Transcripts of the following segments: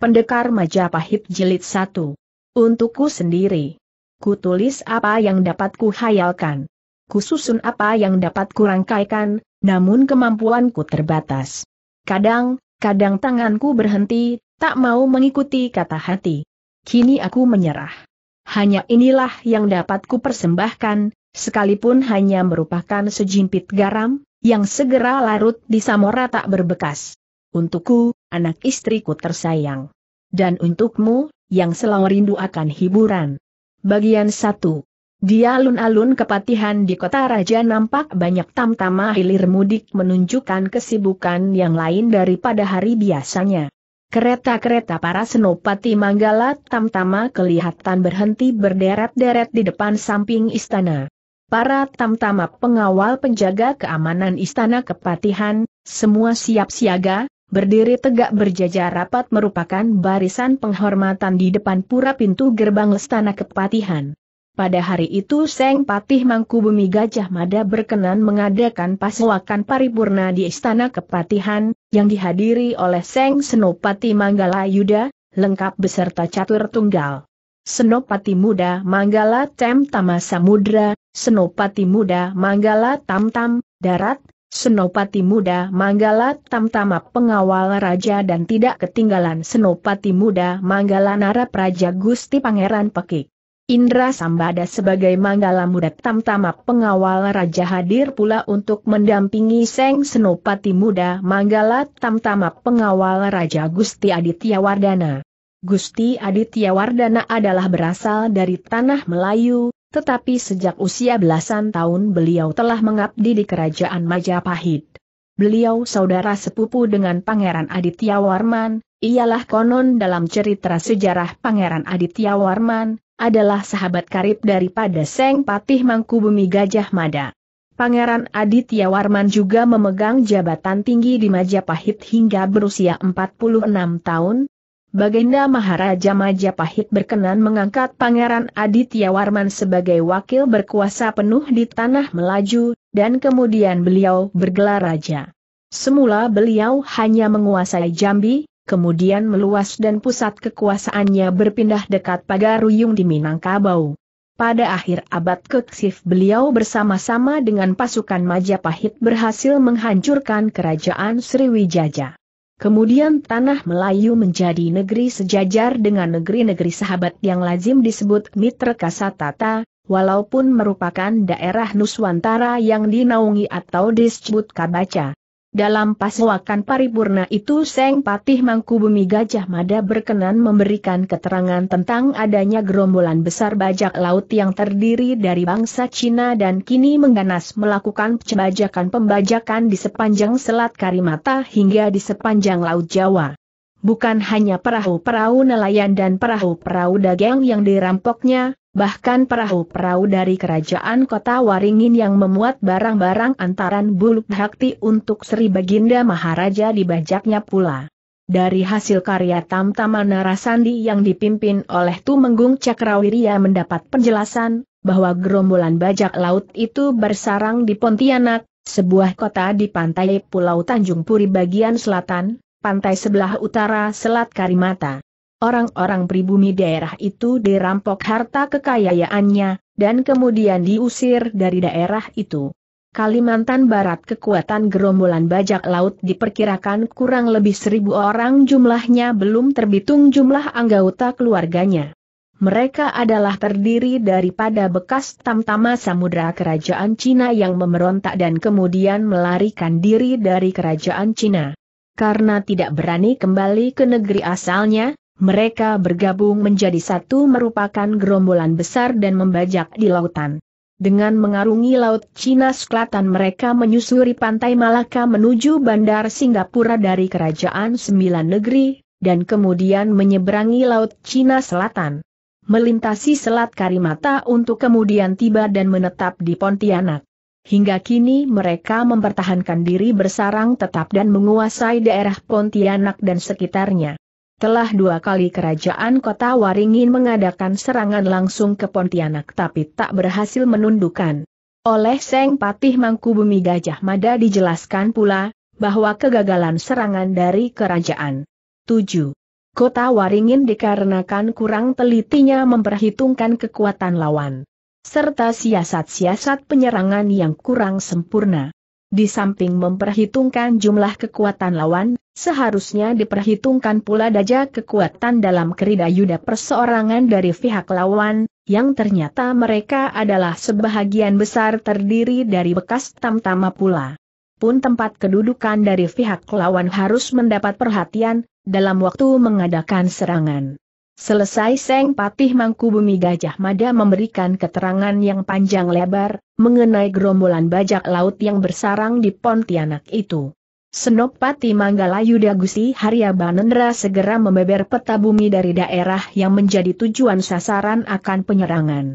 Pendekar Majapahit Jilid 1. Untukku sendiri. Ku tulis apa yang dapat ku hayalkan. Ku susun apa yang dapat ku rangkaikan, namun kemampuanku terbatas. Kadang, kadang tanganku berhenti, tak mau mengikuti kata hati. Kini aku menyerah. Hanya inilah yang dapat ku persembahkan, sekalipun hanya merupakan sejimpit garam, yang segera larut di samora tak berbekas. Untukku, anak istriku tersayang. Dan untukmu, yang selalu rindu akan hiburan. Bagian 1. Di alun-alun kepatihan di kota raja nampak banyak tamtama hilir mudik menunjukkan kesibukan yang lain daripada hari biasanya. Kereta-kereta para senopati Manggala tamtama kelihatan berhenti berderet-deret di depan samping istana. Para tamtama pengawal penjaga keamanan istana kepatihan, semua siap siaga, berdiri tegak berjajar rapat merupakan barisan penghormatan di depan pura pintu gerbang Istana Kepatihan. Pada hari itu Seng Patih Mangkubumi Gajah Mada berkenan mengadakan pasuakan paripurna di Istana Kepatihan, yang dihadiri oleh Seng Senopati Manggala Yuda, lengkap beserta catur tunggal. Senopati Muda Manggala Tem Tama Samudra, Senopati Muda Manggala Tam Tam, Darat Senopati Muda Manggala Tamtama pengawal raja dan tidak ketinggalan Senopati Muda Manggala Narap Raja Gusti Pangeran Pekik. Indra Sambada sebagai Manggala Muda Tamtama pengawal raja hadir pula untuk mendampingi Seng Senopati Muda Manggala Tamtama pengawal raja Gusti Aditya Wardana. Gusti Aditya Wardana adalah berasal dari tanah Melayu, tetapi sejak usia belasan tahun beliau telah mengabdi di kerajaan Majapahit. Beliau saudara sepupu dengan Pangeran Aditya Warman, ialah konon dalam cerita sejarah Pangeran Aditya Warman, adalah sahabat karib daripada Seng Patih Mangkubumi Gajah Mada. Pangeran Aditya Warman juga memegang jabatan tinggi di Majapahit hingga berusia 46 tahun, Baginda Maharaja Majapahit berkenan mengangkat Pangeran Aditya Warman sebagai wakil berkuasa penuh di Tanah Melaju, dan kemudian beliau bergelar raja. Semula beliau hanya menguasai Jambi, kemudian meluas dan pusat kekuasaannya berpindah dekat Pagaruyung di Minangkabau. Pada akhir abad ke-10 beliau bersama-sama dengan pasukan Majapahit berhasil menghancurkan kerajaan Sriwijaya. Kemudian tanah Melayu menjadi negeri sejajar dengan negeri-negeri sahabat yang lazim disebut Mitra Kasatata, walaupun merupakan daerah Nuswantara yang dinaungi atau disebut Kabaca. Dalam pasuakan paripurna itu Seng Patih Mangkubumi Gajah Mada berkenan memberikan keterangan tentang adanya gerombolan besar bajak laut yang terdiri dari bangsa Cina dan kini mengganas melakukan pembajakan-pembajakan di sepanjang Selat Karimata hingga di sepanjang Laut Jawa. Bukan hanya perahu-perahu nelayan dan perahu-perahu dagang yang dirampoknya, Bahkan perahu-perahu dari kerajaan kota Waringin yang memuat barang-barang antaran buluk hakti untuk Sri Baginda Maharaja dibajaknya pula. Dari hasil karya Tamtama Narasandi yang dipimpin oleh Tumenggung Cakrawiria mendapat penjelasan, bahwa gerombolan bajak laut itu bersarang di Pontianak, sebuah kota di pantai Pulau Tanjung Puri bagian selatan, pantai sebelah utara Selat Karimata orang-orang pribumi daerah itu dirampok harta kekayaannya, dan kemudian diusir dari daerah itu. Kalimantan Barat kekuatan gerombolan bajak laut diperkirakan kurang lebih seribu orang jumlahnya belum terhitung jumlah anggota keluarganya. Mereka adalah terdiri daripada bekas tamtama samudera kerajaan Cina yang memberontak dan kemudian melarikan diri dari kerajaan Cina. Karena tidak berani kembali ke negeri asalnya, mereka bergabung menjadi satu merupakan gerombolan besar dan membajak di lautan. Dengan mengarungi Laut Cina Selatan mereka menyusuri pantai Malaka menuju Bandar Singapura dari Kerajaan Sembilan Negeri, dan kemudian menyeberangi Laut Cina Selatan. Melintasi Selat Karimata untuk kemudian tiba dan menetap di Pontianak. Hingga kini mereka mempertahankan diri bersarang tetap dan menguasai daerah Pontianak dan sekitarnya. Telah dua kali kerajaan kota Waringin mengadakan serangan langsung ke Pontianak tapi tak berhasil menundukkan. Oleh Seng Patih Mangkubumi Gajah Mada dijelaskan pula, bahwa kegagalan serangan dari kerajaan. 7. Kota Waringin dikarenakan kurang telitinya memperhitungkan kekuatan lawan. Serta siasat-siasat penyerangan yang kurang sempurna. Di samping memperhitungkan jumlah kekuatan lawan, Seharusnya diperhitungkan pula daja kekuatan dalam kerida yuda perseorangan dari pihak lawan, yang ternyata mereka adalah sebahagian besar terdiri dari bekas tamtama pula. Pun tempat kedudukan dari pihak lawan harus mendapat perhatian, dalam waktu mengadakan serangan. Selesai Seng Patih Mangkubumi Gajah Mada memberikan keterangan yang panjang lebar, mengenai gerombolan bajak laut yang bersarang di Pontianak itu. Senopati Manggala Yuda Gusti Harya Banendra segera membeber peta bumi dari daerah yang menjadi tujuan sasaran akan penyerangan.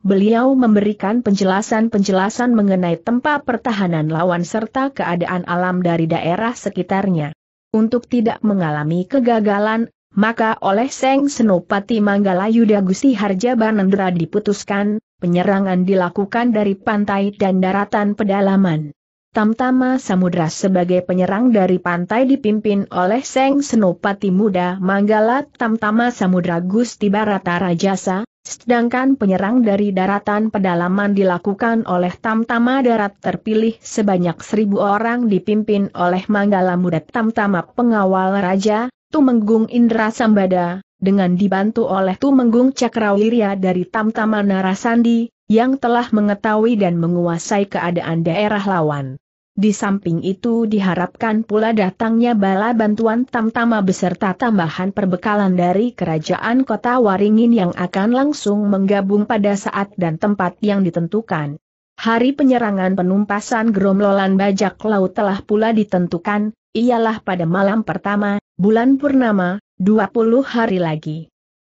Beliau memberikan penjelasan-penjelasan mengenai tempat pertahanan lawan serta keadaan alam dari daerah sekitarnya. Untuk tidak mengalami kegagalan, maka oleh Seng Senopati Manggala Yuda Gusti Harja Banendra diputuskan, penyerangan dilakukan dari pantai dan daratan pedalaman. Tamtama Samudra sebagai penyerang dari pantai dipimpin oleh Seng Senopati Muda Manggala Tamtama Samudra Gusti Barata Rajasa, sedangkan penyerang dari daratan pedalaman dilakukan oleh Tamtama Darat terpilih sebanyak seribu orang dipimpin oleh Manggala Muda Tamtama Pengawal Raja, Tumenggung Indra Sambada, dengan dibantu oleh Tumenggung Cakrawirya dari Tamtama Narasandi, yang telah mengetahui dan menguasai keadaan daerah lawan. Di samping itu diharapkan pula datangnya bala bantuan tamtama beserta tambahan perbekalan dari kerajaan kota Waringin yang akan langsung menggabung pada saat dan tempat yang ditentukan. Hari penyerangan penumpasan gerombolan bajak laut telah pula ditentukan, ialah pada malam pertama, bulan purnama, 20 hari lagi.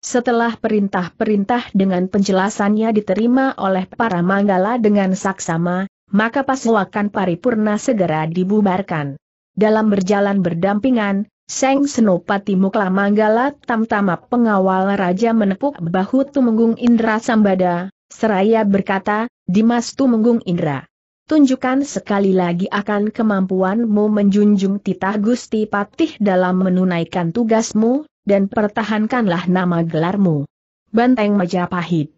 Setelah perintah-perintah dengan penjelasannya diterima oleh para manggala dengan saksama, maka pasuakan paripurna segera dibubarkan. Dalam berjalan berdampingan, Seng Senopati Mukla Manggala Tamtama pengawal raja menepuk bahu Tumenggung Indra Sambada, seraya berkata, Dimas Tumenggung Indra. Tunjukkan sekali lagi akan kemampuanmu menjunjung titah Gusti Patih dalam menunaikan tugasmu, dan pertahankanlah nama gelarmu. Banteng Majapahit.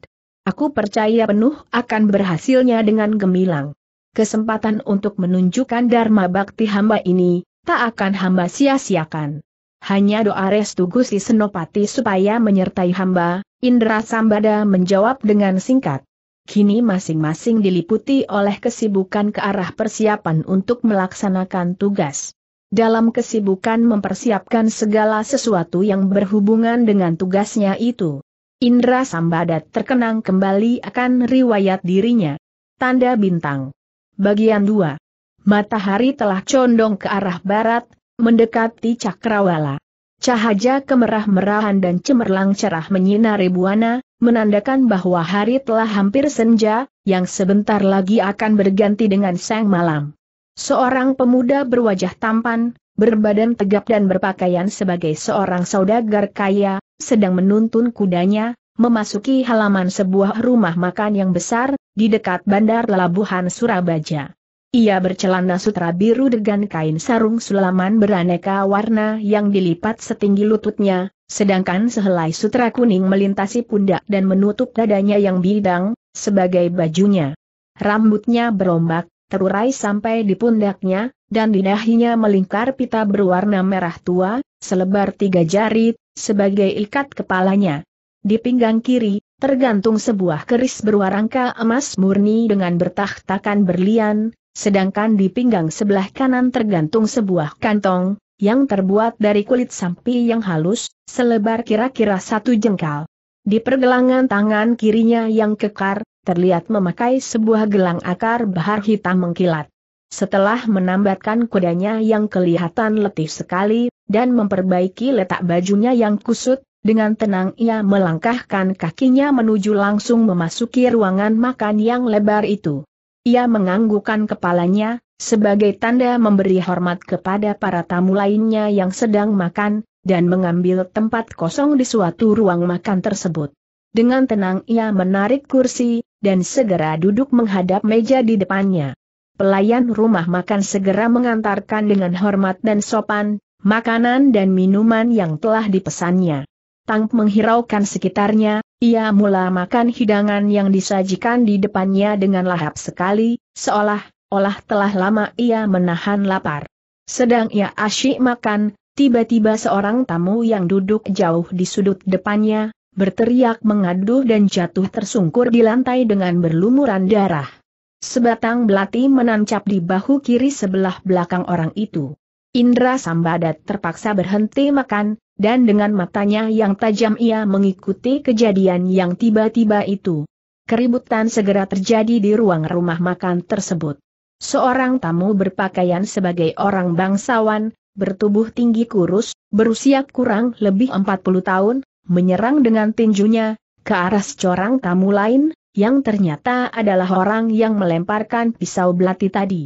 Aku percaya penuh akan berhasilnya dengan gemilang. Kesempatan untuk menunjukkan Dharma Bakti hamba ini, tak akan hamba sia-siakan. Hanya doa restu Gusti Senopati supaya menyertai hamba, Indra Sambada menjawab dengan singkat. Kini masing-masing diliputi oleh kesibukan ke arah persiapan untuk melaksanakan tugas dalam kesibukan mempersiapkan segala sesuatu yang berhubungan dengan tugasnya itu. Indra Sambadat terkenang kembali akan riwayat dirinya. Tanda Bintang Bagian 2 Matahari telah condong ke arah barat, mendekati Cakrawala. Cahaya kemerah-merahan dan cemerlang cerah menyinari buana, menandakan bahwa hari telah hampir senja, yang sebentar lagi akan berganti dengan sang malam. Seorang pemuda berwajah tampan, berbadan tegap dan berpakaian sebagai seorang saudagar kaya, sedang menuntun kudanya, memasuki halaman sebuah rumah makan yang besar, di dekat bandar Labuhan Surabaya. Ia bercelana sutra biru dengan kain sarung sulaman beraneka warna yang dilipat setinggi lututnya, sedangkan sehelai sutra kuning melintasi pundak dan menutup dadanya yang bidang, sebagai bajunya. Rambutnya berombak, terurai sampai di pundaknya, dan di dahinya melingkar pita berwarna merah tua, selebar tiga jari, sebagai ikat kepalanya. Di pinggang kiri, tergantung sebuah keris berwarangka emas murni dengan bertahtakan berlian, sedangkan di pinggang sebelah kanan tergantung sebuah kantong, yang terbuat dari kulit sampi yang halus, selebar kira-kira satu jengkal. Di pergelangan tangan kirinya yang kekar, terlihat memakai sebuah gelang akar bahar hitam mengkilat. Setelah menambatkan kudanya yang kelihatan letih sekali, dan memperbaiki letak bajunya yang kusut, dengan tenang ia melangkahkan kakinya menuju langsung memasuki ruangan makan yang lebar itu. Ia menganggukkan kepalanya, sebagai tanda memberi hormat kepada para tamu lainnya yang sedang makan, dan mengambil tempat kosong di suatu ruang makan tersebut. Dengan tenang ia menarik kursi, dan segera duduk menghadap meja di depannya. Pelayan rumah makan segera mengantarkan dengan hormat dan sopan, makanan dan minuman yang telah dipesannya. Tang menghiraukan sekitarnya, ia mula makan hidangan yang disajikan di depannya dengan lahap sekali, seolah-olah telah lama ia menahan lapar. Sedang ia asyik makan, tiba-tiba seorang tamu yang duduk jauh di sudut depannya, berteriak mengaduh dan jatuh tersungkur di lantai dengan berlumuran darah. Sebatang belati menancap di bahu kiri sebelah belakang orang itu. Indra Sambadat terpaksa berhenti makan, dan dengan matanya yang tajam ia mengikuti kejadian yang tiba-tiba itu. Keributan segera terjadi di ruang rumah makan tersebut. Seorang tamu berpakaian sebagai orang bangsawan, bertubuh tinggi kurus, berusia kurang lebih 40 tahun, menyerang dengan tinjunya, ke arah seorang tamu lain, yang ternyata adalah orang yang melemparkan pisau belati tadi.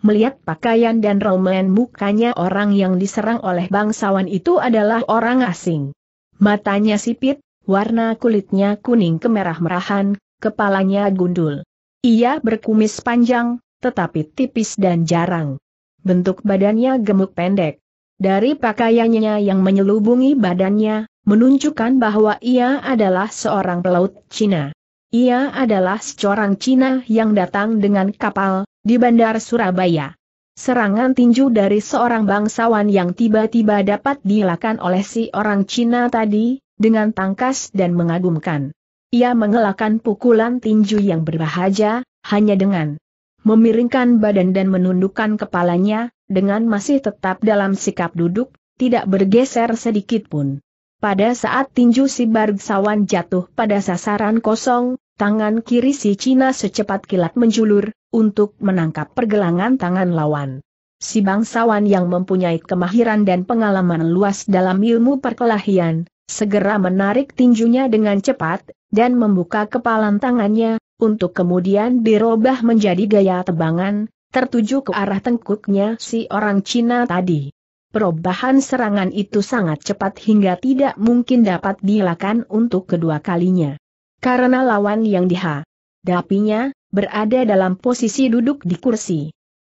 Melihat pakaian dan romen mukanya orang yang diserang oleh bangsawan itu adalah orang asing. Matanya sipit, warna kulitnya kuning kemerah-merahan, kepalanya gundul. Ia berkumis panjang, tetapi tipis dan jarang. Bentuk badannya gemuk pendek. Dari pakaiannya yang menyelubungi badannya, menunjukkan bahwa ia adalah seorang pelaut Cina. Ia adalah seorang Cina yang datang dengan kapal, di Bandar Surabaya. Serangan tinju dari seorang bangsawan yang tiba-tiba dapat dilakukan oleh si orang Cina tadi, dengan tangkas dan mengagumkan. Ia mengelakkan pukulan tinju yang berbahaja, hanya dengan memiringkan badan dan menundukkan kepalanya, dengan masih tetap dalam sikap duduk, tidak bergeser sedikit pun. Pada saat tinju si Bargsawan jatuh pada sasaran kosong, tangan kiri si Cina secepat kilat menjulur, untuk menangkap pergelangan tangan lawan. Si bangsawan yang mempunyai kemahiran dan pengalaman luas dalam ilmu perkelahian, segera menarik tinjunya dengan cepat, dan membuka kepalan tangannya, untuk kemudian dirobah menjadi gaya tebangan, tertuju ke arah tengkuknya si orang Cina tadi. Perubahan serangan itu sangat cepat hingga tidak mungkin dapat dilakukan untuk kedua kalinya. Karena lawan yang diha dapinya, berada dalam posisi duduk di kursi.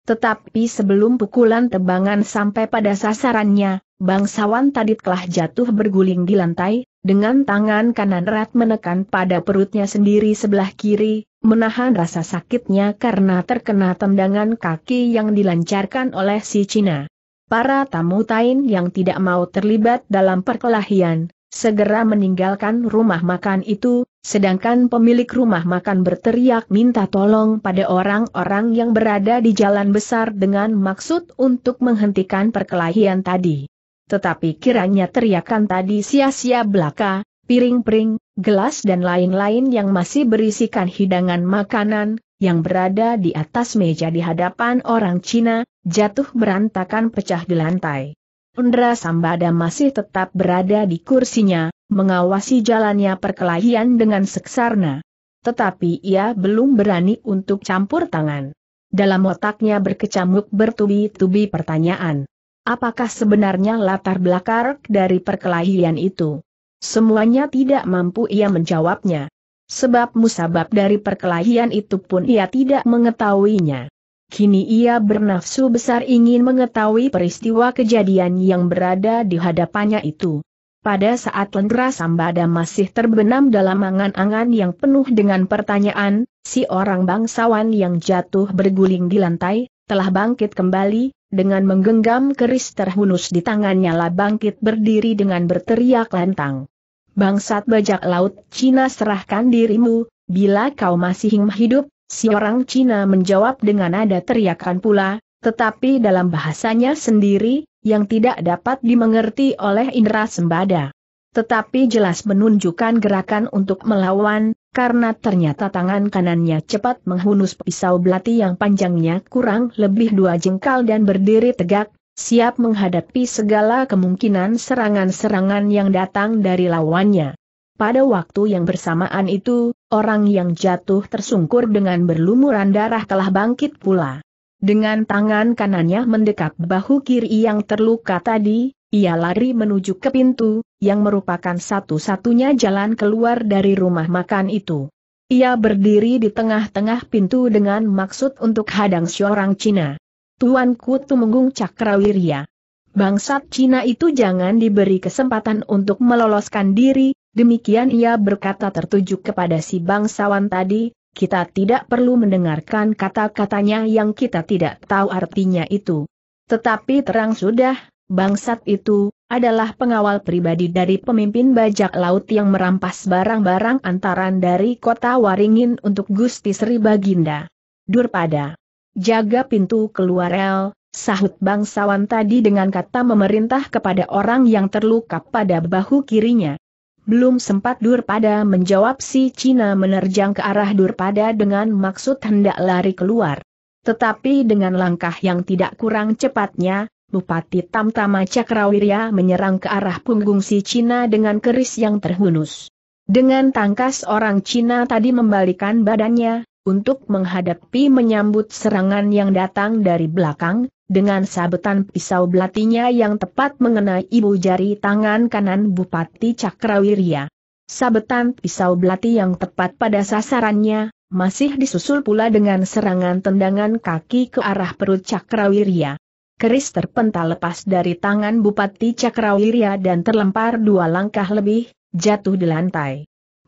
Tetapi sebelum pukulan tebangan sampai pada sasarannya, bangsawan tadi telah jatuh berguling di lantai, dengan tangan kanan erat menekan pada perutnya sendiri sebelah kiri, menahan rasa sakitnya karena terkena tendangan kaki yang dilancarkan oleh si Cina. Para tamu tain yang tidak mau terlibat dalam perkelahian, segera meninggalkan rumah makan itu, sedangkan pemilik rumah makan berteriak minta tolong pada orang-orang yang berada di jalan besar dengan maksud untuk menghentikan perkelahian tadi. Tetapi kiranya teriakan tadi sia-sia belaka, piring-piring, gelas dan lain-lain yang masih berisikan hidangan makanan, yang berada di atas meja di hadapan orang Cina, jatuh berantakan pecah di lantai. Undra Sambada masih tetap berada di kursinya, mengawasi jalannya perkelahian dengan seksarna. Tetapi ia belum berani untuk campur tangan. Dalam otaknya berkecamuk bertubi-tubi pertanyaan. Apakah sebenarnya latar belakang dari perkelahian itu? Semuanya tidak mampu ia menjawabnya sebab musabab dari perkelahian itu pun ia tidak mengetahuinya. Kini ia bernafsu besar ingin mengetahui peristiwa kejadian yang berada di hadapannya itu. Pada saat Lendra Sambada masih terbenam dalam angan-angan yang penuh dengan pertanyaan, si orang bangsawan yang jatuh berguling di lantai, telah bangkit kembali, dengan menggenggam keris terhunus di tangannya lah bangkit berdiri dengan berteriak lantang. Bangsat bajak laut, Cina serahkan dirimu, bila kau masih hidup, si orang Cina menjawab dengan nada teriakan pula, tetapi dalam bahasanya sendiri, yang tidak dapat dimengerti oleh Indra sembada. Tetapi jelas menunjukkan gerakan untuk melawan, karena ternyata tangan kanannya cepat menghunus pisau belati yang panjangnya kurang lebih dua jengkal dan berdiri tegak, siap menghadapi segala kemungkinan serangan-serangan yang datang dari lawannya. Pada waktu yang bersamaan itu, orang yang jatuh tersungkur dengan berlumuran darah telah bangkit pula. Dengan tangan kanannya mendekap bahu kiri yang terluka tadi, ia lari menuju ke pintu, yang merupakan satu-satunya jalan keluar dari rumah makan itu. Ia berdiri di tengah-tengah pintu dengan maksud untuk hadang seorang Cina. Tuanku Tumenggung Cakrawirya. Bangsat Cina itu jangan diberi kesempatan untuk meloloskan diri, demikian ia berkata tertuju kepada si bangsawan tadi, kita tidak perlu mendengarkan kata-katanya yang kita tidak tahu artinya itu. Tetapi terang sudah, bangsat itu adalah pengawal pribadi dari pemimpin bajak laut yang merampas barang-barang antaran dari kota Waringin untuk Gusti Sri Baginda. Durpada. Jaga pintu keluar El, sahut bangsawan tadi dengan kata memerintah kepada orang yang terluka pada bahu kirinya. Belum sempat Durpada menjawab si Cina menerjang ke arah Durpada dengan maksud hendak lari keluar. Tetapi dengan langkah yang tidak kurang cepatnya, Bupati Tamtama Cakrawirya menyerang ke arah punggung si Cina dengan keris yang terhunus. Dengan tangkas orang Cina tadi membalikan badannya, untuk menghadapi menyambut serangan yang datang dari belakang, dengan sabetan pisau belatinya yang tepat mengenai ibu jari tangan kanan Bupati Cakrawirya. Sabetan pisau belati yang tepat pada sasarannya, masih disusul pula dengan serangan tendangan kaki ke arah perut Cakrawirya. Keris terpental lepas dari tangan Bupati Cakrawirya dan terlempar dua langkah lebih, jatuh di lantai.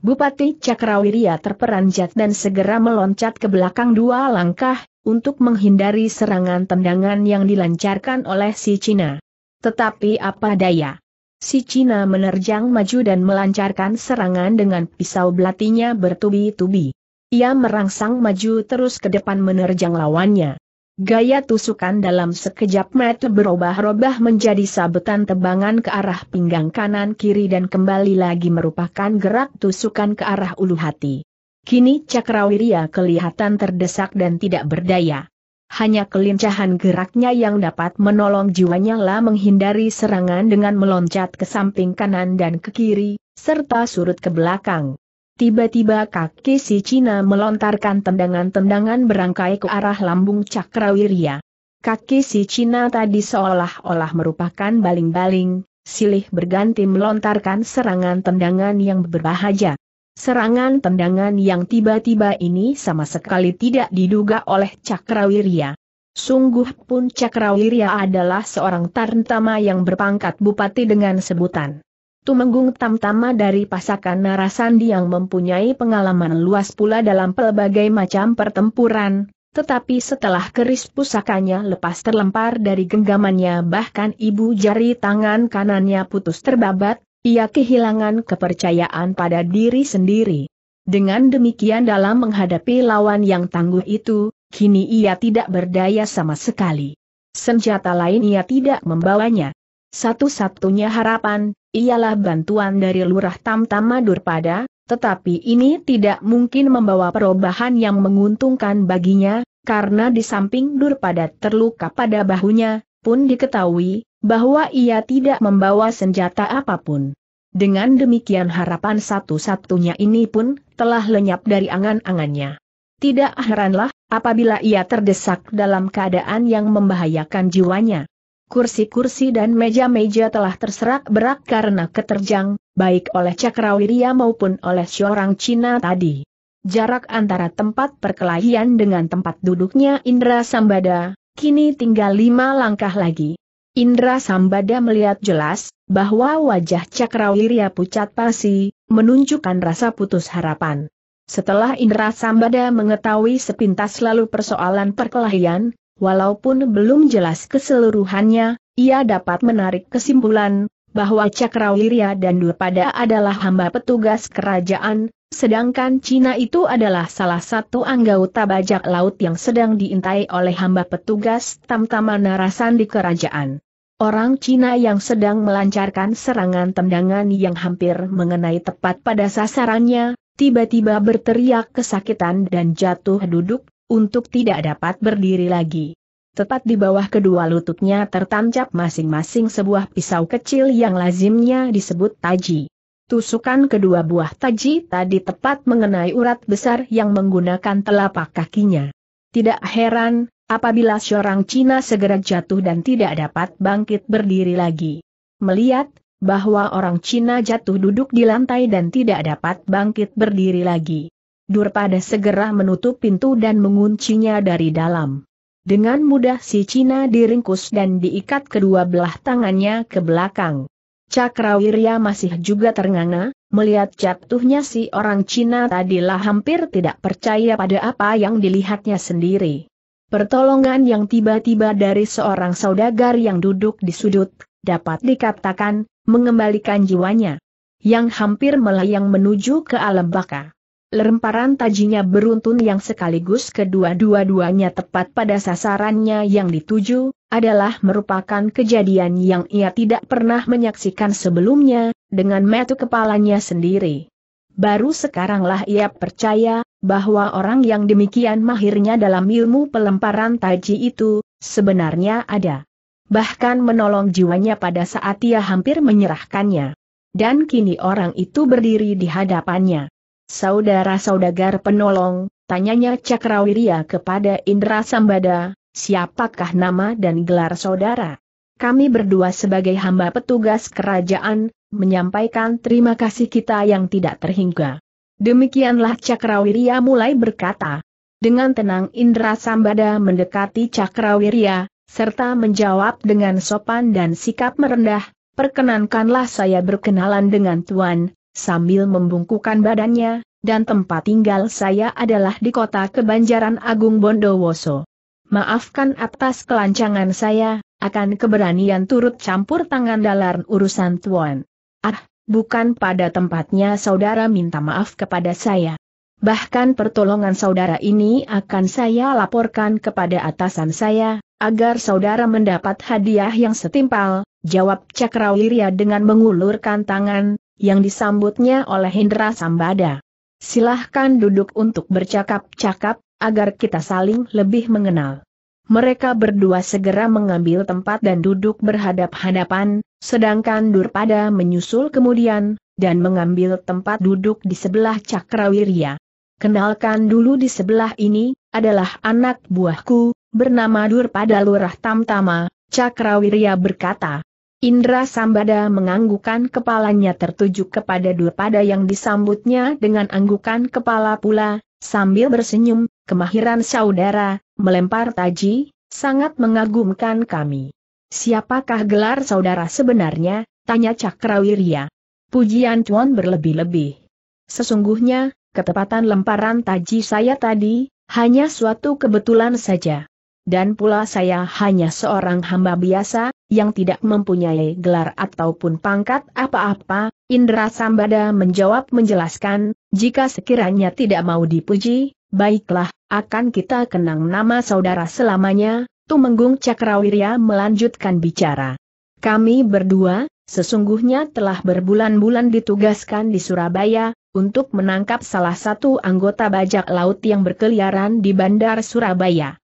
Bupati Cakrawiria terperanjat dan segera meloncat ke belakang dua langkah, untuk menghindari serangan tendangan yang dilancarkan oleh si Cina. Tetapi apa daya? Si Cina menerjang maju dan melancarkan serangan dengan pisau belatinya bertubi-tubi. Ia merangsang maju terus ke depan menerjang lawannya. Gaya tusukan dalam sekejap mata berubah-ubah menjadi sabetan tebangan ke arah pinggang kanan-kiri dan kembali lagi merupakan gerak tusukan ke arah ulu hati. Kini Cakrawirya kelihatan terdesak dan tidak berdaya. Hanya kelincahan geraknya yang dapat menolong jiwanya lah menghindari serangan dengan meloncat ke samping kanan dan ke kiri, serta surut ke belakang. Tiba-tiba kaki si Cina melontarkan tendangan-tendangan berangkai ke arah lambung Cakrawirya. Kaki si Cina tadi seolah-olah merupakan baling-baling, silih berganti melontarkan serangan tendangan yang berbahaya. Serangan tendangan yang tiba-tiba ini sama sekali tidak diduga oleh Cakrawirya. Sungguh pun Cakrawirya adalah seorang tarntama yang berpangkat bupati dengan sebutan Tumenggung Tamtama dari Pasakan Narasandi yang mempunyai pengalaman luas pula dalam pelbagai macam pertempuran, tetapi setelah keris pusakanya lepas terlempar dari genggamannya bahkan ibu jari tangan kanannya putus terbabat, ia kehilangan kepercayaan pada diri sendiri. Dengan demikian dalam menghadapi lawan yang tangguh itu, kini ia tidak berdaya sama sekali. Senjata lain ia tidak membawanya. Satu-satunya harapan, ialah bantuan dari Lurah Tamtama Durpada, tetapi ini tidak mungkin membawa perubahan yang menguntungkan baginya, karena di samping Durpada terluka pada bahunya, pun diketahui, bahwa ia tidak membawa senjata apapun. Dengan demikian harapan satu-satunya ini pun telah lenyap dari angan-angannya. Tidak heranlah, apabila ia terdesak dalam keadaan yang membahayakan jiwanya kursi-kursi dan meja-meja telah terserak berak karena keterjang, baik oleh Cakrawirya maupun oleh seorang Cina tadi. Jarak antara tempat perkelahian dengan tempat duduknya Indra Sambada, kini tinggal lima langkah lagi. Indra Sambada melihat jelas, bahwa wajah Cakrawirya pucat pasi, menunjukkan rasa putus harapan. Setelah Indra Sambada mengetahui sepintas lalu persoalan perkelahian, Walaupun belum jelas keseluruhannya, ia dapat menarik kesimpulan bahwa Cakrawirya dan Durpada adalah hamba petugas kerajaan, sedangkan Cina itu adalah salah satu anggota bajak laut yang sedang diintai oleh hamba petugas tamtama narasan di kerajaan. Orang Cina yang sedang melancarkan serangan tendangan yang hampir mengenai tepat pada sasarannya, tiba-tiba berteriak kesakitan dan jatuh duduk, untuk tidak dapat berdiri lagi. Tepat di bawah kedua lututnya tertancap masing-masing sebuah pisau kecil yang lazimnya disebut taji. Tusukan kedua buah taji tadi tepat mengenai urat besar yang menggunakan telapak kakinya. Tidak heran, apabila seorang Cina segera jatuh dan tidak dapat bangkit berdiri lagi. Melihat, bahwa orang Cina jatuh duduk di lantai dan tidak dapat bangkit berdiri lagi. Durpada segera menutup pintu dan menguncinya dari dalam. Dengan mudah si Cina diringkus dan diikat kedua belah tangannya ke belakang. Cakrawirya masih juga ternganga, melihat jatuhnya si orang Cina tadilah hampir tidak percaya pada apa yang dilihatnya sendiri. Pertolongan yang tiba-tiba dari seorang saudagar yang duduk di sudut, dapat dikatakan, mengembalikan jiwanya. Yang hampir melayang menuju ke alam baka lemparan tajinya beruntun yang sekaligus kedua-dua-duanya tepat pada sasarannya yang dituju, adalah merupakan kejadian yang ia tidak pernah menyaksikan sebelumnya, dengan metu kepalanya sendiri. Baru sekaranglah ia percaya, bahwa orang yang demikian mahirnya dalam ilmu pelemparan taji itu, sebenarnya ada. Bahkan menolong jiwanya pada saat ia hampir menyerahkannya. Dan kini orang itu berdiri di hadapannya. Saudara saudagar penolong, tanyanya Cakrawiria kepada Indra Sambada, siapakah nama dan gelar saudara? Kami berdua sebagai hamba petugas kerajaan, menyampaikan terima kasih kita yang tidak terhingga. Demikianlah Cakrawiria mulai berkata. Dengan tenang Indra Sambada mendekati Cakrawiria serta menjawab dengan sopan dan sikap merendah, perkenankanlah saya berkenalan dengan Tuan, sambil membungkukan badannya, dan tempat tinggal saya adalah di kota Kebanjaran Agung Bondowoso. Maafkan atas kelancangan saya, akan keberanian turut campur tangan dalam urusan tuan. Ah, bukan pada tempatnya saudara minta maaf kepada saya. Bahkan pertolongan saudara ini akan saya laporkan kepada atasan saya, agar saudara mendapat hadiah yang setimpal, jawab Cakrawirya dengan mengulurkan tangan, yang disambutnya oleh Hendra Sambada. Silahkan duduk untuk bercakap-cakap, agar kita saling lebih mengenal. Mereka berdua segera mengambil tempat dan duduk berhadap-hadapan, sedangkan Durpada menyusul kemudian, dan mengambil tempat duduk di sebelah Cakrawirya. Kenalkan dulu di sebelah ini, adalah anak buahku, bernama Durpada Lurah Tamtama, Cakrawirya berkata, Indra Sambada menganggukan kepalanya tertuju kepada Durpada yang disambutnya dengan anggukan kepala pula, sambil bersenyum, kemahiran saudara, melempar taji, sangat mengagumkan kami. Siapakah gelar saudara sebenarnya? Tanya Cakrawirya. Pujian Cuan berlebih-lebih. Sesungguhnya, ketepatan lemparan taji saya tadi, hanya suatu kebetulan saja. Dan pula saya hanya seorang hamba biasa, yang tidak mempunyai gelar ataupun pangkat apa-apa, Indra Sambada menjawab menjelaskan, jika sekiranya tidak mau dipuji, baiklah, akan kita kenang nama saudara selamanya, Tumenggung Cakrawirya melanjutkan bicara. Kami berdua, sesungguhnya telah berbulan-bulan ditugaskan di Surabaya, untuk menangkap salah satu anggota bajak laut yang berkeliaran di Bandar Surabaya.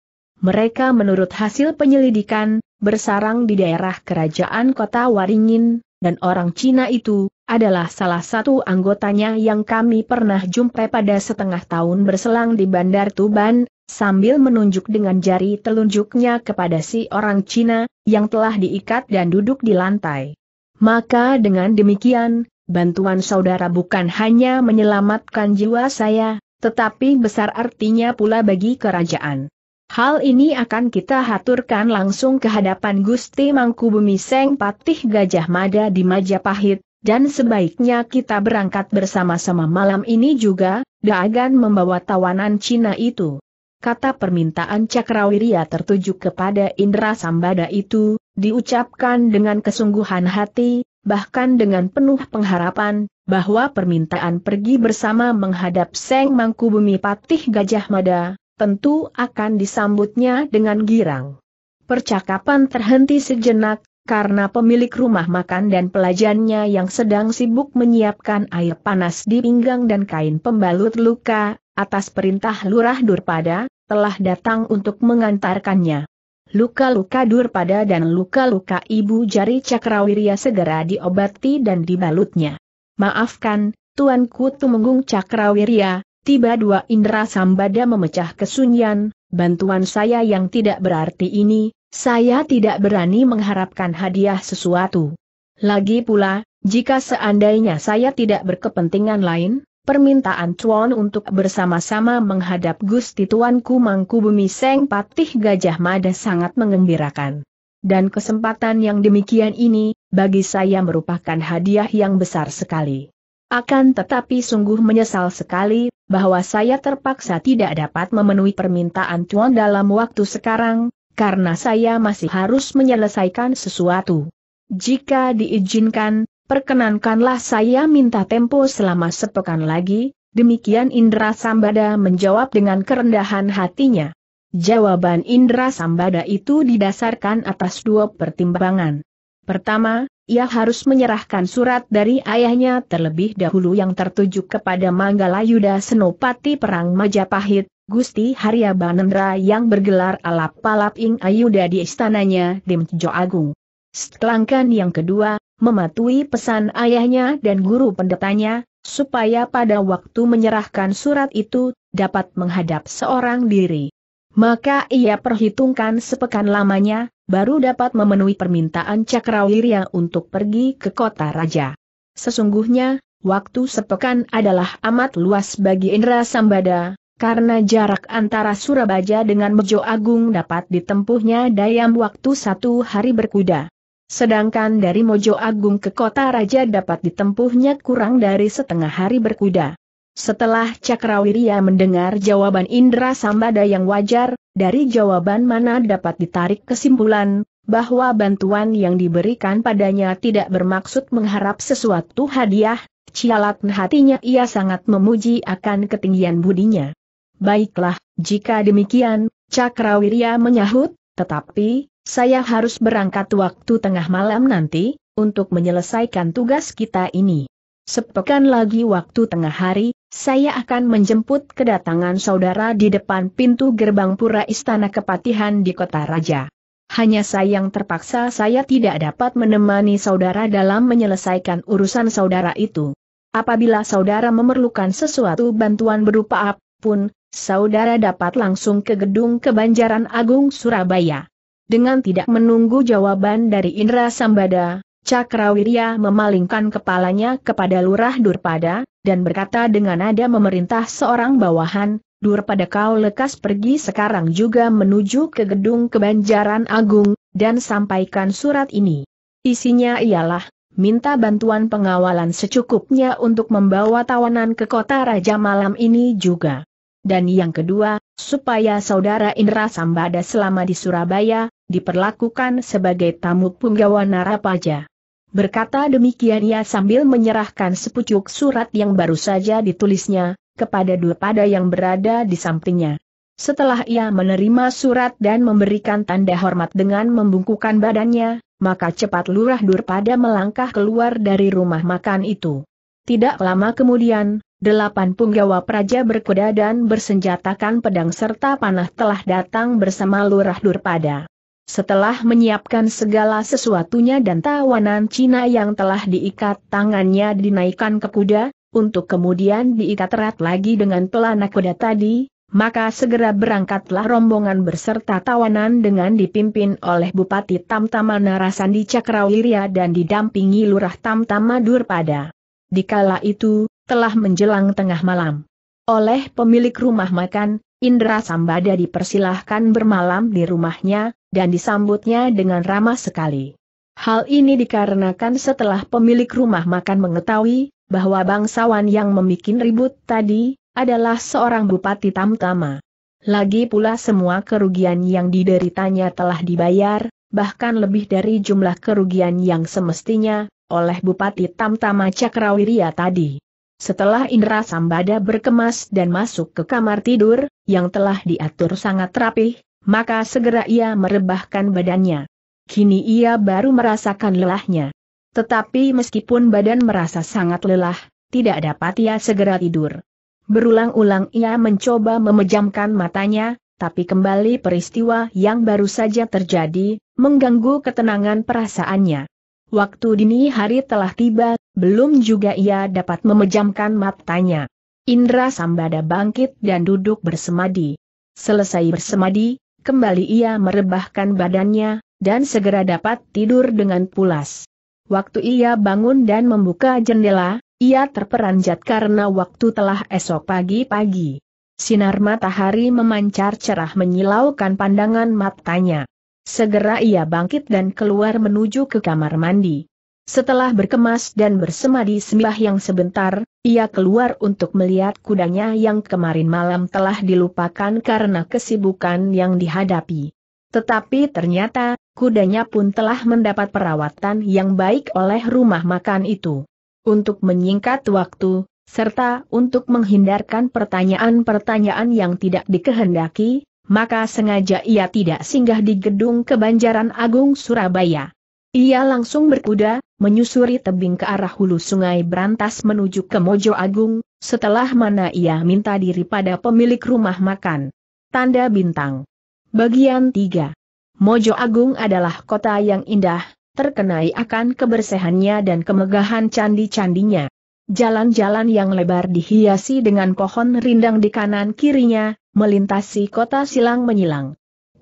Mereka menurut hasil penyelidikan, bersarang di daerah kerajaan kota Waringin, dan orang Cina itu, adalah salah satu anggotanya yang kami pernah jumpai pada setengah tahun berselang di Bandar Tuban, sambil menunjuk dengan jari telunjuknya kepada si orang Cina, yang telah diikat dan duduk di lantai. Maka dengan demikian, bantuan saudara bukan hanya menyelamatkan jiwa saya, tetapi besar artinya pula bagi kerajaan. Hal ini akan kita haturkan langsung ke hadapan Gusti Mangkubumi Seng Patih Gajah Mada di Majapahit, dan sebaiknya kita berangkat bersama-sama malam ini juga, Daagan membawa tawanan Cina itu. Kata permintaan Cakrawiria tertuju kepada Indra Sambada itu, diucapkan dengan kesungguhan hati, bahkan dengan penuh pengharapan, bahwa permintaan pergi bersama menghadap Seng Mangkubumi Patih Gajah Mada, tentu akan disambutnya dengan girang. Percakapan terhenti sejenak, karena pemilik rumah makan dan pelajannya yang sedang sibuk menyiapkan air panas di pinggang dan kain pembalut luka, atas perintah Lurah Durpada, telah datang untuk mengantarkannya. Luka-luka Durpada dan luka-luka ibu jari Cakrawirya segera diobati dan dibalutnya. Maafkan, Tuanku Tumenggung Cakrawirya, Tiba dua indera sambada memecah kesunyian, bantuan saya yang tidak berarti ini, saya tidak berani mengharapkan hadiah sesuatu. Lagi pula, jika seandainya saya tidak berkepentingan lain, permintaan Chuan untuk bersama-sama menghadap Gusti Tuanku Bumi Seng Patih Gajah Mada sangat mengembirakan. Dan kesempatan yang demikian ini, bagi saya merupakan hadiah yang besar sekali. Akan tetapi sungguh menyesal sekali, bahwa saya terpaksa tidak dapat memenuhi permintaan Tuan dalam waktu sekarang, karena saya masih harus menyelesaikan sesuatu. Jika diizinkan, perkenankanlah saya minta tempo selama sepekan lagi, demikian Indra Sambada menjawab dengan kerendahan hatinya. Jawaban Indra Sambada itu didasarkan atas dua pertimbangan. Pertama, ia harus menyerahkan surat dari ayahnya terlebih dahulu yang tertuju kepada Manggala Yuda Senopati Perang Majapahit, Gusti Harya Banendra yang bergelar alap Palap ing ayuda di istananya di Mejo Agung. Setelangkan yang kedua, mematuhi pesan ayahnya dan guru pendetanya, supaya pada waktu menyerahkan surat itu, dapat menghadap seorang diri. Maka ia perhitungkan sepekan lamanya, baru dapat memenuhi permintaan Cakrawirya untuk pergi ke kota raja. Sesungguhnya, waktu sepekan adalah amat luas bagi Indra Sambada, karena jarak antara Surabaya dengan Mejo Agung dapat ditempuhnya dalam waktu satu hari berkuda. Sedangkan dari Mojo Agung ke kota raja dapat ditempuhnya kurang dari setengah hari berkuda. Setelah Cakrawirya mendengar jawaban Indra Sambada yang wajar, dari jawaban mana dapat ditarik kesimpulan, bahwa bantuan yang diberikan padanya tidak bermaksud mengharap sesuatu hadiah, cialat hatinya ia sangat memuji akan ketinggian budinya. Baiklah, jika demikian, Cakrawirya menyahut, tetapi, saya harus berangkat waktu tengah malam nanti, untuk menyelesaikan tugas kita ini. Sepekan lagi waktu tengah hari, saya akan menjemput kedatangan saudara di depan pintu gerbang pura istana kepatihan di kota raja. Hanya sayang terpaksa saya tidak dapat menemani saudara dalam menyelesaikan urusan saudara itu. Apabila saudara memerlukan sesuatu bantuan berupa apapun, saudara dapat langsung ke gedung kebanjaran Agung Surabaya. Dengan tidak menunggu jawaban dari Indra Sambada, Cakrawirya memalingkan kepalanya kepada Lurah Durpada, dan berkata dengan nada memerintah seorang bawahan, Dur pada kau lekas pergi sekarang juga menuju ke gedung kebanjaran agung, dan sampaikan surat ini. Isinya ialah, minta bantuan pengawalan secukupnya untuk membawa tawanan ke kota Raja malam ini juga. Dan yang kedua, supaya saudara Indra Sambada selama di Surabaya, diperlakukan sebagai tamu punggawa Narapaja. Berkata demikian ia sambil menyerahkan sepucuk surat yang baru saja ditulisnya, kepada dua pada yang berada di sampingnya. Setelah ia menerima surat dan memberikan tanda hormat dengan membungkukan badannya, maka cepat lurah durpada melangkah keluar dari rumah makan itu. Tidak lama kemudian, delapan punggawa praja berkuda dan bersenjatakan pedang serta panah telah datang bersama lurah durpada. Setelah menyiapkan segala sesuatunya dan tawanan Cina yang telah diikat tangannya dinaikkan ke kuda, untuk kemudian diikat erat lagi dengan pelana kuda tadi, maka segera berangkatlah rombongan berserta tawanan dengan dipimpin oleh Bupati Tamtama Narasandi Cakrawirya dan didampingi Lurah Tamtama Durpada. Dikala itu, telah menjelang tengah malam. Oleh pemilik rumah makan, Indra Sambada dipersilahkan bermalam di rumahnya, dan disambutnya dengan ramah sekali. Hal ini dikarenakan setelah pemilik rumah makan mengetahui bahwa bangsawan yang membuat ribut tadi adalah seorang bupati Tamtama. Lagi pula semua kerugian yang dideritanya telah dibayar, bahkan lebih dari jumlah kerugian yang semestinya oleh Bupati Tamtama Cakrawiria tadi. Setelah Indra Sambada berkemas dan masuk ke kamar tidur, yang telah diatur sangat rapih, maka segera ia merebahkan badannya. Kini ia baru merasakan lelahnya. Tetapi meskipun badan merasa sangat lelah, tidak dapat ia segera tidur. Berulang-ulang ia mencoba memejamkan matanya, tapi kembali peristiwa yang baru saja terjadi, mengganggu ketenangan perasaannya. Waktu dini hari telah tiba, belum juga ia dapat memejamkan matanya. Indra Sambada bangkit dan duduk bersemadi. Selesai bersemadi, Kembali ia merebahkan badannya, dan segera dapat tidur dengan pulas. Waktu ia bangun dan membuka jendela, ia terperanjat karena waktu telah esok pagi-pagi. Sinar matahari memancar cerah menyilaukan pandangan matanya. Segera ia bangkit dan keluar menuju ke kamar mandi. Setelah berkemas dan bersemadi sembah yang sebentar, ia keluar untuk melihat kudanya yang kemarin malam telah dilupakan karena kesibukan yang dihadapi. Tetapi ternyata, kudanya pun telah mendapat perawatan yang baik oleh rumah makan itu. Untuk menyingkat waktu, serta untuk menghindarkan pertanyaan-pertanyaan yang tidak dikehendaki, maka sengaja ia tidak singgah di gedung kebanjaran Agung Surabaya. Ia langsung berkuda, menyusuri tebing ke arah hulu sungai Brantas menuju ke Mojo Agung, setelah mana ia minta diri pada pemilik rumah makan. Tanda Bintang Bagian 3 Mojo Agung adalah kota yang indah, terkenai akan kebersihannya dan kemegahan candi-candinya. Jalan-jalan yang lebar dihiasi dengan pohon rindang di kanan kirinya, melintasi kota silang menyilang.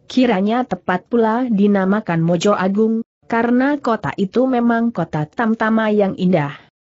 Kiranya tepat pula dinamakan Mojo Agung, karena kota itu memang kota tamtama yang indah.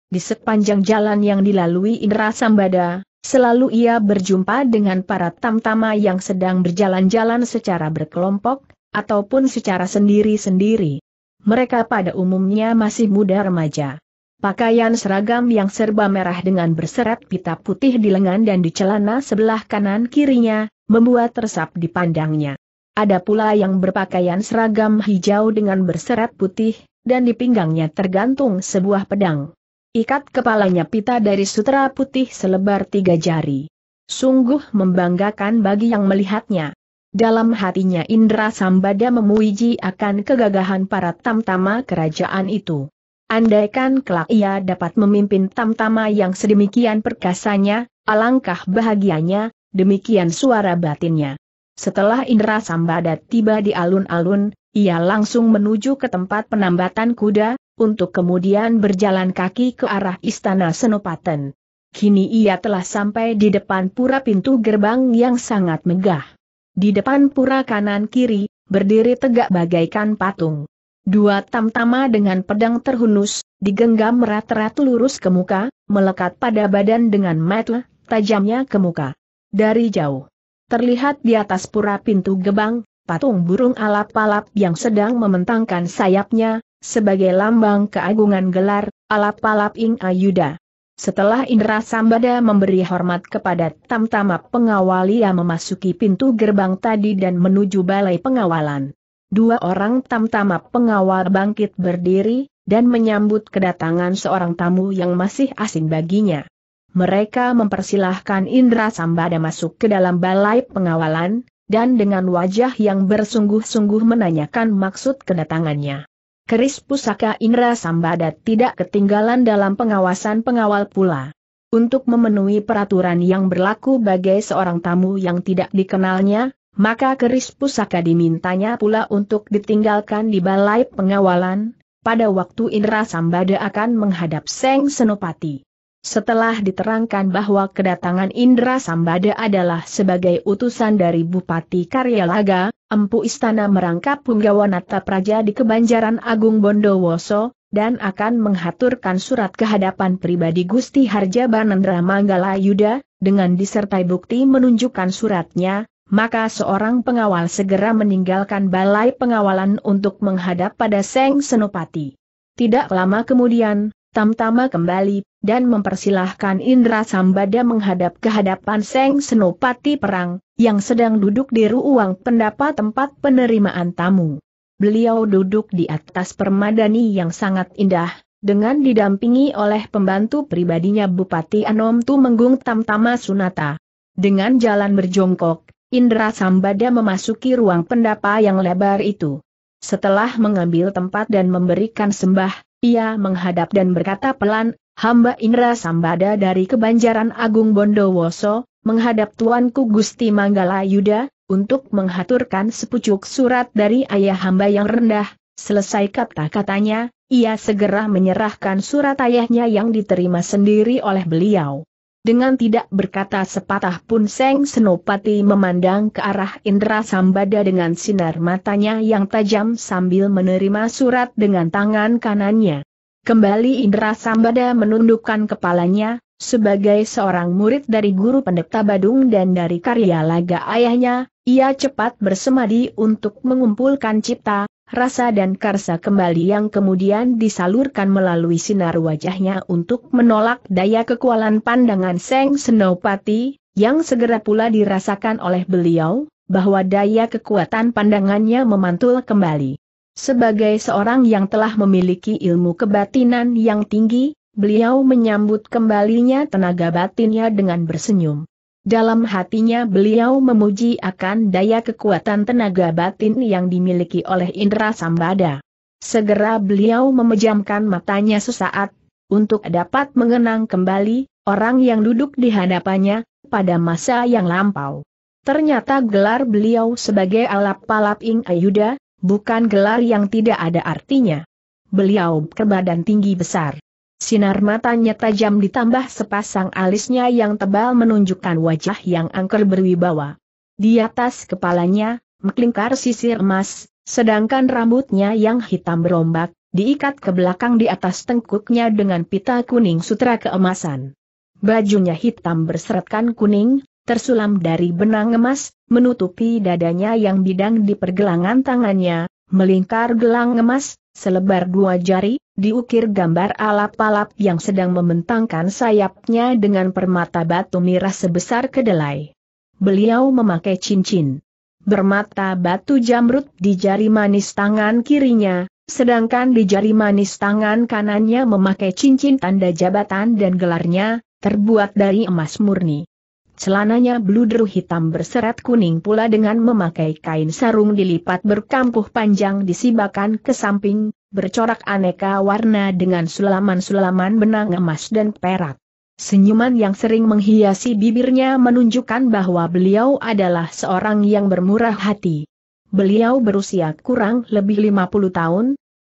Di sepanjang jalan yang dilalui Indra Sambada, Selalu ia berjumpa dengan para tamtama yang sedang berjalan-jalan secara berkelompok, ataupun secara sendiri-sendiri. Mereka pada umumnya masih muda remaja. Pakaian seragam yang serba merah dengan berserat pita putih di lengan dan di celana sebelah kanan kirinya, membuat resap pandangnya. Ada pula yang berpakaian seragam hijau dengan berserat putih, dan di pinggangnya tergantung sebuah pedang. Ikat kepalanya pita dari sutra putih selebar tiga jari. Sungguh membanggakan bagi yang melihatnya. Dalam hatinya Indra Sambada memuji akan kegagahan para tamtama kerajaan itu. Andaikan kelak ia dapat memimpin tamtama yang sedemikian perkasanya, alangkah bahagianya, demikian suara batinnya. Setelah Indra Sambada tiba di alun-alun, ia langsung menuju ke tempat penambatan kuda, untuk kemudian berjalan kaki ke arah Istana Senopaten. Kini ia telah sampai di depan pura pintu gerbang yang sangat megah. Di depan pura kanan-kiri, berdiri tegak bagaikan patung. Dua tamtama dengan pedang terhunus, digenggam merat-rat lurus ke muka, melekat pada badan dengan metel, tajamnya ke muka. Dari jauh, Terlihat di atas pura pintu gebang, patung burung alap-alap yang sedang mementangkan sayapnya, sebagai lambang keagungan gelar, alap-alap ing ayuda. Setelah Indra Sambada memberi hormat kepada tamtama pengawal ia memasuki pintu gerbang tadi dan menuju balai pengawalan. Dua orang tamtama pengawal bangkit berdiri, dan menyambut kedatangan seorang tamu yang masih asing baginya mereka mempersilahkan Indra Sambada masuk ke dalam balai pengawalan, dan dengan wajah yang bersungguh-sungguh menanyakan maksud kedatangannya. Keris pusaka Indra Sambada tidak ketinggalan dalam pengawasan pengawal pula. Untuk memenuhi peraturan yang berlaku bagi seorang tamu yang tidak dikenalnya, maka keris pusaka dimintanya pula untuk ditinggalkan di balai pengawalan, pada waktu Indra Sambada akan menghadap Seng Senopati. Setelah diterangkan bahwa kedatangan Indra Sambada adalah sebagai utusan dari Bupati Karyalaga, empu istana merangkap Nata Praja di Kebanjaran Agung Bondowoso, dan akan menghaturkan surat kehadapan pribadi Gusti Harja Banendra Manggala Yuda, dengan disertai bukti menunjukkan suratnya, maka seorang pengawal segera meninggalkan balai pengawalan untuk menghadap pada Seng Senopati. Tidak lama kemudian, Tamtama kembali dan mempersilahkan Indra Sambada menghadap ke hadapan Seng Senopati Perang, yang sedang duduk di ruang pendapat tempat penerimaan tamu. Beliau duduk di atas permadani yang sangat indah, dengan didampingi oleh pembantu pribadinya Bupati Anom Tu Tumenggung Tamtama Sunata. Dengan jalan berjongkok, Indra Sambada memasuki ruang pendapa yang lebar itu. Setelah mengambil tempat dan memberikan sembah, ia menghadap dan berkata pelan, Hamba Indra Sambada dari Kebanjaran Agung Bondowoso, menghadap Tuanku Gusti Manggala Yuda, untuk menghaturkan sepucuk surat dari ayah hamba yang rendah, selesai kata-katanya, ia segera menyerahkan surat ayahnya yang diterima sendiri oleh beliau. Dengan tidak berkata sepatah pun Seng Senopati memandang ke arah Indra Sambada dengan sinar matanya yang tajam sambil menerima surat dengan tangan kanannya. Kembali Indra Sambada menundukkan kepalanya, sebagai seorang murid dari guru pendeta Badung dan dari karya laga ayahnya, ia cepat bersemadi untuk mengumpulkan cipta, rasa dan karsa kembali yang kemudian disalurkan melalui sinar wajahnya untuk menolak daya kekualan pandangan Seng Senopati, yang segera pula dirasakan oleh beliau, bahwa daya kekuatan pandangannya memantul kembali. Sebagai seorang yang telah memiliki ilmu kebatinan yang tinggi, beliau menyambut kembalinya tenaga batinnya dengan bersenyum. Dalam hatinya beliau memuji akan daya kekuatan tenaga batin yang dimiliki oleh Indra Sambada. Segera beliau memejamkan matanya sesaat, untuk dapat mengenang kembali, orang yang duduk di hadapannya, pada masa yang lampau. Ternyata gelar beliau sebagai alap palap ing ayuda, bukan gelar yang tidak ada artinya. Beliau berbadan tinggi besar. Sinar matanya tajam ditambah sepasang alisnya yang tebal menunjukkan wajah yang angker berwibawa. Di atas kepalanya, melingkar sisir emas, sedangkan rambutnya yang hitam berombak, diikat ke belakang di atas tengkuknya dengan pita kuning sutra keemasan. Bajunya hitam berseretkan kuning, tersulam dari benang emas, menutupi dadanya yang bidang di pergelangan tangannya, melingkar gelang emas, selebar dua jari, diukir gambar alap-alap yang sedang membentangkan sayapnya dengan permata batu merah sebesar kedelai. Beliau memakai cincin bermata batu jamrut di jari manis tangan kirinya, sedangkan di jari manis tangan kanannya memakai cincin tanda jabatan dan gelarnya, terbuat dari emas murni celananya bluder hitam berserat kuning pula dengan memakai kain sarung dilipat berkampuh panjang disibakan ke samping, bercorak aneka warna dengan sulaman-sulaman benang emas dan perak. Senyuman yang sering menghiasi bibirnya menunjukkan bahwa beliau adalah seorang yang bermurah hati. Beliau berusia kurang lebih 50 tahun,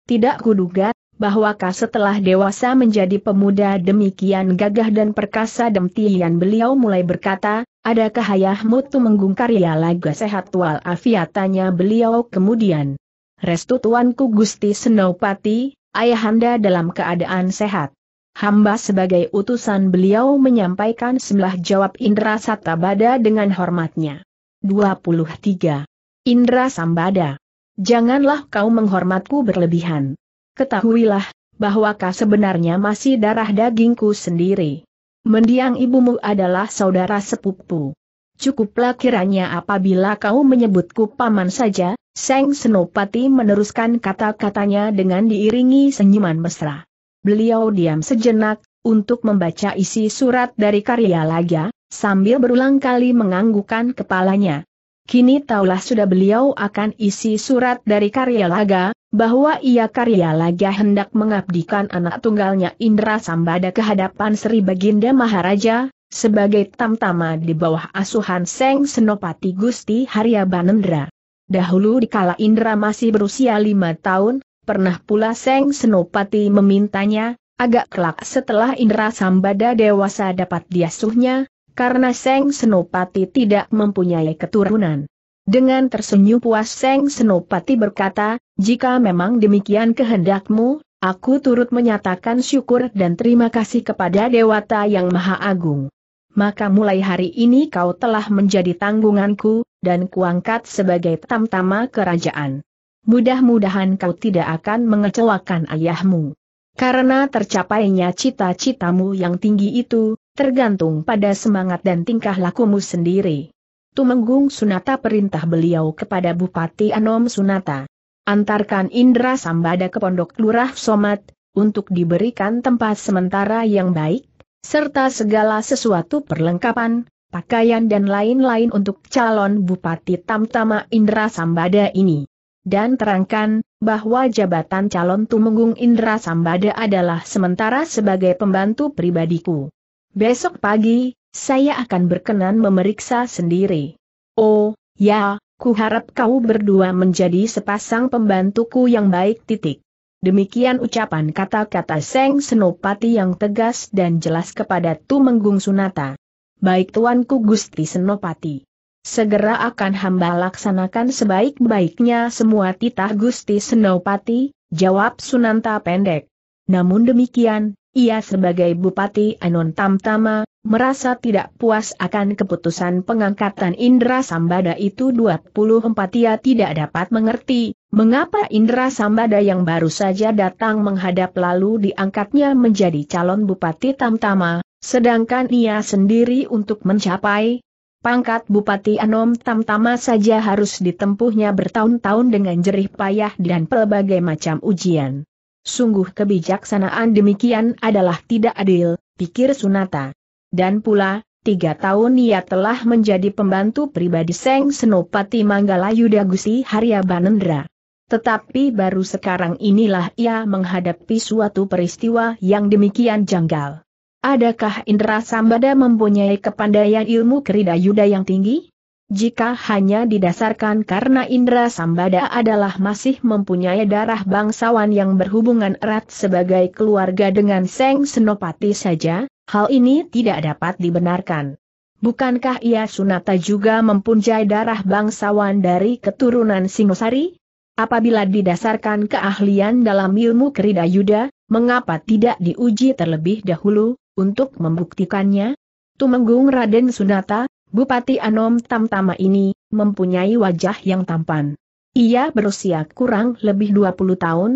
tidak kuduga bahwakah setelah dewasa menjadi pemuda demikian gagah dan perkasa demtian beliau mulai berkata, adakah ayahmu menggungkar ya laga sehat wal afiatanya beliau kemudian. Restu tuanku Gusti Senopati, ayahanda dalam keadaan sehat. Hamba sebagai utusan beliau menyampaikan sebelah jawab Indra Satabada dengan hormatnya. 23. Indra Sambada. Janganlah kau menghormatku berlebihan ketahuilah, bahwa kau sebenarnya masih darah dagingku sendiri. Mendiang ibumu adalah saudara sepupu. Cukuplah kiranya apabila kau menyebutku paman saja, Seng Senopati meneruskan kata-katanya dengan diiringi senyuman mesra. Beliau diam sejenak, untuk membaca isi surat dari karya laga, sambil berulang kali menganggukkan kepalanya. Kini taulah sudah beliau akan isi surat dari karya laga, bahwa ia karya laga hendak mengabdikan anak tunggalnya Indra Sambada ke hadapan Sri Baginda Maharaja, sebagai tamtama di bawah asuhan Seng Senopati Gusti Harya Banendra. Dahulu dikala Indra masih berusia lima tahun, pernah pula Seng Senopati memintanya, agak kelak setelah Indra Sambada dewasa dapat diasuhnya, karena Seng Senopati tidak mempunyai keturunan. Dengan tersenyum puas Seng Senopati berkata, jika memang demikian kehendakmu, aku turut menyatakan syukur dan terima kasih kepada Dewata yang Maha Agung. Maka mulai hari ini kau telah menjadi tanggunganku, dan kuangkat sebagai tamtama kerajaan. Mudah-mudahan kau tidak akan mengecewakan ayahmu. Karena tercapainya cita-citamu yang tinggi itu, tergantung pada semangat dan tingkah lakumu sendiri. Tumenggung Sunata perintah beliau kepada Bupati Anom Sunata. Antarkan Indra Sambada ke Pondok Lurah Somat, untuk diberikan tempat sementara yang baik, serta segala sesuatu perlengkapan, pakaian dan lain-lain untuk calon Bupati Tamtama Indra Sambada ini. Dan terangkan, bahwa jabatan calon Tumenggung Indra Sambada adalah sementara sebagai pembantu pribadiku. Besok pagi, saya akan berkenan memeriksa sendiri. Oh, ya, kuharap kau berdua menjadi sepasang pembantuku yang baik titik. Demikian ucapan kata-kata Seng Senopati yang tegas dan jelas kepada Tumenggung Sunata. Baik Tuanku Gusti Senopati. Segera akan hamba laksanakan sebaik-baiknya semua titah Gusti Senopati, jawab Sunanta pendek. Namun demikian, ia sebagai Bupati Anon Tamtama, merasa tidak puas akan keputusan pengangkatan Indra Sambada itu 24 ia tidak dapat mengerti, mengapa Indra Sambada yang baru saja datang menghadap lalu diangkatnya menjadi calon Bupati Tamtama, sedangkan ia sendiri untuk mencapai pangkat Bupati Anom Tamtama saja harus ditempuhnya bertahun-tahun dengan jerih payah dan pelbagai macam ujian. Sungguh kebijaksanaan demikian adalah tidak adil, pikir Sunata. Dan pula, tiga tahun ia telah menjadi pembantu pribadi Seng Senopati Yuda Gusti Harya Banendra. Tetapi baru sekarang inilah ia menghadapi suatu peristiwa yang demikian janggal. Adakah Indra Sambada mempunyai kepandaian ilmu kerida Yuda yang tinggi? Jika hanya didasarkan karena Indra Sambada adalah masih mempunyai darah bangsawan yang berhubungan erat sebagai keluarga dengan Seng Senopati saja, hal ini tidak dapat dibenarkan. Bukankah ia Sunata juga mempunyai darah bangsawan dari keturunan Singosari? Apabila didasarkan keahlian dalam ilmu kerida yuda, mengapa tidak diuji terlebih dahulu, untuk membuktikannya? Tumenggung Raden Sunata, Bupati Anom Tamtama ini, mempunyai wajah yang tampan. Ia berusia kurang lebih 20 tahun,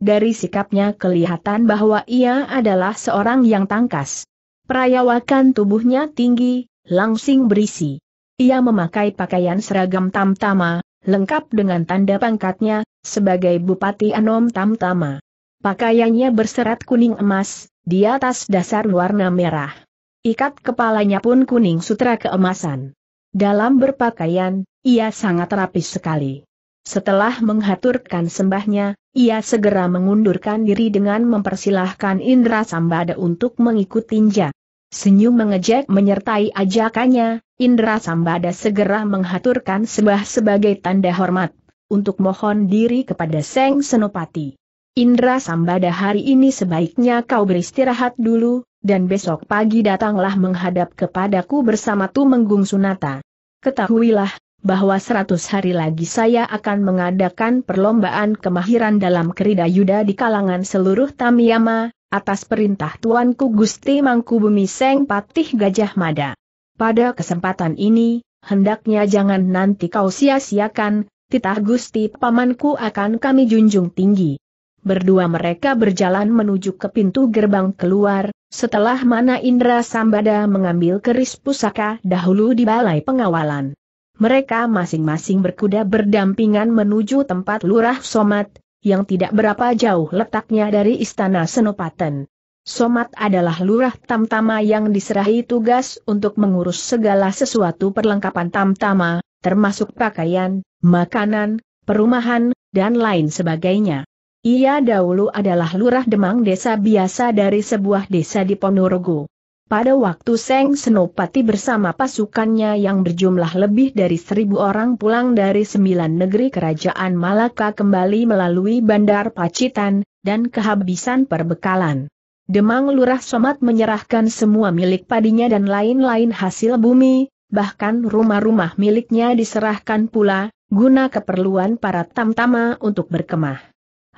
dari sikapnya kelihatan bahwa ia adalah seorang yang tangkas. Perayawakan tubuhnya tinggi, langsing berisi. Ia memakai pakaian seragam tamtama, lengkap dengan tanda pangkatnya, sebagai Bupati Anom Tamtama. Pakaiannya berserat kuning emas, di atas dasar warna merah. Ikat kepalanya pun kuning sutra keemasan. Dalam berpakaian, ia sangat rapi sekali. Setelah menghaturkan sembahnya, ia segera mengundurkan diri dengan mempersilahkan Indra Sambada untuk mengikuti tinja. Senyum mengejek menyertai ajakannya, Indra Sambada segera menghaturkan sembah sebagai tanda hormat, untuk mohon diri kepada Seng Senopati. Indra Sambada hari ini sebaiknya kau beristirahat dulu, dan besok pagi datanglah menghadap kepadaku bersama Tumenggung Sunata. Ketahuilah, bahwa 100 hari lagi saya akan mengadakan perlombaan kemahiran dalam kerida yuda di kalangan seluruh Tamiyama, atas perintah Tuanku Gusti mangku bumi Seng Patih Gajah Mada. Pada kesempatan ini, hendaknya jangan nanti kau sia-siakan, titah Gusti Pamanku akan kami junjung tinggi. Berdua mereka berjalan menuju ke pintu gerbang keluar, setelah mana Indra Sambada mengambil keris pusaka dahulu di balai pengawalan mereka masing-masing berkuda berdampingan menuju tempat Lurah Somat, yang tidak berapa jauh letaknya dari Istana Senopaten. Somat adalah lurah tamtama yang diserahi tugas untuk mengurus segala sesuatu perlengkapan tamtama, termasuk pakaian, makanan, perumahan, dan lain sebagainya. Ia dahulu adalah lurah Demang desa biasa dari sebuah desa di Ponorogo. Pada waktu Seng Senopati bersama pasukannya yang berjumlah lebih dari seribu orang pulang dari sembilan negeri kerajaan Malaka kembali melalui Bandar Pacitan, dan kehabisan perbekalan. Demang Lurah Somat menyerahkan semua milik padinya dan lain-lain hasil bumi, bahkan rumah-rumah miliknya diserahkan pula, guna keperluan para tamtama untuk berkemah.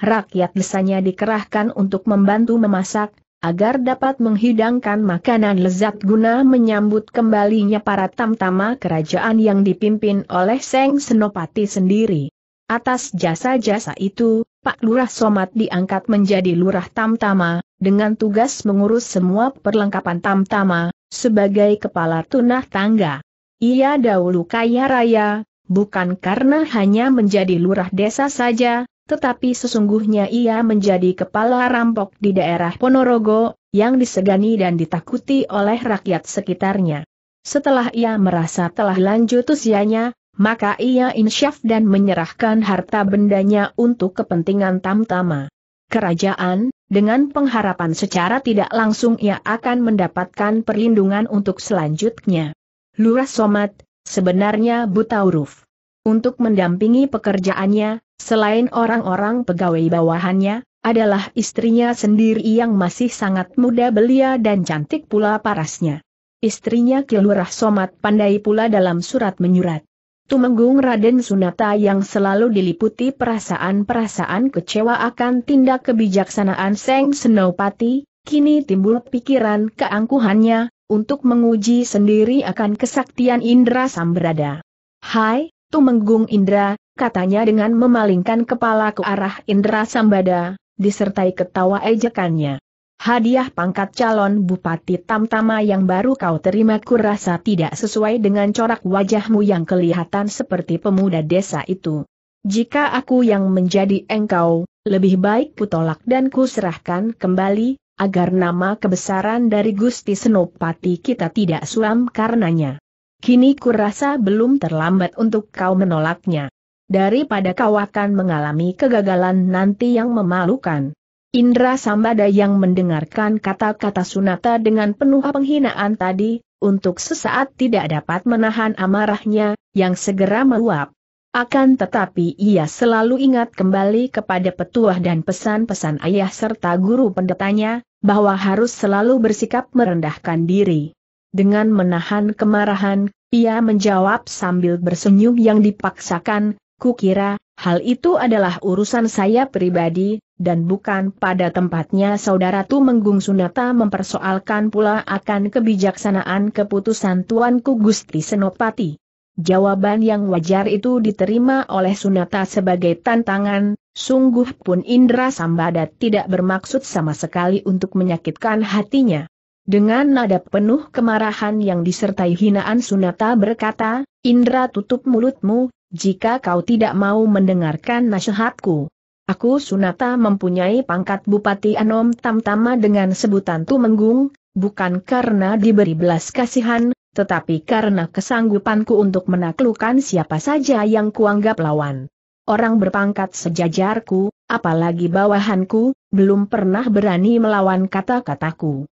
Rakyat desanya dikerahkan untuk membantu memasak, agar dapat menghidangkan makanan lezat guna menyambut kembalinya para tamtama kerajaan yang dipimpin oleh Seng Senopati sendiri. Atas jasa-jasa itu, Pak Lurah Somat diangkat menjadi Lurah Tamtama, dengan tugas mengurus semua perlengkapan Tamtama, sebagai kepala tunah tangga. Ia dahulu kaya raya, bukan karena hanya menjadi lurah desa saja, tetapi sesungguhnya ia menjadi kepala rampok di daerah Ponorogo, yang disegani dan ditakuti oleh rakyat sekitarnya. Setelah ia merasa telah lanjut usianya, maka ia insyaf dan menyerahkan harta bendanya untuk kepentingan tamtama. Kerajaan, dengan pengharapan secara tidak langsung ia akan mendapatkan perlindungan untuk selanjutnya. Lurah Somat, sebenarnya buta huruf. Untuk mendampingi pekerjaannya, Selain orang-orang pegawai bawahannya, adalah istrinya sendiri yang masih sangat muda belia dan cantik pula parasnya. Istrinya Kilurah Somat pandai pula dalam surat menyurat. Tumenggung Raden Sunata yang selalu diliputi perasaan-perasaan kecewa akan tindak kebijaksanaan Seng Senopati, kini timbul pikiran keangkuhannya, untuk menguji sendiri akan kesaktian Indra Samberada. Hai, Tumenggung Indra, katanya dengan memalingkan kepala ke arah Indra Sambada, disertai ketawa ejekannya. Hadiah pangkat calon Bupati Tamtama yang baru kau terima kurasa tidak sesuai dengan corak wajahmu yang kelihatan seperti pemuda desa itu. Jika aku yang menjadi engkau, lebih baik kutolak dan kuserahkan kembali, agar nama kebesaran dari Gusti Senopati kita tidak suam karenanya. Kini kurasa belum terlambat untuk kau menolaknya daripada kau akan mengalami kegagalan nanti yang memalukan. Indra Sambada yang mendengarkan kata-kata Sunata dengan penuh penghinaan tadi, untuk sesaat tidak dapat menahan amarahnya, yang segera meluap. Akan tetapi ia selalu ingat kembali kepada petuah dan pesan-pesan ayah serta guru pendetanya, bahwa harus selalu bersikap merendahkan diri. Dengan menahan kemarahan, ia menjawab sambil bersenyum yang dipaksakan, Kukira, hal itu adalah urusan saya pribadi, dan bukan pada tempatnya saudara Tu Menggung Sunata mempersoalkan pula akan kebijaksanaan keputusan Tuanku Gusti Senopati. Jawaban yang wajar itu diterima oleh Sunata sebagai tantangan, sungguh pun Indra Sambada tidak bermaksud sama sekali untuk menyakitkan hatinya. Dengan nada penuh kemarahan yang disertai hinaan Sunata berkata, Indra tutup mulutmu, jika kau tidak mau mendengarkan nasihatku. Aku Sunata mempunyai pangkat Bupati Anom Tamtama dengan sebutan Tumenggung, bukan karena diberi belas kasihan, tetapi karena kesanggupanku untuk menaklukkan siapa saja yang kuanggap lawan. Orang berpangkat sejajarku, apalagi bawahanku, belum pernah berani melawan kata-kataku.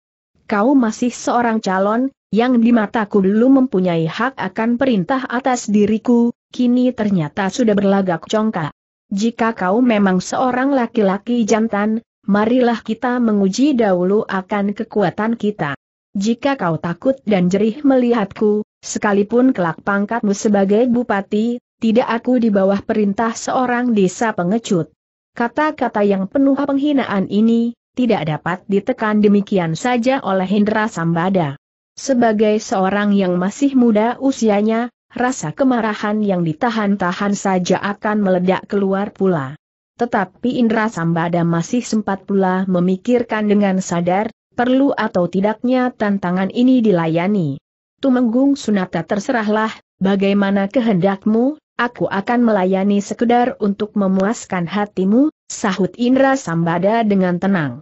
Kau masih seorang calon, yang di mataku belum mempunyai hak akan perintah atas diriku, kini ternyata sudah berlagak congkak. Jika kau memang seorang laki-laki jantan, marilah kita menguji dahulu akan kekuatan kita. Jika kau takut dan jerih melihatku, sekalipun kelak pangkatmu sebagai bupati, tidak aku di bawah perintah seorang desa pengecut. Kata-kata yang penuh penghinaan ini, tidak dapat ditekan demikian saja oleh Hendra Sambada. Sebagai seorang yang masih muda usianya, rasa kemarahan yang ditahan-tahan saja akan meledak keluar pula. Tetapi Indra Sambada masih sempat pula memikirkan dengan sadar, perlu atau tidaknya tantangan ini dilayani. Tumenggung Sunata terserahlah, bagaimana kehendakmu, aku akan melayani sekedar untuk memuaskan hatimu, sahut Indra Sambada dengan tenang.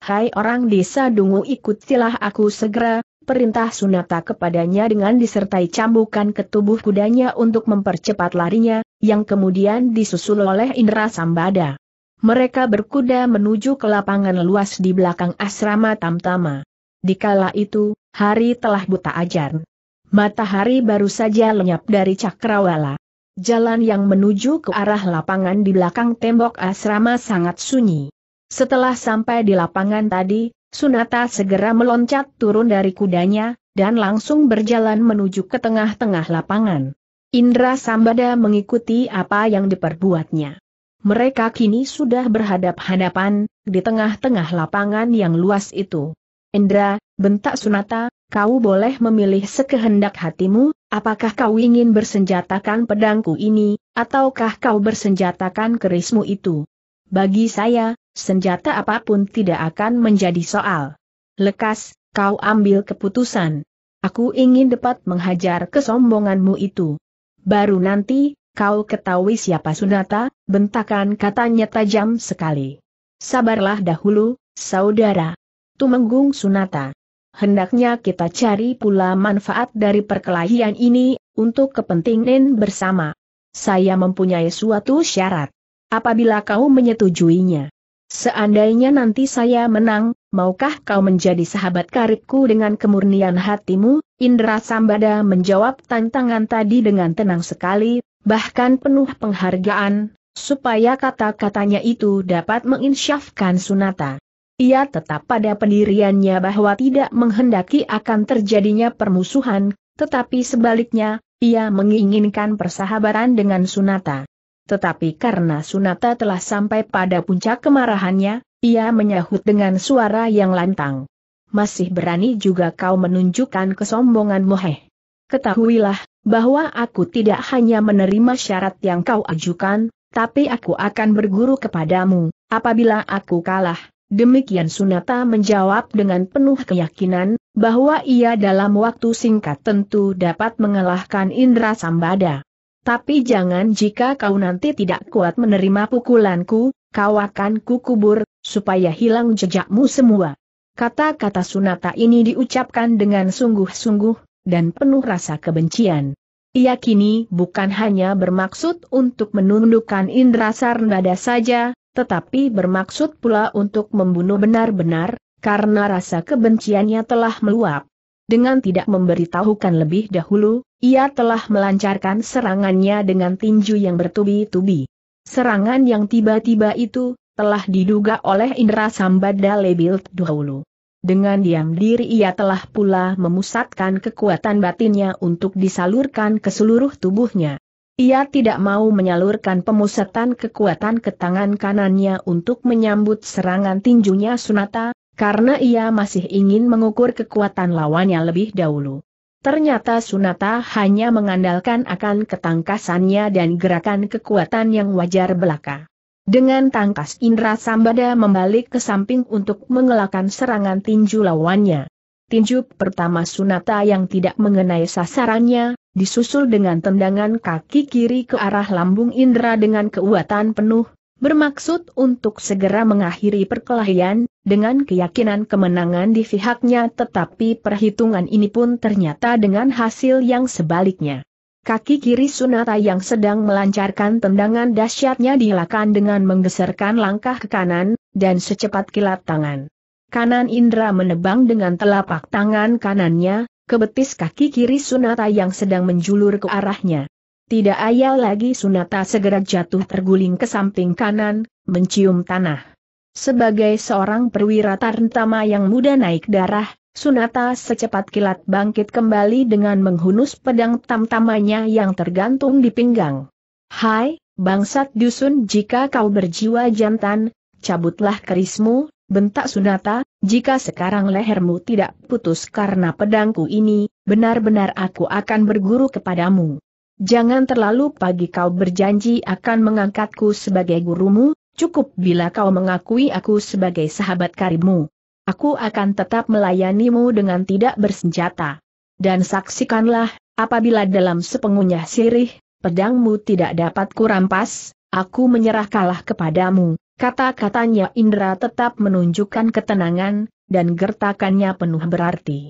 Hai orang desa Dungu ikutilah aku segera, perintah Sunata kepadanya dengan disertai cambukan ke tubuh kudanya untuk mempercepat larinya, yang kemudian disusul oleh Indra Sambada. Mereka berkuda menuju ke lapangan luas di belakang asrama Tamtama. Dikala itu, hari telah buta ajar. Matahari baru saja lenyap dari cakrawala. Jalan yang menuju ke arah lapangan di belakang tembok asrama sangat sunyi. Setelah sampai di lapangan tadi, Sunata segera meloncat turun dari kudanya, dan langsung berjalan menuju ke tengah-tengah lapangan. Indra Sambada mengikuti apa yang diperbuatnya. Mereka kini sudah berhadap-hadapan, di tengah-tengah lapangan yang luas itu. Indra, bentak Sunata, kau boleh memilih sekehendak hatimu, apakah kau ingin bersenjatakan pedangku ini, ataukah kau bersenjatakan kerismu itu? Bagi saya, senjata apapun tidak akan menjadi soal. Lekas, kau ambil keputusan. Aku ingin dapat menghajar kesombonganmu itu. Baru nanti, kau ketahui siapa Sunata, bentakan katanya tajam sekali. Sabarlah dahulu, saudara. Tumenggung Sunata. Hendaknya kita cari pula manfaat dari perkelahian ini, untuk kepentingan bersama. Saya mempunyai suatu syarat. Apabila kau menyetujuinya, Seandainya nanti saya menang, maukah kau menjadi sahabat karibku dengan kemurnian hatimu? Indra Sambada menjawab tantangan tadi dengan tenang sekali, bahkan penuh penghargaan, supaya kata-katanya itu dapat menginsyafkan Sunata. Ia tetap pada pendiriannya bahwa tidak menghendaki akan terjadinya permusuhan, tetapi sebaliknya, ia menginginkan persahabatan dengan Sunata tetapi karena Sunata telah sampai pada puncak kemarahannya, ia menyahut dengan suara yang lantang. Masih berani juga kau menunjukkan kesombonganmu heh. Ketahuilah, bahwa aku tidak hanya menerima syarat yang kau ajukan, tapi aku akan berguru kepadamu, apabila aku kalah. Demikian Sunata menjawab dengan penuh keyakinan, bahwa ia dalam waktu singkat tentu dapat mengalahkan Indra Sambada. Tapi jangan jika kau nanti tidak kuat menerima pukulanku, kau akan kukubur, supaya hilang jejakmu semua. Kata-kata sunata ini diucapkan dengan sungguh-sungguh, dan penuh rasa kebencian. Ia kini bukan hanya bermaksud untuk menundukkan indra sarnada saja, tetapi bermaksud pula untuk membunuh benar-benar, karena rasa kebenciannya telah meluap. Dengan tidak memberitahukan lebih dahulu, ia telah melancarkan serangannya dengan tinju yang bertubi-tubi. Serangan yang tiba-tiba itu, telah diduga oleh Indra Sambada Lebilt dahulu. Dengan diam diri ia telah pula memusatkan kekuatan batinnya untuk disalurkan ke seluruh tubuhnya. Ia tidak mau menyalurkan pemusatan kekuatan ke tangan kanannya untuk menyambut serangan tinjunya Sunata, karena ia masih ingin mengukur kekuatan lawannya lebih dahulu. Ternyata Sunata hanya mengandalkan akan ketangkasannya dan gerakan kekuatan yang wajar belaka. Dengan tangkas Indra Sambada membalik ke samping untuk mengelakkan serangan tinju lawannya. Tinju pertama Sunata yang tidak mengenai sasarannya, disusul dengan tendangan kaki kiri ke arah lambung Indra dengan kekuatan penuh bermaksud untuk segera mengakhiri perkelahian, dengan keyakinan kemenangan di pihaknya tetapi perhitungan ini pun ternyata dengan hasil yang sebaliknya. Kaki kiri Sunata yang sedang melancarkan tendangan dahsyatnya dihilangkan dengan menggeserkan langkah ke kanan, dan secepat kilat tangan. Kanan Indra menebang dengan telapak tangan kanannya, ke betis kaki kiri Sunata yang sedang menjulur ke arahnya. Tidak ayal lagi Sunata segera jatuh terguling ke samping kanan, mencium tanah. Sebagai seorang perwira tarntama yang muda naik darah, Sunata secepat kilat bangkit kembali dengan menghunus pedang tamtamanya yang tergantung di pinggang. Hai, bangsat dusun jika kau berjiwa jantan, cabutlah kerismu, bentak Sunata, jika sekarang lehermu tidak putus karena pedangku ini, benar-benar aku akan berguru kepadamu. Jangan terlalu pagi kau berjanji akan mengangkatku sebagai gurumu, cukup bila kau mengakui aku sebagai sahabat karibmu. Aku akan tetap melayanimu dengan tidak bersenjata. Dan saksikanlah, apabila dalam sepengunyah sirih, pedangmu tidak dapat kurampas, aku menyerah kalah kepadamu. Kata-katanya Indra tetap menunjukkan ketenangan, dan gertakannya penuh berarti.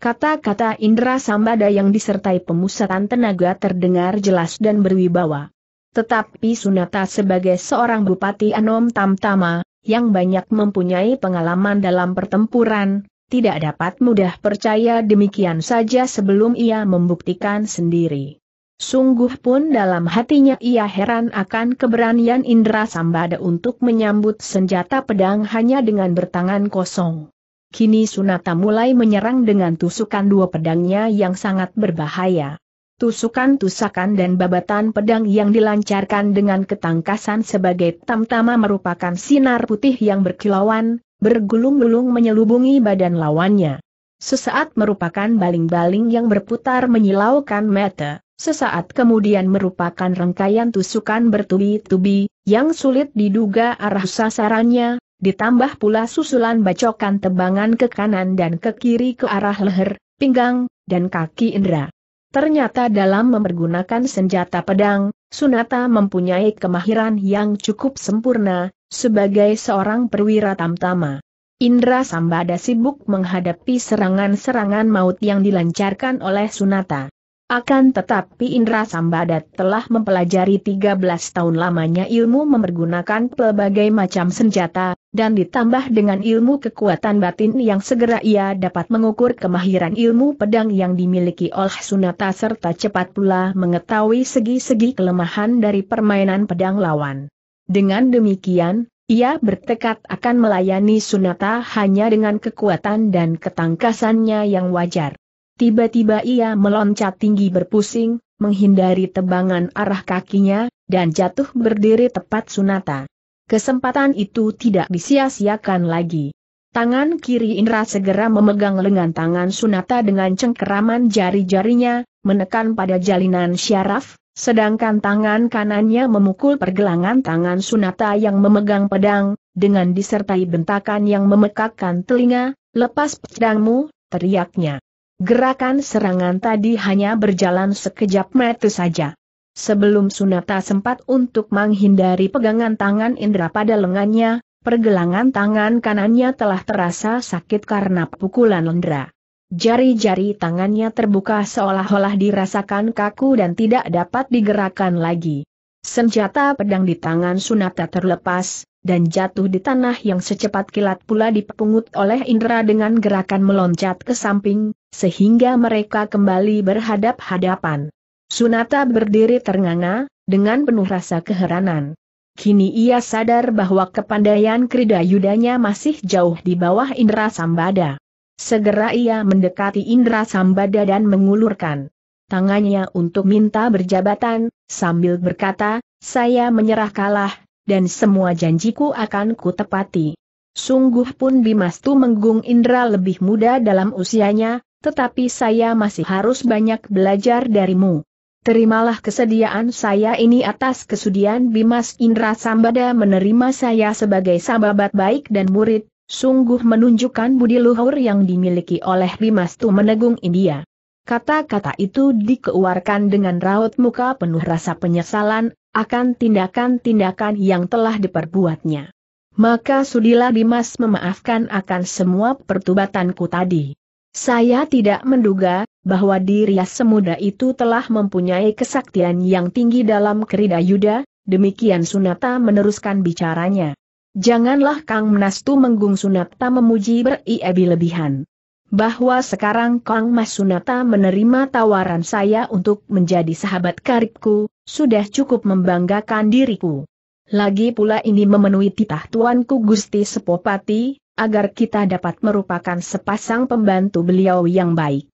Kata-kata Indra Sambada yang disertai pemusatan tenaga terdengar jelas dan berwibawa. Tetapi Sunata sebagai seorang Bupati Anom Tamtama, yang banyak mempunyai pengalaman dalam pertempuran, tidak dapat mudah percaya demikian saja sebelum ia membuktikan sendiri. Sungguh pun dalam hatinya ia heran akan keberanian Indra Sambada untuk menyambut senjata pedang hanya dengan bertangan kosong. Kini Sunata mulai menyerang dengan tusukan dua pedangnya yang sangat berbahaya. Tusukan tusakan dan babatan pedang yang dilancarkan dengan ketangkasan sebagai tamtama merupakan sinar putih yang berkilauan, bergulung-gulung menyelubungi badan lawannya. Sesaat merupakan baling-baling yang berputar menyilaukan mata, sesaat kemudian merupakan rangkaian tusukan bertubi-tubi, yang sulit diduga arah sasarannya, ditambah pula susulan bacokan tebangan ke kanan dan ke kiri ke arah leher, pinggang, dan kaki Indra. Ternyata dalam mempergunakan senjata pedang, Sunata mempunyai kemahiran yang cukup sempurna, sebagai seorang perwira tamtama. Indra Sambada sibuk menghadapi serangan-serangan maut yang dilancarkan oleh Sunata. Akan tetapi Indra Sambada telah mempelajari 13 tahun lamanya ilmu mempergunakan pelbagai macam senjata, dan ditambah dengan ilmu kekuatan batin yang segera ia dapat mengukur kemahiran ilmu pedang yang dimiliki oleh Sunata serta cepat pula mengetahui segi-segi kelemahan dari permainan pedang lawan. Dengan demikian, ia bertekad akan melayani Sunata hanya dengan kekuatan dan ketangkasannya yang wajar. Tiba-tiba ia meloncat tinggi berpusing, menghindari tebangan arah kakinya, dan jatuh berdiri tepat Sunata. Kesempatan itu tidak disia-siakan lagi. Tangan kiri Indra segera memegang lengan tangan Sunata dengan cengkeraman jari-jarinya, menekan pada jalinan syaraf, sedangkan tangan kanannya memukul pergelangan tangan Sunata yang memegang pedang, dengan disertai bentakan yang memekakkan telinga, lepas pedangmu, teriaknya. Gerakan serangan tadi hanya berjalan sekejap mata saja. Sebelum Sunata sempat untuk menghindari pegangan tangan Indra pada lengannya, pergelangan tangan kanannya telah terasa sakit karena pukulan Indra. Jari-jari tangannya terbuka seolah-olah dirasakan kaku dan tidak dapat digerakkan lagi. Senjata pedang di tangan Sunata terlepas, dan jatuh di tanah yang secepat kilat pula dipungut oleh Indra dengan gerakan meloncat ke samping, sehingga mereka kembali berhadap-hadapan. Sunata berdiri ternganga, dengan penuh rasa keheranan. Kini ia sadar bahwa kepandaian krida yudanya masih jauh di bawah Indra Sambada. Segera ia mendekati Indra Sambada dan mengulurkan tangannya untuk minta berjabatan, sambil berkata, saya menyerah kalah, dan semua janjiku akan kutepati. Sungguh pun bimastu Menggung Indra lebih muda dalam usianya, tetapi saya masih harus banyak belajar darimu. Terimalah kesediaan saya ini atas kesudian Bimas Indra Sambada menerima saya sebagai sahabat baik dan murid, sungguh menunjukkan budi luhur yang dimiliki oleh Bimas Tu Menegung India. Kata-kata itu dikeluarkan dengan raut muka penuh rasa penyesalan akan tindakan-tindakan yang telah diperbuatnya. Maka sudilah Bimas memaafkan akan semua pertubatanku tadi. Saya tidak menduga bahwa diri Semuda itu telah mempunyai kesaktian yang tinggi dalam kerida yuda, demikian Sunata meneruskan bicaranya. Janganlah Kang Menastu Menggung Sunata memuji beriebi lebihan Bahwa sekarang Kang Mas Sunata menerima tawaran saya untuk menjadi sahabat karibku, sudah cukup membanggakan diriku. Lagi pula ini memenuhi titah tuanku Gusti Sepopati, agar kita dapat merupakan sepasang pembantu beliau yang baik.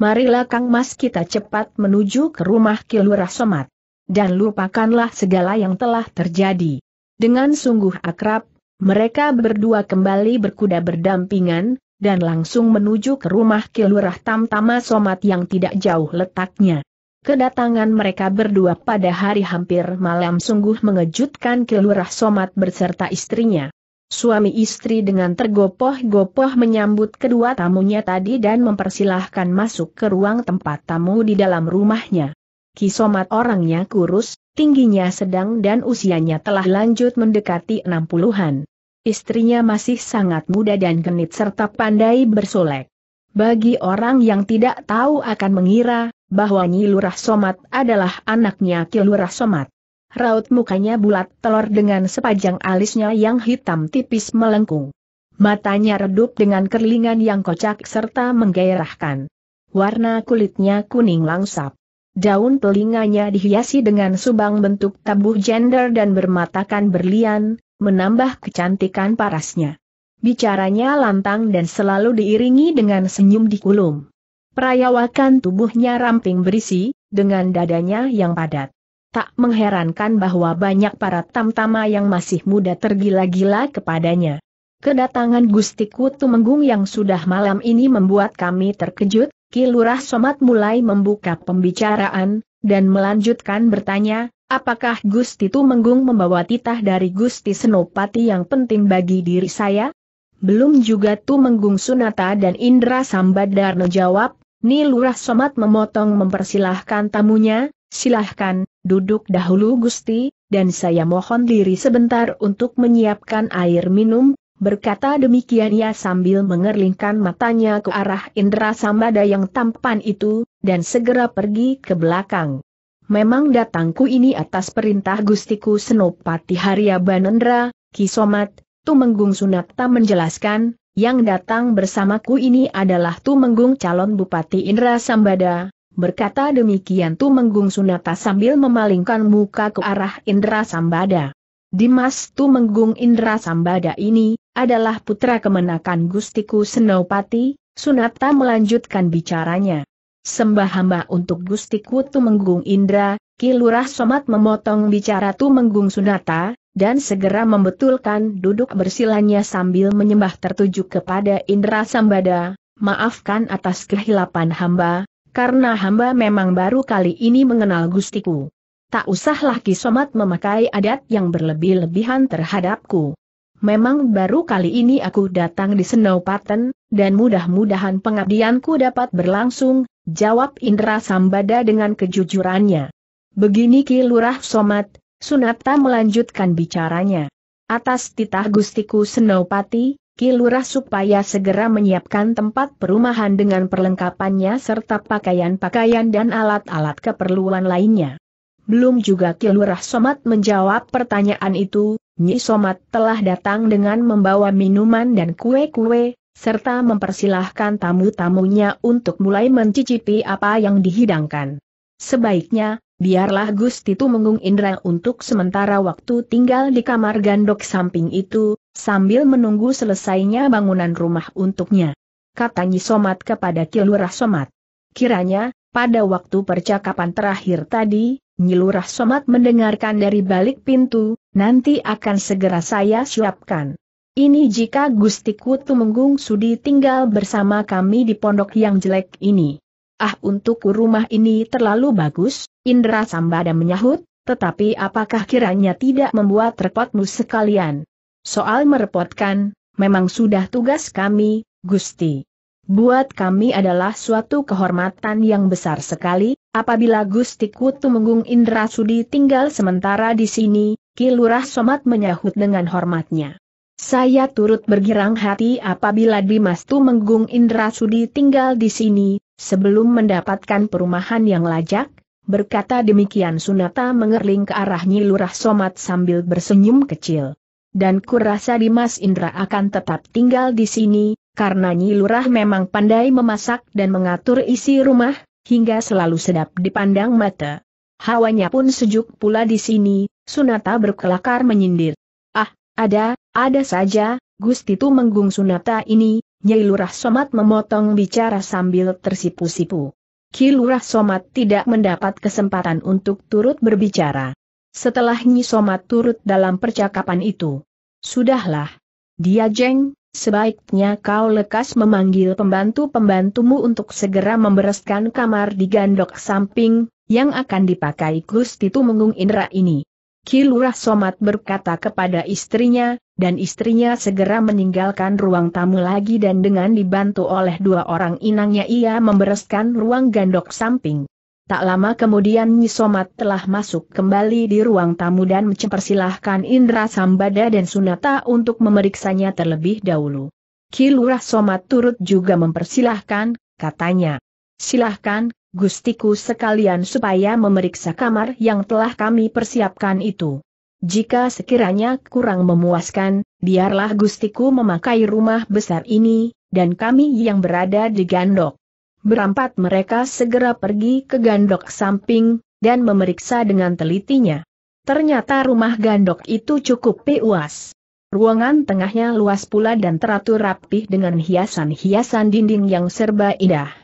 Marilah Kang Mas kita cepat menuju ke rumah Kilurah Somat. Dan lupakanlah segala yang telah terjadi. Dengan sungguh akrab, mereka berdua kembali berkuda berdampingan, dan langsung menuju ke rumah Kilurah Tamtama Somat yang tidak jauh letaknya. Kedatangan mereka berdua pada hari hampir malam sungguh mengejutkan Kilurah Somat berserta istrinya. Suami istri dengan tergopoh-gopoh menyambut kedua tamunya tadi dan mempersilahkan masuk ke ruang tempat tamu di dalam rumahnya. Kisomat orangnya kurus, tingginya sedang dan usianya telah lanjut mendekati 60-an. Istrinya masih sangat muda dan genit serta pandai bersolek. Bagi orang yang tidak tahu akan mengira, bahwa Nyi Lurah Somat adalah anaknya Ki Lurah Somat raut mukanya bulat telur dengan sepanjang alisnya yang hitam tipis melengkung. Matanya redup dengan kerlingan yang kocak serta menggairahkan. Warna kulitnya kuning langsap. Daun telinganya dihiasi dengan subang bentuk tabuh gender dan bermatakan berlian, menambah kecantikan parasnya. Bicaranya lantang dan selalu diiringi dengan senyum di kulum. Perayawakan tubuhnya ramping berisi, dengan dadanya yang padat tak mengherankan bahwa banyak para tamtama yang masih muda tergila-gila kepadanya. Kedatangan Gusti Kutu Menggung yang sudah malam ini membuat kami terkejut, Kilurah Somat mulai membuka pembicaraan, dan melanjutkan bertanya, apakah Gusti Menggung membawa titah dari Gusti Senopati yang penting bagi diri saya? Belum juga Menggung Sunata dan Indra Sambadarno jawab, Nilurah Somat memotong mempersilahkan tamunya, silahkan, Duduk dahulu Gusti, dan saya mohon diri sebentar untuk menyiapkan air minum, berkata demikian ia sambil mengerlingkan matanya ke arah Indra Sambada yang tampan itu, dan segera pergi ke belakang. Memang datangku ini atas perintah Gustiku Senopati Harya Banendra, Kisomat, Tumenggung Sunakta menjelaskan, yang datang bersamaku ini adalah Tumenggung calon Bupati Indra Sambada, berkata demikian tu menggung Sunata sambil memalingkan muka ke arah Indra Sambada. Dimas tu menggung Indra Sambada ini, adalah putra kemenakan Gustiku Senopati, Sunata melanjutkan bicaranya. Sembah hamba untuk Gustiku tu menggung Indra, Kilurah Somat memotong bicara tu menggung Sunata, dan segera membetulkan duduk bersilanya sambil menyembah tertuju kepada Indra Sambada, maafkan atas kehilapan hamba, karena hamba memang baru kali ini mengenal gustiku. Tak usahlah Kisomat memakai adat yang berlebih-lebihan terhadapku. Memang baru kali ini aku datang di Senopaten, dan mudah-mudahan pengabdianku dapat berlangsung, jawab Indra Sambada dengan kejujurannya. Begini Ki Lurah Somat, Sunata melanjutkan bicaranya. Atas titah Gustiku Senopati, Kilurah supaya segera menyiapkan tempat perumahan dengan perlengkapannya serta pakaian-pakaian dan alat-alat keperluan lainnya. Belum juga Kilurah Somat menjawab pertanyaan itu, Nyi Somat telah datang dengan membawa minuman dan kue-kue, serta mempersilahkan tamu-tamunya untuk mulai mencicipi apa yang dihidangkan. Sebaiknya, biarlah Gusti Tumenggung Indra untuk sementara waktu tinggal di kamar gandok samping itu, sambil menunggu selesainya bangunan rumah untuknya. Kata Nyi Somat kepada Kilurah Somat. Kiranya, pada waktu percakapan terakhir tadi, Nyi Somat mendengarkan dari balik pintu, nanti akan segera saya siapkan. Ini jika Gusti Kutu Menggung Sudi tinggal bersama kami di pondok yang jelek ini. Ah untuk rumah ini terlalu bagus, Indra Sambada menyahut, tetapi apakah kiranya tidak membuat repotmu sekalian? Soal merepotkan, memang sudah tugas kami, Gusti. Buat kami adalah suatu kehormatan yang besar sekali, apabila Gusti Kutu Menggung Indra Sudi tinggal sementara di sini, Kilurah Somat menyahut dengan hormatnya. Saya turut bergirang hati apabila Dimas Tumenggung Indra Sudi tinggal di sini, sebelum mendapatkan perumahan yang lajak, berkata demikian Sunata mengerling ke arah Nyi Lurah Somat sambil bersenyum kecil dan kurasa Dimas Indra akan tetap tinggal di sini, karena Nyi Lurah memang pandai memasak dan mengatur isi rumah, hingga selalu sedap dipandang mata. Hawanya pun sejuk pula di sini, Sunata berkelakar menyindir. Ah, ada, ada saja, Gusti itu menggung Sunata ini, Nyai Lurah Somat memotong bicara sambil tersipu-sipu. Ki Lurah Somat tidak mendapat kesempatan untuk turut berbicara. Setelah Nyi Soma turut dalam percakapan itu. Sudahlah. Dia jeng, sebaiknya kau lekas memanggil pembantu-pembantumu untuk segera membereskan kamar di gandok samping, yang akan dipakai Gusti Tumenggung Indra ini. Kilurah Somat berkata kepada istrinya, dan istrinya segera meninggalkan ruang tamu lagi dan dengan dibantu oleh dua orang inangnya ia membereskan ruang gandok samping. Tak lama kemudian Nyi Somat telah masuk kembali di ruang tamu dan mempersilahkan Indra Sambada dan Sunata untuk memeriksanya terlebih dahulu. Kilurah Somat turut juga mempersilahkan, katanya. Silahkan, Gustiku sekalian supaya memeriksa kamar yang telah kami persiapkan itu. Jika sekiranya kurang memuaskan, biarlah Gustiku memakai rumah besar ini, dan kami yang berada di Gandok. Berempat mereka segera pergi ke gandok samping, dan memeriksa dengan telitinya. Ternyata rumah gandok itu cukup puas. Ruangan tengahnya luas pula dan teratur rapih dengan hiasan-hiasan dinding yang serba indah.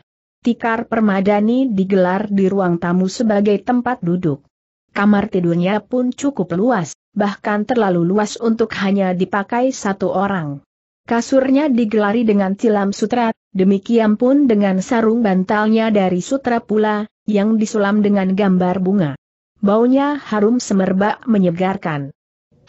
Tikar permadani digelar di ruang tamu sebagai tempat duduk. Kamar tidurnya pun cukup luas, bahkan terlalu luas untuk hanya dipakai satu orang. Kasurnya digelari dengan silam sutra, demikian pun dengan sarung bantalnya dari sutra pula, yang disulam dengan gambar bunga. Baunya harum semerbak menyegarkan.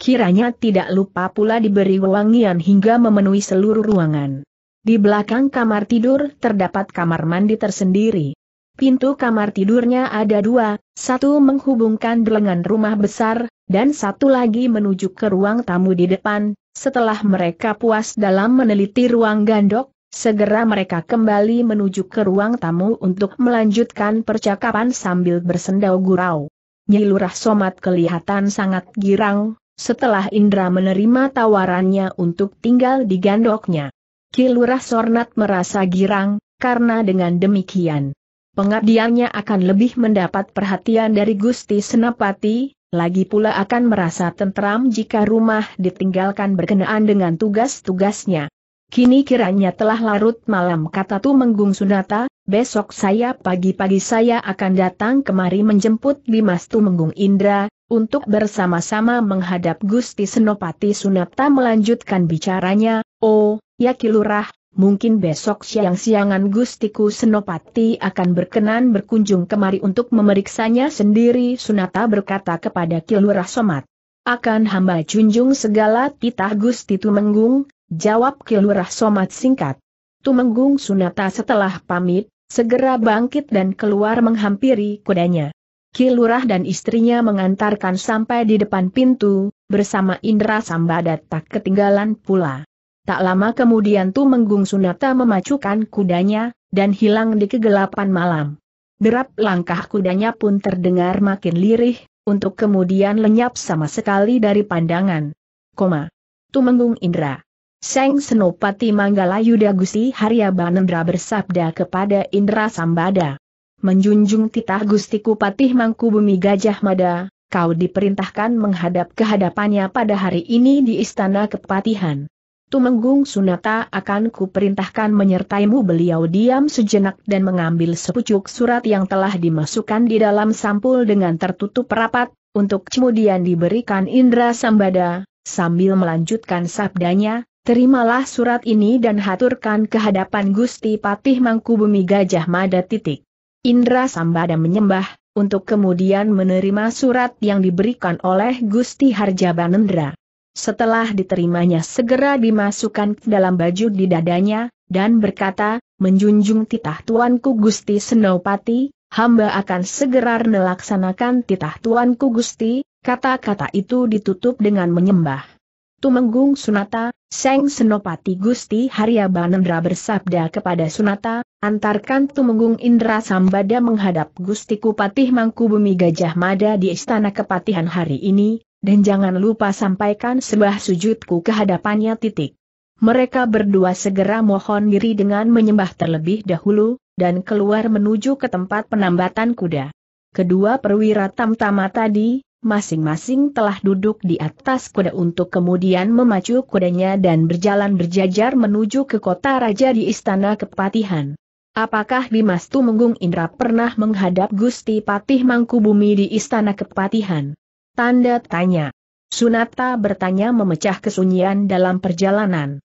Kiranya tidak lupa pula diberi wangian hingga memenuhi seluruh ruangan. Di belakang kamar tidur terdapat kamar mandi tersendiri. Pintu kamar tidurnya ada dua, satu menghubungkan dengan rumah besar, dan satu lagi menuju ke ruang tamu di depan, setelah mereka puas dalam meneliti ruang gandok, segera mereka kembali menuju ke ruang tamu untuk melanjutkan percakapan sambil bersendau gurau. Nyi Lurah Somat kelihatan sangat girang, setelah Indra menerima tawarannya untuk tinggal di gandoknya. Ki Lurah Sornat merasa girang, karena dengan demikian, pengabdiannya akan lebih mendapat perhatian dari Gusti Senapati, lagi pula akan merasa tentram jika rumah ditinggalkan berkenaan dengan tugas-tugasnya. Kini kiranya telah larut malam kata Tu Menggung Sunata, besok saya pagi-pagi saya akan datang kemari menjemput Dimas Tu Menggung Indra, untuk bersama-sama menghadap Gusti Senopati Sunata melanjutkan bicaranya, oh, ya kilurah, mungkin besok siang-siangan Gustiku Senopati akan berkenan berkunjung kemari untuk memeriksanya sendiri Sunata berkata kepada Kilurah Somat. Akan hamba junjung segala titah Gusti Tumenggung, jawab Kilurah Somat singkat. Tumenggung Sunata setelah pamit, segera bangkit dan keluar menghampiri kudanya. Kilurah dan istrinya mengantarkan sampai di depan pintu, bersama Indra Sambadat tak ketinggalan pula. Tak lama kemudian Tumenggung Sunata memacukan kudanya, dan hilang di kegelapan malam. Derap langkah kudanya pun terdengar makin lirih, untuk kemudian lenyap sama sekali dari pandangan. Koma. Tumenggung Indra. Seng Senopati Manggala Yuda Gusti Harya Banendra bersabda kepada Indra Sambada. Menjunjung titah Gusti Kupatih Mangku Bumi Gajah Mada, kau diperintahkan menghadap kehadapannya pada hari ini di Istana Kepatihan. Tumenggung Sunata akan kuperintahkan menyertaimu beliau diam sejenak dan mengambil sepucuk surat yang telah dimasukkan di dalam sampul dengan tertutup rapat, untuk kemudian diberikan Indra Sambada, sambil melanjutkan sabdanya, terimalah surat ini dan haturkan kehadapan Gusti Patih Mangkubumi Gajah Mada titik. Indra Sambada menyembah, untuk kemudian menerima surat yang diberikan oleh Gusti Harja Banendra. Setelah diterimanya segera dimasukkan ke dalam baju di dadanya, dan berkata, menjunjung titah tuanku Gusti Senopati, hamba akan segera melaksanakan titah tuanku Gusti, kata-kata itu ditutup dengan menyembah. Tumenggung Sunata, Seng Senopati Gusti Harya Banendra bersabda kepada Sunata, antarkan Tumenggung Indra Sambada menghadap Gusti Kupatih Mangkubumi Gajah Mada di Istana Kepatihan hari ini, dan jangan lupa sampaikan sebuah sujudku ke hadapannya titik. Mereka berdua segera mohon diri dengan menyembah terlebih dahulu, dan keluar menuju ke tempat penambatan kuda. Kedua perwira tamtama tadi, masing-masing telah duduk di atas kuda untuk kemudian memacu kudanya dan berjalan berjajar menuju ke kota raja di istana kepatihan. Apakah Dimas Tumenggung Indra pernah menghadap Gusti Patih Mangkubumi di istana kepatihan? Tanda tanya. Sunata bertanya memecah kesunyian dalam perjalanan.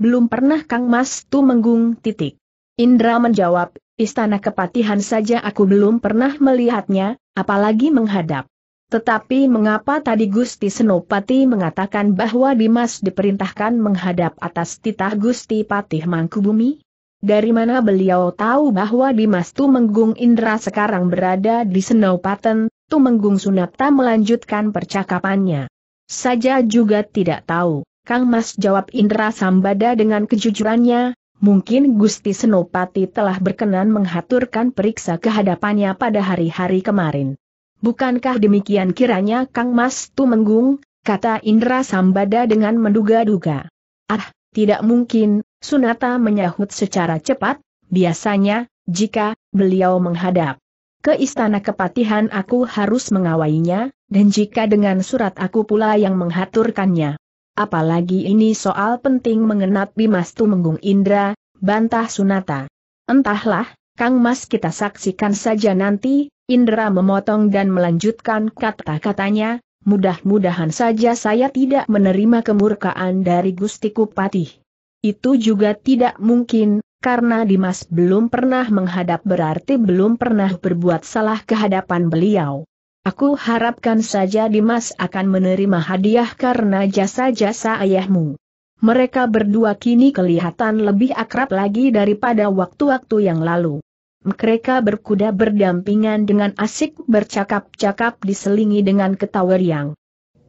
Belum pernah Kang Mas Tu menggung titik. Indra menjawab, istana kepatihan saja aku belum pernah melihatnya, apalagi menghadap. Tetapi mengapa tadi Gusti Senopati mengatakan bahwa Dimas diperintahkan menghadap atas titah Gusti Patih Mangkubumi? Dari mana beliau tahu bahwa Dimas tu menggung Indra sekarang berada di Senopaten, Tumenggung Sunata melanjutkan percakapannya. Saja juga tidak tahu, Kang Mas jawab Indra Sambada dengan kejujurannya, mungkin Gusti Senopati telah berkenan menghaturkan periksa kehadapannya pada hari-hari kemarin. Bukankah demikian kiranya Kang Mas Tumenggung, kata Indra Sambada dengan menduga-duga. Ah, tidak mungkin, Sunata menyahut secara cepat, biasanya, jika beliau menghadap ke istana kepatihan aku harus mengawainya, dan jika dengan surat aku pula yang menghaturkannya. Apalagi ini soal penting mengenat Bimas Tumenggung Indra, bantah Sunata. Entahlah, Kang Mas kita saksikan saja nanti, Indra memotong dan melanjutkan kata-katanya, mudah-mudahan saja saya tidak menerima kemurkaan dari Gusti Kupatih. Itu juga tidak mungkin, karena Dimas belum pernah menghadap berarti belum pernah berbuat salah kehadapan beliau. Aku harapkan saja Dimas akan menerima hadiah karena jasa-jasa ayahmu. Mereka berdua kini kelihatan lebih akrab lagi daripada waktu-waktu yang lalu. Mereka berkuda berdampingan dengan asik bercakap-cakap diselingi dengan ketawa riang.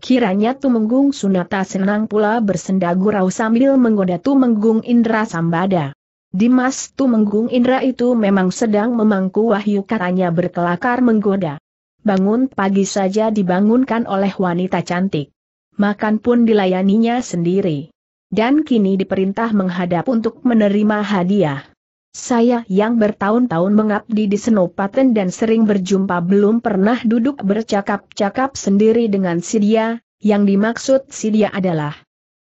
Kiranya Tumenggung Sunata senang pula bersenda gurau sambil menggoda Tumenggung Indra Sambada. Dimas Tumenggung Indra itu memang sedang memangku wahyu katanya berkelakar menggoda. Bangun pagi saja dibangunkan oleh wanita cantik. Makan pun dilayaninya sendiri. Dan kini diperintah menghadap untuk menerima hadiah. Saya yang bertahun-tahun mengabdi di Senopaten dan sering berjumpa belum pernah duduk bercakap-cakap sendiri dengan Sidia. yang dimaksud Sidia dia adalah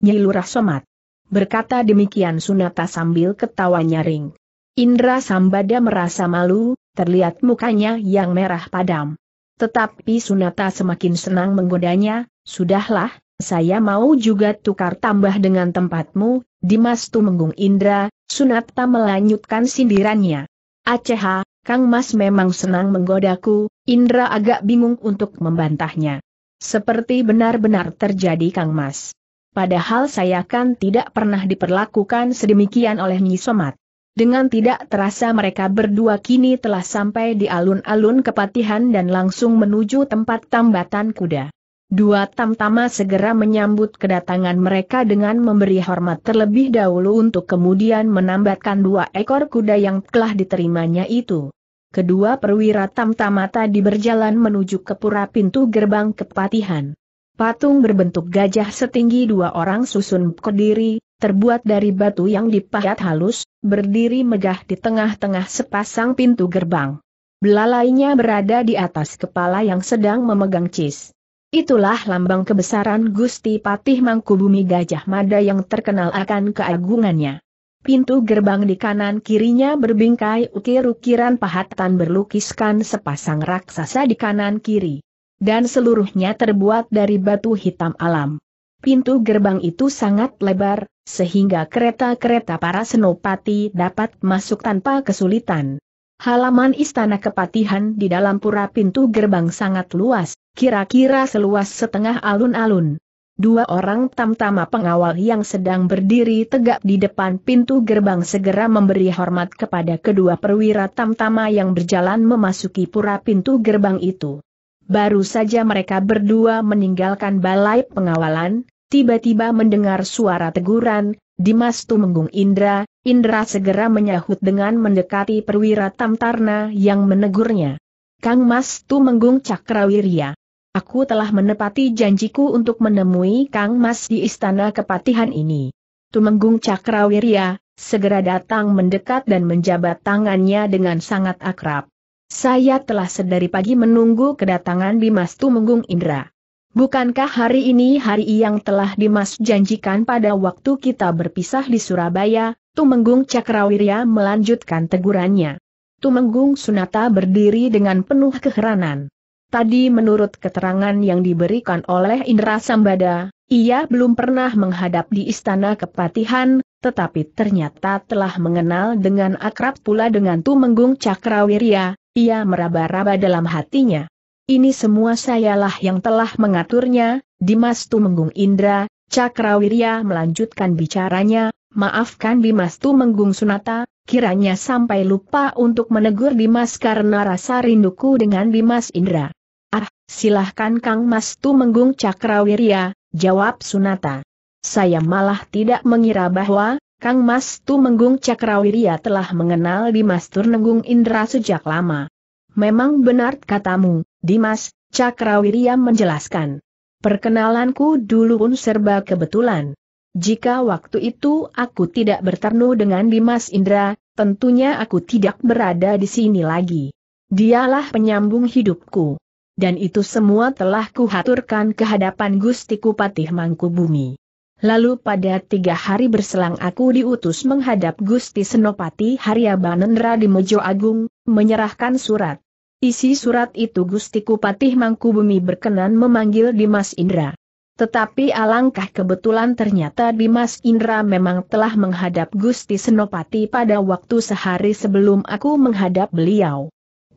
Nyilurah Somat berkata demikian Sunata sambil ketawa nyaring. Indra Sambada merasa malu, terlihat mukanya yang merah padam. Tetapi Sunata semakin senang menggodanya, sudahlah, saya mau juga tukar tambah dengan tempatmu, Dimas Tumenggung Indra, Sunata melanjutkan sindirannya. Aceh, Kang Mas memang senang menggodaku, Indra agak bingung untuk membantahnya. Seperti benar-benar terjadi Kang Mas padahal saya kan tidak pernah diperlakukan sedemikian oleh Nyi Somat. Dengan tidak terasa mereka berdua kini telah sampai di alun-alun kepatihan dan langsung menuju tempat tambatan kuda. Dua tamtama segera menyambut kedatangan mereka dengan memberi hormat terlebih dahulu untuk kemudian menambatkan dua ekor kuda yang telah diterimanya itu. Kedua perwira tamtama tadi berjalan menuju ke pura pintu gerbang kepatihan. Patung berbentuk gajah setinggi dua orang susun kediri, terbuat dari batu yang dipahat halus, berdiri megah di tengah-tengah sepasang pintu gerbang. Belalainya berada di atas kepala yang sedang memegang cis. Itulah lambang kebesaran Gusti Patih Mangkubumi Gajah Mada yang terkenal akan keagungannya. Pintu gerbang di kanan kirinya berbingkai ukir-ukiran pahatan berlukiskan sepasang raksasa di kanan kiri dan seluruhnya terbuat dari batu hitam alam. Pintu gerbang itu sangat lebar, sehingga kereta-kereta para senopati dapat masuk tanpa kesulitan. Halaman istana kepatihan di dalam pura pintu gerbang sangat luas, kira-kira seluas setengah alun-alun. Dua orang tamtama pengawal yang sedang berdiri tegak di depan pintu gerbang segera memberi hormat kepada kedua perwira tamtama yang berjalan memasuki pura pintu gerbang itu. Baru saja mereka berdua meninggalkan balai pengawalan, tiba-tiba mendengar suara teguran, Dimas Tumenggung Indra, Indra segera menyahut dengan mendekati perwira Tamtarna yang menegurnya. Kang Mas Tumenggung Cakrawirya. Aku telah menepati janjiku untuk menemui Kang Mas di istana kepatihan ini. Tumenggung Cakrawirya, segera datang mendekat dan menjabat tangannya dengan sangat akrab. Saya telah sedari pagi menunggu kedatangan Dimas Tumenggung Indra. Bukankah hari ini hari yang telah Dimas janjikan pada waktu kita berpisah di Surabaya, Tumenggung Cakrawirya melanjutkan tegurannya. Tumenggung Sunata berdiri dengan penuh keheranan. Tadi menurut keterangan yang diberikan oleh Indra Sambada, ia belum pernah menghadap di Istana Kepatihan, tetapi ternyata telah mengenal dengan akrab pula dengan Tumenggung Cakrawirya, ia meraba-raba dalam hatinya. Ini semua sayalah yang telah mengaturnya, Dimas Tumenggung Indra, Cakrawirya melanjutkan bicaranya, maafkan Dimas Tumenggung Sunata, kiranya sampai lupa untuk menegur Dimas karena rasa rinduku dengan Dimas Indra. Ah, silahkan Kang Mas Tumenggung Cakrawirya, jawab Sunata. Saya malah tidak mengira bahwa, Kang Mas Tu Tumenggung Cakrawirya telah mengenal Dimas Turnenggung Indra sejak lama. Memang benar katamu, Dimas, Cakrawirya menjelaskan. Perkenalanku dulu pun serba kebetulan. Jika waktu itu aku tidak bertemu dengan Dimas Indra, tentunya aku tidak berada di sini lagi. Dialah penyambung hidupku. Dan itu semua telah kuhaturkan kehadapan Gusti Kupatih Mangkubumi. Lalu pada tiga hari berselang aku diutus menghadap Gusti Senopati Harya Banendra di Mojo Agung, menyerahkan surat. Isi surat itu Gusti Kupatih Mangkubumi berkenan memanggil Dimas Indra. Tetapi alangkah kebetulan ternyata Dimas Indra memang telah menghadap Gusti Senopati pada waktu sehari sebelum aku menghadap beliau.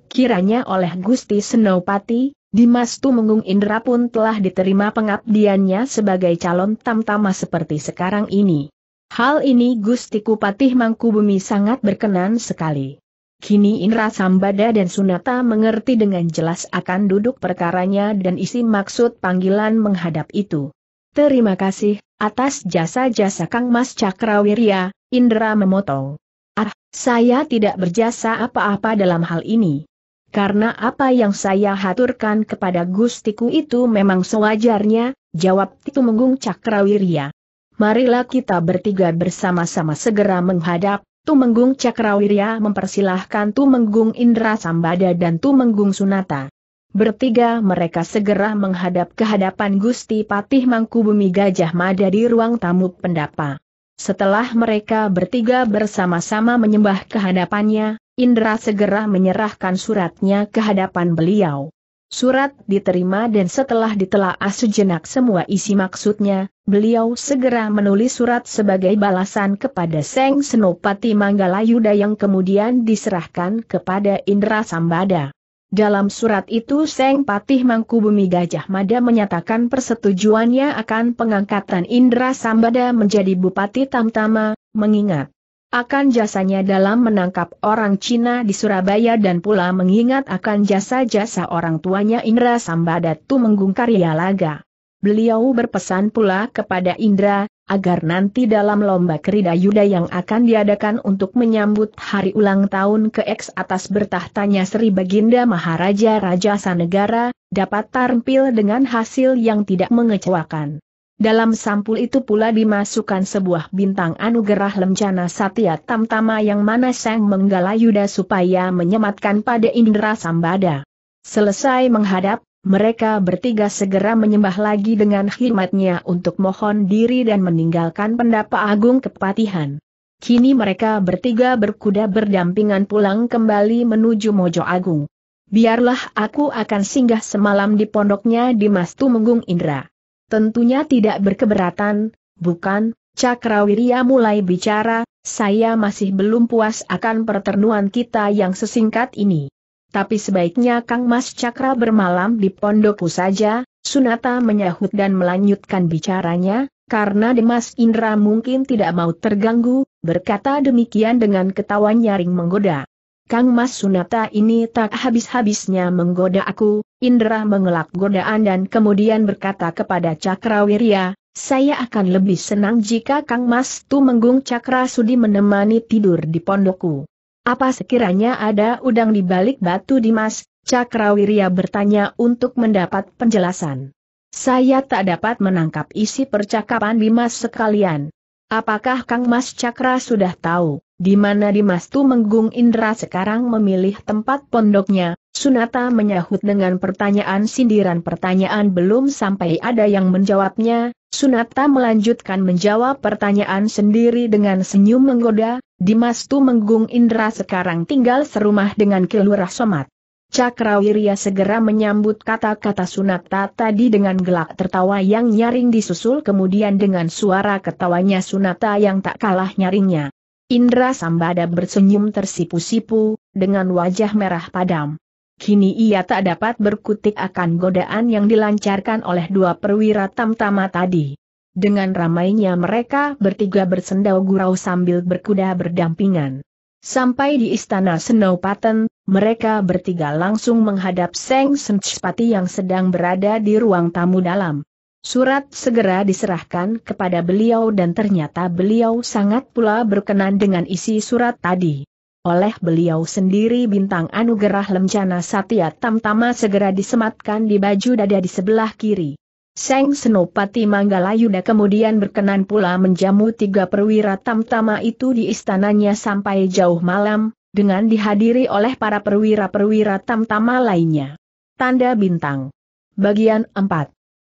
Kiranya oleh Gusti Senopati, Dimas Tumenggung Indra pun telah diterima pengabdiannya sebagai calon tamtama seperti sekarang ini. Hal ini Gusti Kupatih Mangkubumi sangat berkenan sekali. Kini Indra Sambada dan Sunata mengerti dengan jelas akan duduk perkaranya dan isi maksud panggilan menghadap itu. Terima kasih, atas jasa-jasa Kang Mas Cakrawirya, Indra memotong. Ah, saya tidak berjasa apa-apa dalam hal ini. Karena apa yang saya haturkan kepada Gustiku itu memang sewajarnya, jawab Titu Menggung Cakrawirya. Marilah kita bertiga bersama-sama segera menghadap, Tumenggung Cakrawirya mempersilahkan Tumenggung Indra Sambada dan Tumenggung Sunata. Bertiga mereka segera menghadap ke hadapan Gusti Patih Mangkubumi Gajah Mada di ruang tamu pendapa. Setelah mereka bertiga bersama-sama menyembah kehadapannya, Indra segera menyerahkan suratnya ke hadapan beliau. Surat diterima dan setelah ditelaah sejenak semua isi maksudnya, beliau segera menulis surat sebagai balasan kepada Seng Senopati Yuda yang kemudian diserahkan kepada Indra Sambada. Dalam surat itu Seng Patih Mangkubumi Gajah Mada menyatakan persetujuannya akan pengangkatan Indra Sambada menjadi Bupati Tamtama, mengingat akan jasanya dalam menangkap orang Cina di Surabaya dan pula mengingat akan jasa-jasa orang tuanya Indra Sambadatu menggungkar Laga. Beliau berpesan pula kepada Indra, agar nanti dalam lomba kerida yuda yang akan diadakan untuk menyambut hari ulang tahun ke x atas bertahtanya Sri Baginda Maharaja Raja Sanegara, dapat tampil dengan hasil yang tidak mengecewakan. Dalam sampul itu pula dimasukkan sebuah bintang anugerah lencana Satya Tamtama yang mana Sang Menggala Yuda supaya menyematkan pada Indra Sambada. Selesai menghadap, mereka bertiga segera menyembah lagi dengan khidmatnya untuk mohon diri dan meninggalkan pendapa agung kepatihan. Kini mereka bertiga berkuda berdampingan pulang kembali menuju Mojo Agung. Biarlah aku akan singgah semalam di pondoknya di Mastu Menggung Indra. Tentunya tidak berkeberatan, bukan? Cakrawirya mulai bicara, saya masih belum puas akan pertemuan kita yang sesingkat ini. Tapi sebaiknya Kang Mas Cakra bermalam di pondokku saja, Sunata menyahut dan melanjutkan bicaranya, karena Demas Indra mungkin tidak mau terganggu, berkata demikian dengan ketawa nyaring menggoda. Kang Mas Sunata ini tak habis-habisnya menggoda aku, Indra mengelak godaan dan kemudian berkata kepada Cakrawirya, saya akan lebih senang jika Kang Mas tu Menggung Cakra Sudi menemani tidur di pondokku. Apa sekiranya ada udang di balik batu Dimas, Cakrawirya bertanya untuk mendapat penjelasan. Saya tak dapat menangkap isi percakapan Dimas sekalian. Apakah Kang Mas Cakra sudah tahu? di mana Dimas Tumenggung Indra sekarang memilih tempat pondoknya, Sunata menyahut dengan pertanyaan sindiran pertanyaan belum sampai ada yang menjawabnya, Sunata melanjutkan menjawab pertanyaan sendiri dengan senyum menggoda, Dimas Tumenggung Indra sekarang tinggal serumah dengan Kilurah Somat. Cakrawirya segera menyambut kata-kata Sunata tadi dengan gelak tertawa yang nyaring disusul kemudian dengan suara ketawanya Sunata yang tak kalah nyaringnya. Indra Sambada bersenyum tersipu-sipu, dengan wajah merah padam. Kini ia tak dapat berkutik akan godaan yang dilancarkan oleh dua perwira tamtama tadi. Dengan ramainya mereka bertiga bersendau gurau sambil berkuda berdampingan. Sampai di istana Senopaten, mereka bertiga langsung menghadap Seng Senchpati yang sedang berada di ruang tamu dalam. Surat segera diserahkan kepada beliau dan ternyata beliau sangat pula berkenan dengan isi surat tadi. Oleh beliau sendiri bintang anugerah lencana Satya Tamtama segera disematkan di baju dada di sebelah kiri. Seng Senopati Manggalayuda kemudian berkenan pula menjamu tiga perwira Tamtama itu di istananya sampai jauh malam, dengan dihadiri oleh para perwira-perwira Tamtama lainnya. Tanda Bintang Bagian 4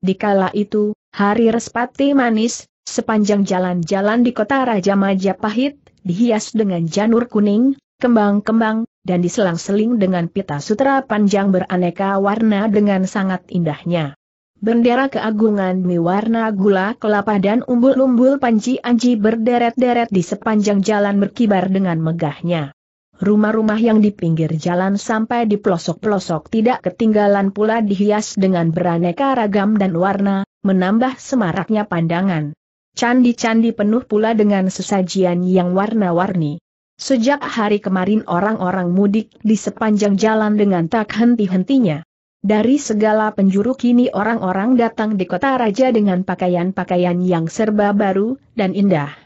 di kala itu, hari respati manis, sepanjang jalan-jalan di kota Raja Majapahit, dihias dengan janur kuning, kembang-kembang, dan diselang-seling dengan pita sutra panjang beraneka warna dengan sangat indahnya. Bendera keagungan mie warna gula kelapa dan umbul-umbul panci anji berderet-deret di sepanjang jalan berkibar dengan megahnya rumah-rumah yang di pinggir jalan sampai di pelosok-pelosok tidak ketinggalan pula dihias dengan beraneka ragam dan warna, menambah semaraknya pandangan. Candi-candi penuh pula dengan sesajian yang warna-warni. Sejak hari kemarin orang-orang mudik di sepanjang jalan dengan tak henti-hentinya. Dari segala penjuru kini orang-orang datang di kota raja dengan pakaian-pakaian yang serba baru dan indah.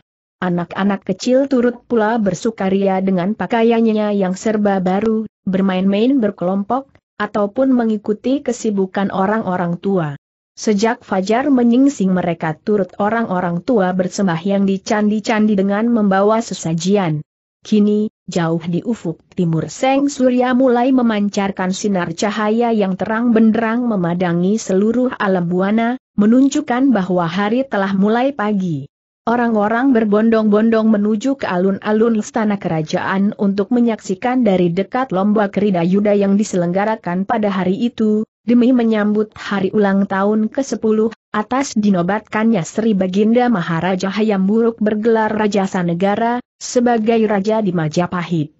Anak-anak kecil turut pula bersukaria dengan pakaiannya yang serba baru, bermain-main berkelompok, ataupun mengikuti kesibukan orang-orang tua. Sejak fajar menyingsing mereka turut orang-orang tua bersembahyang di candi-candi dengan membawa sesajian. Kini, jauh di ufuk timur Seng Surya mulai memancarkan sinar cahaya yang terang benderang memadangi seluruh alam buana, menunjukkan bahwa hari telah mulai pagi. Orang-orang berbondong-bondong menuju ke alun-alun istana kerajaan untuk menyaksikan dari dekat lomba kerida yuda yang diselenggarakan pada hari itu, demi menyambut hari ulang tahun ke-10, atas dinobatkannya Sri Baginda Maharaja Hayam Buruk bergelar Raja Negara, sebagai Raja di Majapahit.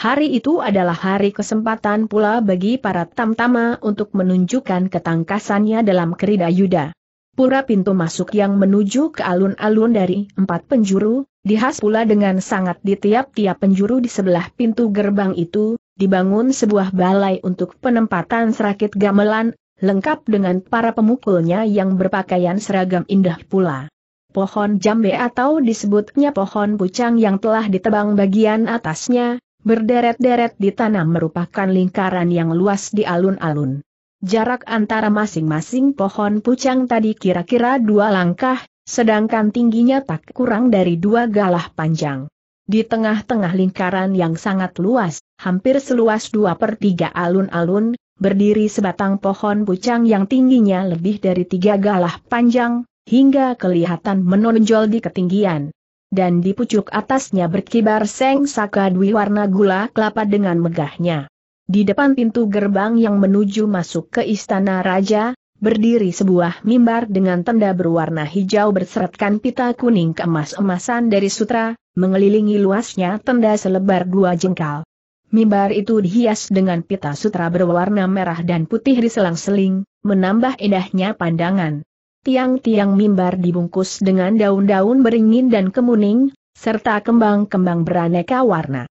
Hari itu adalah hari kesempatan pula bagi para tamtama untuk menunjukkan ketangkasannya dalam kerida yuda pura pintu masuk yang menuju ke alun-alun dari empat penjuru, dihas pula dengan sangat di tiap-tiap penjuru di sebelah pintu gerbang itu, dibangun sebuah balai untuk penempatan serakit gamelan, lengkap dengan para pemukulnya yang berpakaian seragam indah pula. Pohon jambe atau disebutnya pohon pucang yang telah ditebang bagian atasnya, berderet-deret di tanah merupakan lingkaran yang luas di alun-alun. Jarak antara masing-masing pohon pucang tadi kira-kira dua langkah, sedangkan tingginya tak kurang dari dua galah panjang. Di tengah-tengah lingkaran yang sangat luas, hampir seluas dua per tiga alun-alun, berdiri sebatang pohon pucang yang tingginya lebih dari tiga galah panjang, hingga kelihatan menonjol di ketinggian. Dan di pucuk atasnya berkibar seng saka dwi warna gula kelapa dengan megahnya. Di depan pintu gerbang yang menuju masuk ke istana raja, berdiri sebuah mimbar dengan tenda berwarna hijau berseratkan pita kuning keemas-emasan dari sutra, mengelilingi luasnya tenda selebar dua jengkal. Mimbar itu dihias dengan pita sutra berwarna merah dan putih diselang-seling, menambah indahnya pandangan. Tiang-tiang mimbar dibungkus dengan daun-daun beringin dan kemuning, serta kembang-kembang beraneka warna.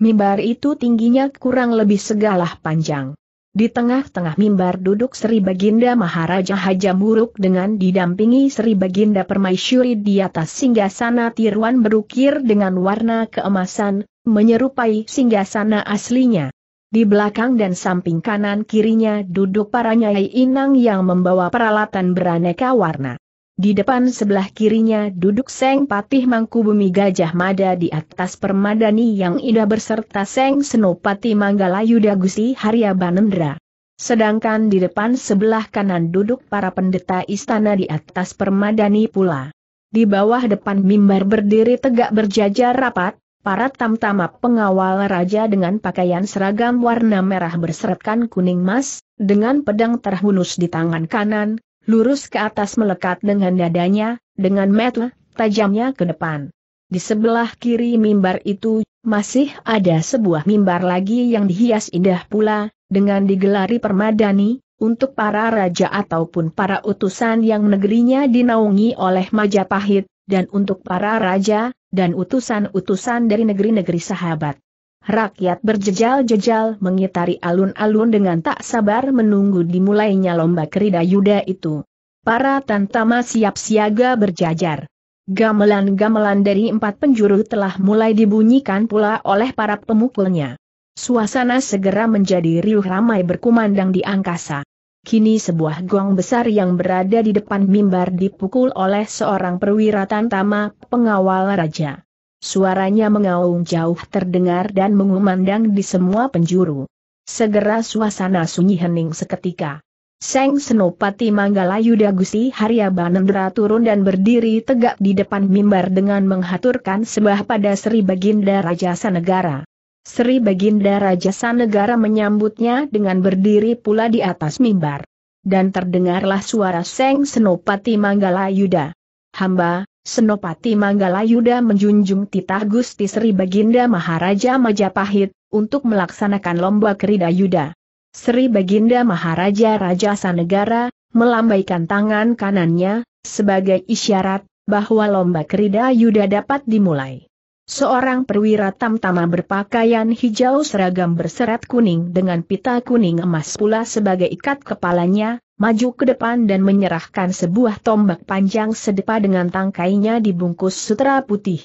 Mimbar itu tingginya kurang lebih segalah panjang. Di tengah-tengah mimbar duduk Sri Baginda Maharaja Haja Muruk dengan didampingi Sri Baginda Permaisuri di atas singgasana tiruan berukir dengan warna keemasan, menyerupai singgasana aslinya. Di belakang dan samping kanan kirinya duduk para nyai inang yang membawa peralatan beraneka warna. Di depan sebelah kirinya duduk Seng Patih Mangkubumi Gajah Mada di atas permadani yang indah berserta Seng Senopati Manggalayuda Gusi Harya Banendra. Sedangkan di depan sebelah kanan duduk para pendeta istana di atas permadani pula. Di bawah depan mimbar berdiri tegak berjajar rapat, para tamtama pengawal raja dengan pakaian seragam warna merah berseretkan kuning emas dengan pedang terhunus di tangan kanan, lurus ke atas melekat dengan dadanya, dengan mata tajamnya ke depan. Di sebelah kiri mimbar itu, masih ada sebuah mimbar lagi yang dihias indah pula, dengan digelari permadani, untuk para raja ataupun para utusan yang negerinya dinaungi oleh Majapahit, dan untuk para raja, dan utusan-utusan dari negeri-negeri sahabat. Rakyat berjejal-jejal mengitari alun-alun dengan tak sabar menunggu dimulainya lomba kerida yuda itu. Para tantama siap siaga berjajar. Gamelan-gamelan dari empat penjuru telah mulai dibunyikan pula oleh para pemukulnya. Suasana segera menjadi riuh ramai berkumandang di angkasa. Kini sebuah gong besar yang berada di depan mimbar dipukul oleh seorang perwira tantama pengawal raja. Suaranya mengaung jauh terdengar dan mengumandang di semua penjuru. Segera suasana sunyi hening seketika. Seng Senopati Manggala Yuda Gusti Harya Banendra turun dan berdiri tegak di depan mimbar dengan menghaturkan sebah pada Sri Baginda Raja Sanegara. Sri Baginda Raja Sanegara menyambutnya dengan berdiri pula di atas mimbar. Dan terdengarlah suara Seng Senopati Manggala Yuda, Hamba, Senopati Manggala Yuda menjunjung titah Gusti Sri Baginda Maharaja Majapahit, untuk melaksanakan lomba kerida Yuda. Sri Baginda Maharaja Raja Sanegara, melambaikan tangan kanannya, sebagai isyarat, bahwa lomba kerida Yuda dapat dimulai. Seorang perwira tamtama berpakaian hijau seragam berserat kuning dengan pita kuning emas pula sebagai ikat kepalanya, maju ke depan dan menyerahkan sebuah tombak panjang sedepa dengan tangkainya dibungkus sutra putih.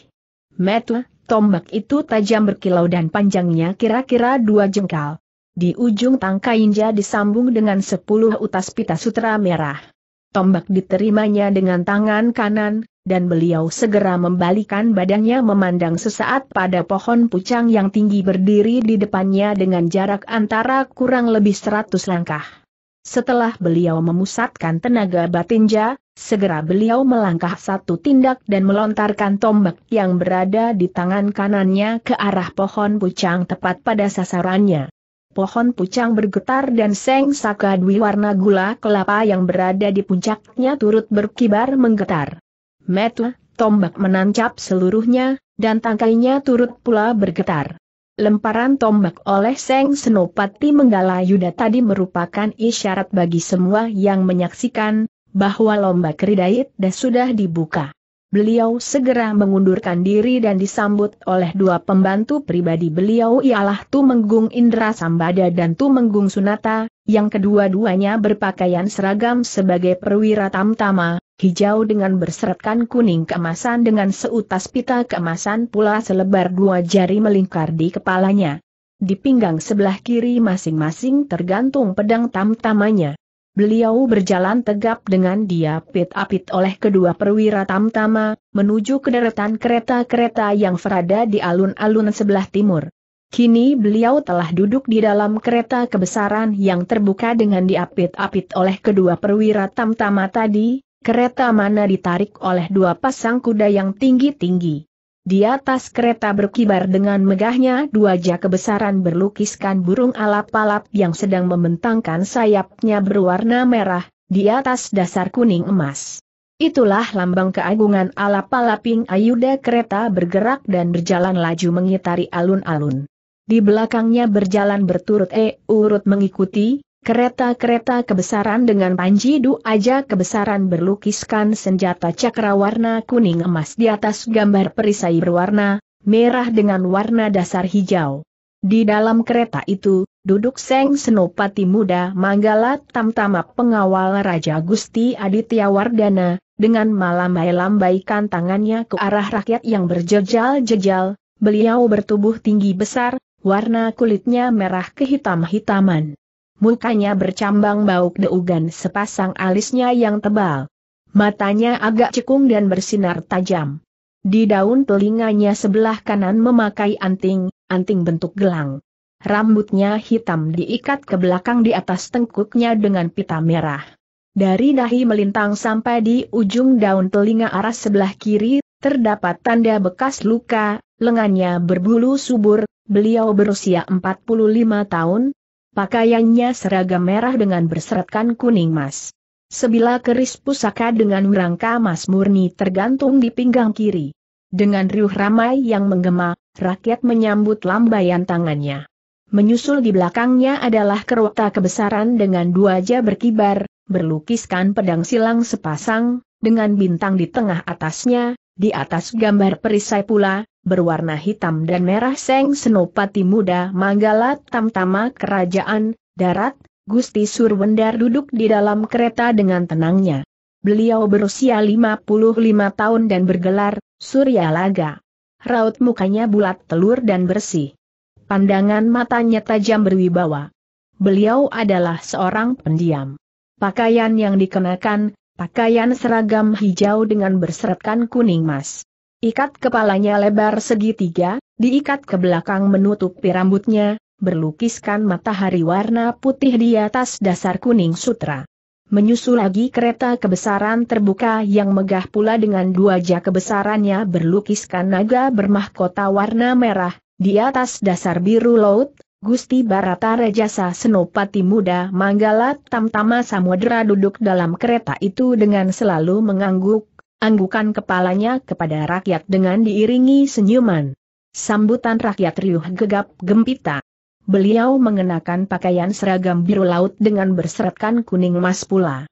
Metu, tombak itu tajam berkilau dan panjangnya kira-kira dua jengkal. Di ujung tangkainya disambung dengan sepuluh utas pita sutra merah. Tombak diterimanya dengan tangan kanan, dan beliau segera membalikan badannya memandang sesaat pada pohon pucang yang tinggi berdiri di depannya dengan jarak antara kurang lebih seratus langkah. Setelah beliau memusatkan tenaga batinja, segera beliau melangkah satu tindak dan melontarkan tombak yang berada di tangan kanannya ke arah pohon pucang tepat pada sasarannya. Pohon pucang bergetar dan seng saka dwi warna gula kelapa yang berada di puncaknya turut berkibar menggetar. Metu, tombak menancap seluruhnya, dan tangkainya turut pula bergetar. Lemparan tombak oleh Seng Senopati Menggala Yuda tadi merupakan isyarat bagi semua yang menyaksikan, bahwa lomba keridait dah sudah dibuka. Beliau segera mengundurkan diri dan disambut oleh dua pembantu pribadi beliau ialah Tumenggung Indra Sambada dan Tumenggung Sunata, yang kedua-duanya berpakaian seragam sebagai perwira tamtama, hijau dengan berseretkan kuning keemasan dengan seutas pita keemasan pula selebar dua jari melingkar di kepalanya. Di pinggang sebelah kiri masing-masing tergantung pedang tamtamanya. Beliau berjalan tegap dengan diapit-apit oleh kedua perwira tamtama, menuju ke deretan kereta-kereta yang berada di alun-alun sebelah timur. Kini beliau telah duduk di dalam kereta kebesaran yang terbuka dengan diapit-apit oleh kedua perwira tamtama tadi, Kereta mana ditarik oleh dua pasang kuda yang tinggi-tinggi. Di atas kereta berkibar dengan megahnya dua jak kebesaran berlukiskan burung alap-alap yang sedang membentangkan sayapnya berwarna merah, di atas dasar kuning emas. Itulah lambang keagungan alap-alaping ayuda kereta bergerak dan berjalan laju mengitari alun-alun. Di belakangnya berjalan berturut e urut mengikuti, Kereta-kereta kebesaran dengan panji du aja kebesaran berlukiskan senjata cakra warna kuning emas di atas gambar perisai berwarna, merah dengan warna dasar hijau. Di dalam kereta itu, duduk Seng Senopati Muda Manggala Tamtama pengawal Raja Gusti Aditya Wardana, dengan malam lambaikan tangannya ke arah rakyat yang berjejal-jejal, beliau bertubuh tinggi besar, warna kulitnya merah kehitam-hitaman. Mukanya bercambang bauk deugan sepasang alisnya yang tebal. Matanya agak cekung dan bersinar tajam. Di daun telinganya sebelah kanan memakai anting, anting bentuk gelang. Rambutnya hitam diikat ke belakang di atas tengkuknya dengan pita merah. Dari dahi melintang sampai di ujung daun telinga arah sebelah kiri, terdapat tanda bekas luka, lengannya berbulu subur, beliau berusia 45 tahun, Pakaiannya seragam merah dengan berseratkan kuning emas. Sebilah keris pusaka dengan rangka emas murni tergantung di pinggang kiri. Dengan riuh ramai yang menggema, rakyat menyambut lambaian tangannya. Menyusul di belakangnya adalah kereta kebesaran dengan dua jah berkibar, berlukiskan pedang silang sepasang, dengan bintang di tengah atasnya, di atas gambar perisai pula, berwarna hitam dan merah Seng Senopati Muda Manggala Tamtama Kerajaan, Darat, Gusti Surwendar duduk di dalam kereta dengan tenangnya. Beliau berusia 55 tahun dan bergelar, Surya Laga. Raut mukanya bulat telur dan bersih. Pandangan matanya tajam berwibawa. Beliau adalah seorang pendiam. Pakaian yang dikenakan, pakaian seragam hijau dengan berseretkan kuning emas. Ikat kepalanya lebar segitiga, diikat ke belakang menutupi rambutnya, berlukiskan matahari warna putih di atas dasar kuning sutra. Menyusul lagi kereta kebesaran terbuka yang megah pula dengan dua jak kebesarannya berlukiskan naga bermahkota warna merah, di atas dasar biru laut, Gusti Barata Rajasa Senopati Muda Manggala Tamtama Samudra duduk dalam kereta itu dengan selalu mengangguk, anggukan kepalanya kepada rakyat dengan diiringi senyuman. Sambutan rakyat riuh gegap gempita. Beliau mengenakan pakaian seragam biru laut dengan berseratkan kuning emas pula.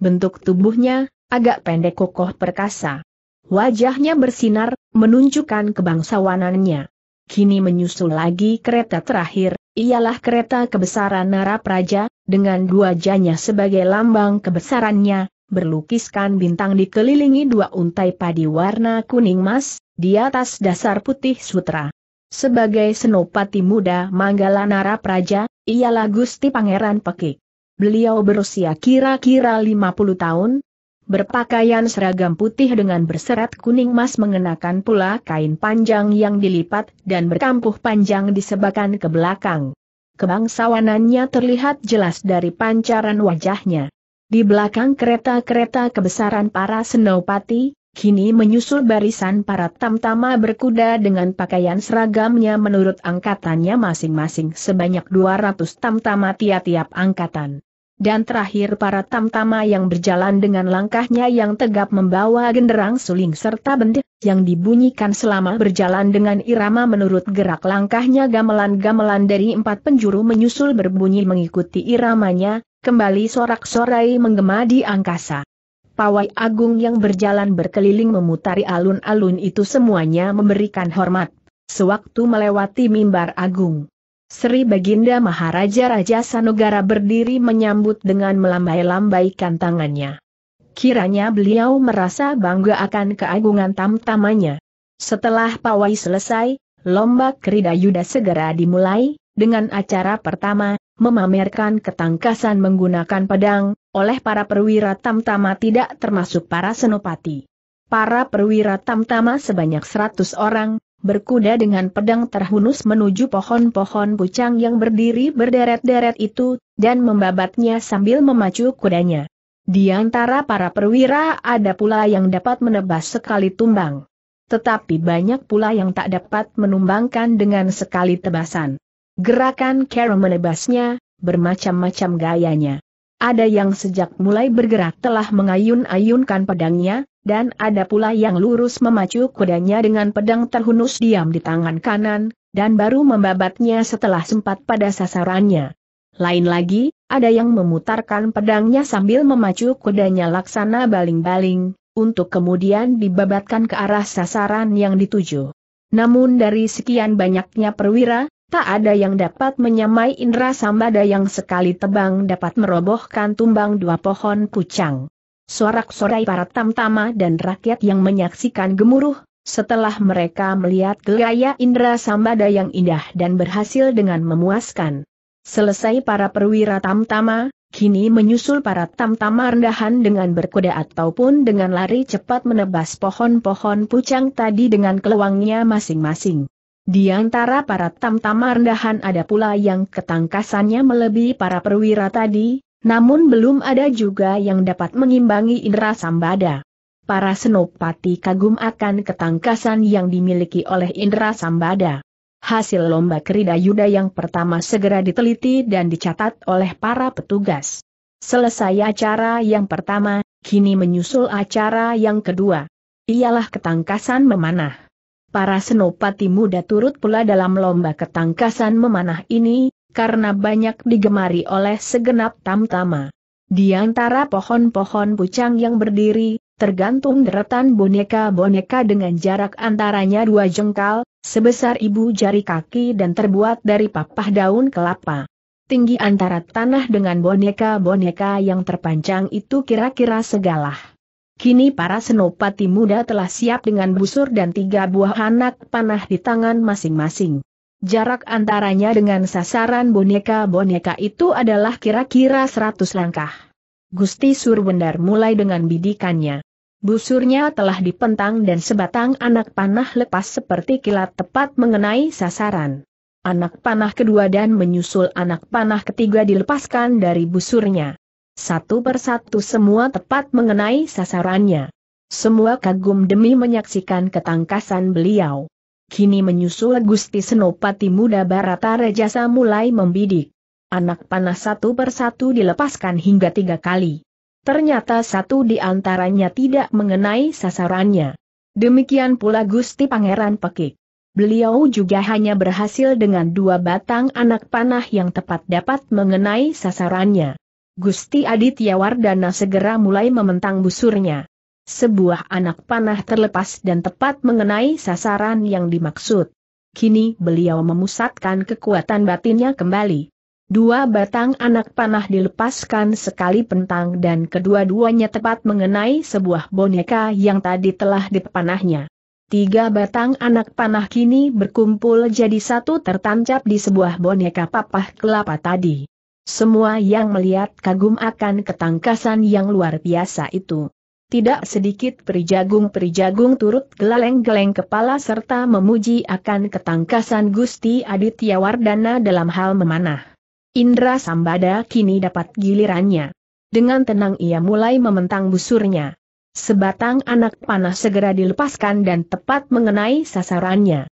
Bentuk tubuhnya, agak pendek kokoh perkasa. Wajahnya bersinar, menunjukkan kebangsawanannya. Kini menyusul lagi kereta terakhir, ialah kereta kebesaran Nara Praja, dengan dua jahnya sebagai lambang kebesarannya, berlukiskan bintang dikelilingi dua untai padi warna kuning emas, di atas dasar putih sutra. Sebagai senopati muda Manggala Nara Praja, ialah Gusti Pangeran Pekik. Beliau berusia kira-kira 50 tahun, berpakaian seragam putih dengan berserat kuning emas mengenakan pula kain panjang yang dilipat dan berkampuh panjang disebakan ke belakang. Kebangsawanannya terlihat jelas dari pancaran wajahnya. Di belakang kereta-kereta kebesaran para senopati, kini menyusul barisan para tamtama berkuda dengan pakaian seragamnya menurut angkatannya masing-masing sebanyak 200 tamtama tiap-tiap angkatan. Dan terakhir para tamtama yang berjalan dengan langkahnya yang tegap membawa genderang suling serta benda, yang dibunyikan selama berjalan dengan irama menurut gerak langkahnya gamelan-gamelan dari empat penjuru menyusul berbunyi mengikuti iramanya, kembali sorak-sorai menggema di angkasa. Pawai agung yang berjalan berkeliling memutari alun-alun itu semuanya memberikan hormat. Sewaktu melewati mimbar agung, Sri Baginda Maharaja Raja Sanogara berdiri menyambut dengan melambai-lambaikan tangannya. Kiranya beliau merasa bangga akan keagungan tamtamanya. Setelah pawai selesai, lomba kerida yuda segera dimulai, dengan acara pertama, memamerkan ketangkasan menggunakan pedang, oleh para perwira tamtama tidak termasuk para senopati. Para perwira tamtama sebanyak 100 orang, berkuda dengan pedang terhunus menuju pohon-pohon pucang yang berdiri berderet-deret itu, dan membabatnya sambil memacu kudanya. Di antara para perwira ada pula yang dapat menebas sekali tumbang. Tetapi banyak pula yang tak dapat menumbangkan dengan sekali tebasan. Gerakan Karen menebasnya, bermacam-macam gayanya. Ada yang sejak mulai bergerak telah mengayun-ayunkan pedangnya, dan ada pula yang lurus memacu kudanya dengan pedang terhunus diam di tangan kanan, dan baru membabatnya setelah sempat pada sasarannya. Lain lagi, ada yang memutarkan pedangnya sambil memacu kudanya laksana baling-baling, untuk kemudian dibabatkan ke arah sasaran yang dituju. Namun dari sekian banyaknya perwira, Tak ada yang dapat menyamai indera sambada yang sekali tebang dapat merobohkan tumbang dua pohon pucang. Sorak-sorai para tamtama dan rakyat yang menyaksikan gemuruh, setelah mereka melihat gaya indera sambada yang indah dan berhasil dengan memuaskan. Selesai para perwira tamtama, kini menyusul para tamtama rendahan dengan berkuda ataupun dengan lari cepat menebas pohon-pohon pucang tadi dengan keluangnya masing-masing. Di antara para tamtama rendahan ada pula yang ketangkasannya melebihi para perwira tadi, namun belum ada juga yang dapat mengimbangi Indra Sambada. Para senopati kagum akan ketangkasan yang dimiliki oleh Indra Sambada. Hasil lomba kerida yuda yang pertama segera diteliti dan dicatat oleh para petugas. Selesai acara yang pertama, kini menyusul acara yang kedua. Ialah ketangkasan memanah para senopati muda turut pula dalam lomba ketangkasan memanah ini, karena banyak digemari oleh segenap tamtama. Di antara pohon-pohon pucang yang berdiri, tergantung deretan boneka-boneka dengan jarak antaranya dua jengkal, sebesar ibu jari kaki dan terbuat dari papah daun kelapa. Tinggi antara tanah dengan boneka-boneka yang terpanjang itu kira-kira segalah. Kini para senopati muda telah siap dengan busur dan tiga buah anak panah di tangan masing-masing. Jarak antaranya dengan sasaran boneka-boneka itu adalah kira-kira 100 langkah. Gusti Surbendar mulai dengan bidikannya. Busurnya telah dipentang dan sebatang anak panah lepas seperti kilat tepat mengenai sasaran. Anak panah kedua dan menyusul anak panah ketiga dilepaskan dari busurnya. Satu persatu semua tepat mengenai sasarannya. Semua kagum demi menyaksikan ketangkasan beliau. Kini menyusul Gusti Senopati Muda Barata Rejasa mulai membidik. Anak panah satu persatu dilepaskan hingga tiga kali. Ternyata satu di antaranya tidak mengenai sasarannya. Demikian pula Gusti Pangeran Pekik. Beliau juga hanya berhasil dengan dua batang anak panah yang tepat dapat mengenai sasarannya. Gusti Aditya Wardana segera mulai mementang busurnya. Sebuah anak panah terlepas dan tepat mengenai sasaran yang dimaksud. Kini beliau memusatkan kekuatan batinnya kembali. Dua batang anak panah dilepaskan sekali pentang dan kedua-duanya tepat mengenai sebuah boneka yang tadi telah dipanahnya. Tiga batang anak panah kini berkumpul jadi satu tertancap di sebuah boneka papah kelapa tadi. Semua yang melihat kagum akan ketangkasan yang luar biasa itu. Tidak sedikit perijagung-perijagung turut geleng-geleng kepala serta memuji akan ketangkasan Gusti Aditya Wardana dalam hal memanah. Indra Sambada kini dapat gilirannya. Dengan tenang ia mulai mementang busurnya. Sebatang anak panah segera dilepaskan dan tepat mengenai sasarannya.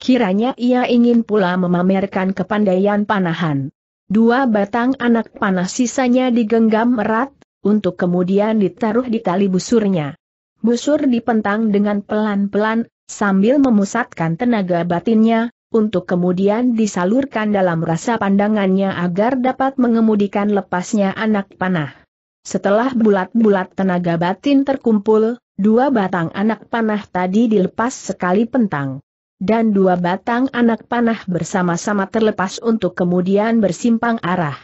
Kiranya ia ingin pula memamerkan kepandaian panahan. Dua batang anak panah sisanya digenggam erat, untuk kemudian ditaruh di tali busurnya. Busur dipentang dengan pelan-pelan, sambil memusatkan tenaga batinnya, untuk kemudian disalurkan dalam rasa pandangannya agar dapat mengemudikan lepasnya anak panah. Setelah bulat-bulat tenaga batin terkumpul, dua batang anak panah tadi dilepas sekali pentang dan dua batang anak panah bersama-sama terlepas untuk kemudian bersimpang arah.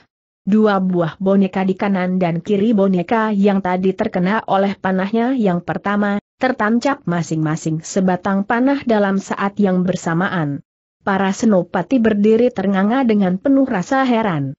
Dua buah boneka di kanan dan kiri boneka yang tadi terkena oleh panahnya yang pertama, tertancap masing-masing sebatang panah dalam saat yang bersamaan. Para senopati berdiri ternganga dengan penuh rasa heran.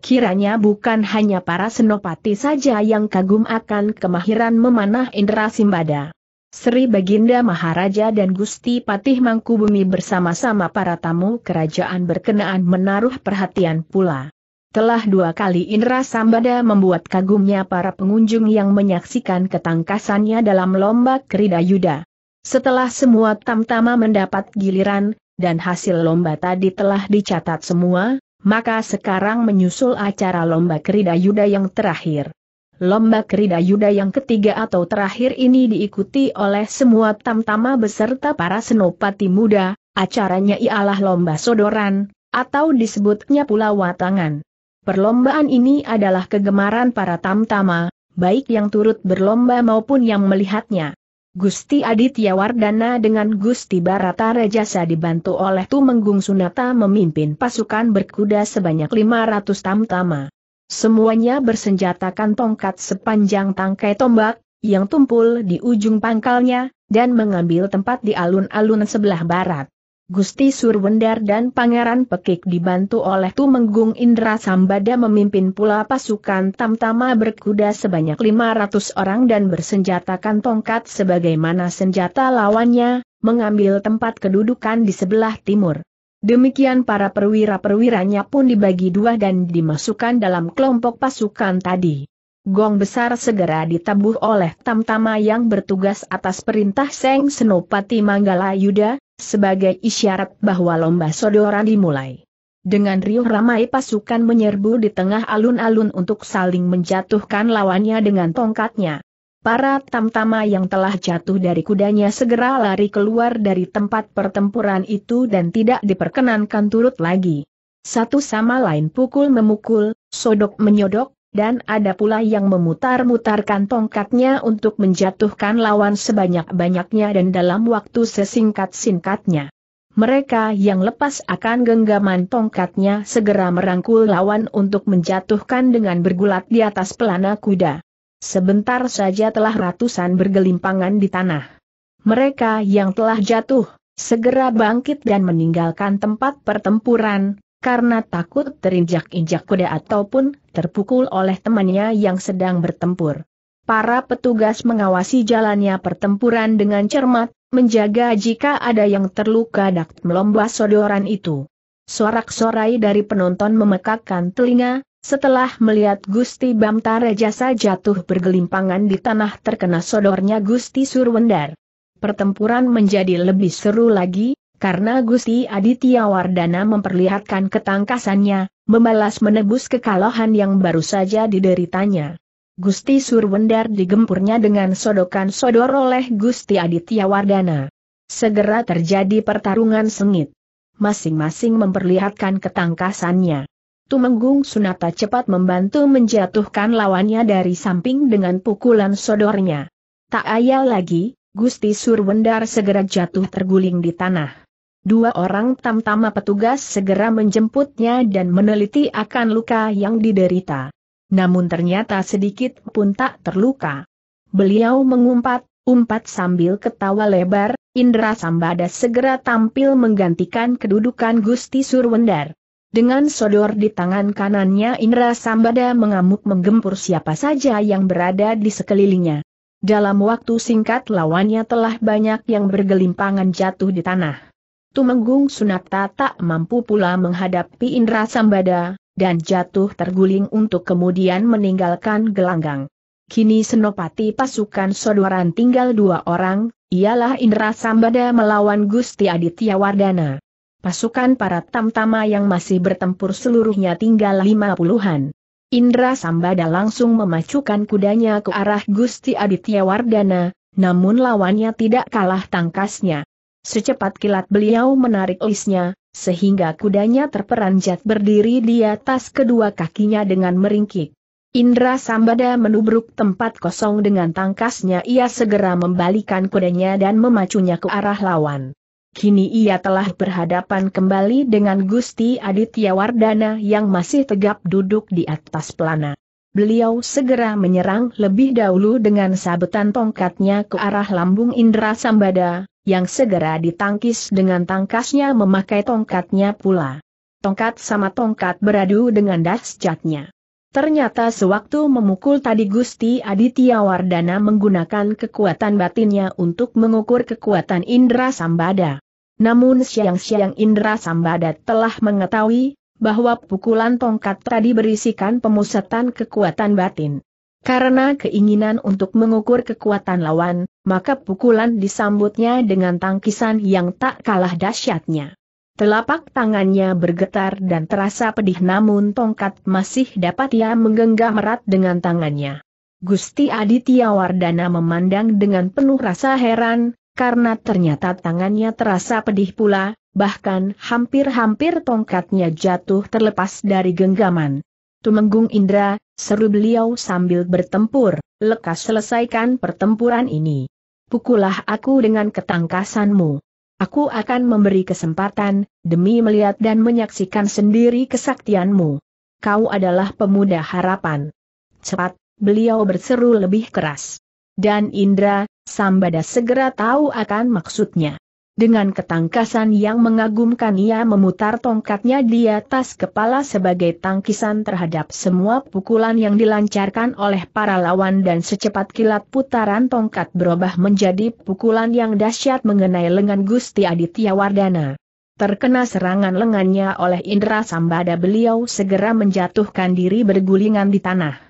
Kiranya bukan hanya para senopati saja yang kagum akan kemahiran memanah indera simbada. Sri Baginda Maharaja dan Gusti Patih Mangkubumi bersama-sama para tamu kerajaan berkenaan menaruh perhatian pula. Telah dua kali Indra Sambada membuat kagumnya para pengunjung yang menyaksikan ketangkasannya dalam lomba kerida yuda. Setelah semua tamtama mendapat giliran, dan hasil lomba tadi telah dicatat semua, maka sekarang menyusul acara lomba kerida yuda yang terakhir. Lomba kerida Yuda yang ketiga atau terakhir ini diikuti oleh semua tamtama beserta para senopati muda, acaranya ialah lomba sodoran, atau disebutnya pula watangan. Perlombaan ini adalah kegemaran para tamtama, baik yang turut berlomba maupun yang melihatnya. Gusti Aditya Wardana dengan Gusti Barata Rajasa dibantu oleh Tumenggung Sunata memimpin pasukan berkuda sebanyak 500 tamtama. Semuanya bersenjatakan tongkat sepanjang tangkai tombak, yang tumpul di ujung pangkalnya, dan mengambil tempat di alun-alun sebelah barat. Gusti Surwendar dan Pangeran Pekik dibantu oleh Tumenggung Indra Sambada memimpin pula pasukan tamtama berkuda sebanyak 500 orang dan bersenjatakan tongkat sebagaimana senjata lawannya, mengambil tempat kedudukan di sebelah timur. Demikian para perwira-perwiranya pun dibagi dua dan dimasukkan dalam kelompok pasukan tadi. Gong besar segera ditabuh oleh tamtama yang bertugas atas perintah Seng Senopati Manggala Yuda, sebagai isyarat bahwa lomba sodoran dimulai. Dengan riuh ramai pasukan menyerbu di tengah alun-alun untuk saling menjatuhkan lawannya dengan tongkatnya. Para tamtama yang telah jatuh dari kudanya segera lari keluar dari tempat pertempuran itu dan tidak diperkenankan turut lagi. Satu sama lain pukul memukul, sodok menyodok, dan ada pula yang memutar-mutarkan tongkatnya untuk menjatuhkan lawan sebanyak-banyaknya dan dalam waktu sesingkat-singkatnya. Mereka yang lepas akan genggaman tongkatnya segera merangkul lawan untuk menjatuhkan dengan bergulat di atas pelana kuda. Sebentar saja telah ratusan bergelimpangan di tanah. Mereka yang telah jatuh, segera bangkit dan meninggalkan tempat pertempuran, karena takut terinjak-injak kuda ataupun terpukul oleh temannya yang sedang bertempur. Para petugas mengawasi jalannya pertempuran dengan cermat, menjaga jika ada yang terluka dakt melomba sodoran itu. Sorak-sorai dari penonton memekakkan telinga, setelah melihat Gusti Bamtara jasa jatuh bergelimpangan di tanah terkena sodornya Gusti Surwendar. Pertempuran menjadi lebih seru lagi, karena Gusti Aditya Wardana memperlihatkan ketangkasannya, membalas menebus kekalahan yang baru saja dideritanya. Gusti Surwendar digempurnya dengan sodokan-sodor oleh Gusti Aditya Wardana. Segera terjadi pertarungan sengit. Masing-masing memperlihatkan ketangkasannya. Tumenggung Sunata cepat membantu menjatuhkan lawannya dari samping dengan pukulan sodornya. Tak ayal lagi, Gusti Surwendar segera jatuh terguling di tanah. Dua orang tamtama petugas segera menjemputnya dan meneliti akan luka yang diderita. Namun ternyata sedikit pun tak terluka. Beliau mengumpat, umpat sambil ketawa lebar, Indra Sambada segera tampil menggantikan kedudukan Gusti Surwendar. Dengan sodor di tangan kanannya Indra Sambada mengamuk menggempur siapa saja yang berada di sekelilingnya. Dalam waktu singkat lawannya telah banyak yang bergelimpangan jatuh di tanah. Tumenggung Sunata tak mampu pula menghadapi Indra Sambada, dan jatuh terguling untuk kemudian meninggalkan gelanggang. Kini senopati pasukan sodoran tinggal dua orang, ialah Indra Sambada melawan Gusti Aditya Wardana pasukan para tamtama yang masih bertempur seluruhnya tinggal lima puluhan. Indra Sambada langsung memacukan kudanya ke arah Gusti Aditya Wardana, namun lawannya tidak kalah tangkasnya. Secepat kilat beliau menarik lisnya, sehingga kudanya terperanjat berdiri di atas kedua kakinya dengan meringkik. Indra Sambada menubruk tempat kosong dengan tangkasnya ia segera membalikan kudanya dan memacunya ke arah lawan. Kini ia telah berhadapan kembali dengan Gusti Aditya Wardana yang masih tegap duduk di atas pelana. Beliau segera menyerang lebih dahulu dengan sabetan tongkatnya ke arah lambung Indra Sambada, yang segera ditangkis dengan tangkasnya memakai tongkatnya pula. Tongkat sama tongkat beradu dengan dahsyatnya. Ternyata sewaktu memukul tadi Gusti Aditya Wardana menggunakan kekuatan batinnya untuk mengukur kekuatan Indra Sambada. Namun siang-siang Indra Sambada telah mengetahui bahwa pukulan tongkat tadi berisikan pemusatan kekuatan batin. Karena keinginan untuk mengukur kekuatan lawan, maka pukulan disambutnya dengan tangkisan yang tak kalah dahsyatnya. Telapak tangannya bergetar dan terasa pedih namun tongkat masih dapat ia menggenggam erat dengan tangannya. Gusti Aditya Wardana memandang dengan penuh rasa heran, karena ternyata tangannya terasa pedih pula, bahkan hampir-hampir tongkatnya jatuh terlepas dari genggaman. Tumenggung Indra, seru beliau sambil bertempur, lekas selesaikan pertempuran ini. Pukullah aku dengan ketangkasanmu. Aku akan memberi kesempatan, demi melihat dan menyaksikan sendiri kesaktianmu. Kau adalah pemuda harapan. Cepat, beliau berseru lebih keras. Dan Indra, Sambada segera tahu akan maksudnya. Dengan ketangkasan yang mengagumkan ia memutar tongkatnya di atas kepala sebagai tangkisan terhadap semua pukulan yang dilancarkan oleh para lawan dan secepat kilat putaran tongkat berubah menjadi pukulan yang dahsyat mengenai lengan Gusti Aditya Wardana. Terkena serangan lengannya oleh Indra Sambada beliau segera menjatuhkan diri bergulingan di tanah.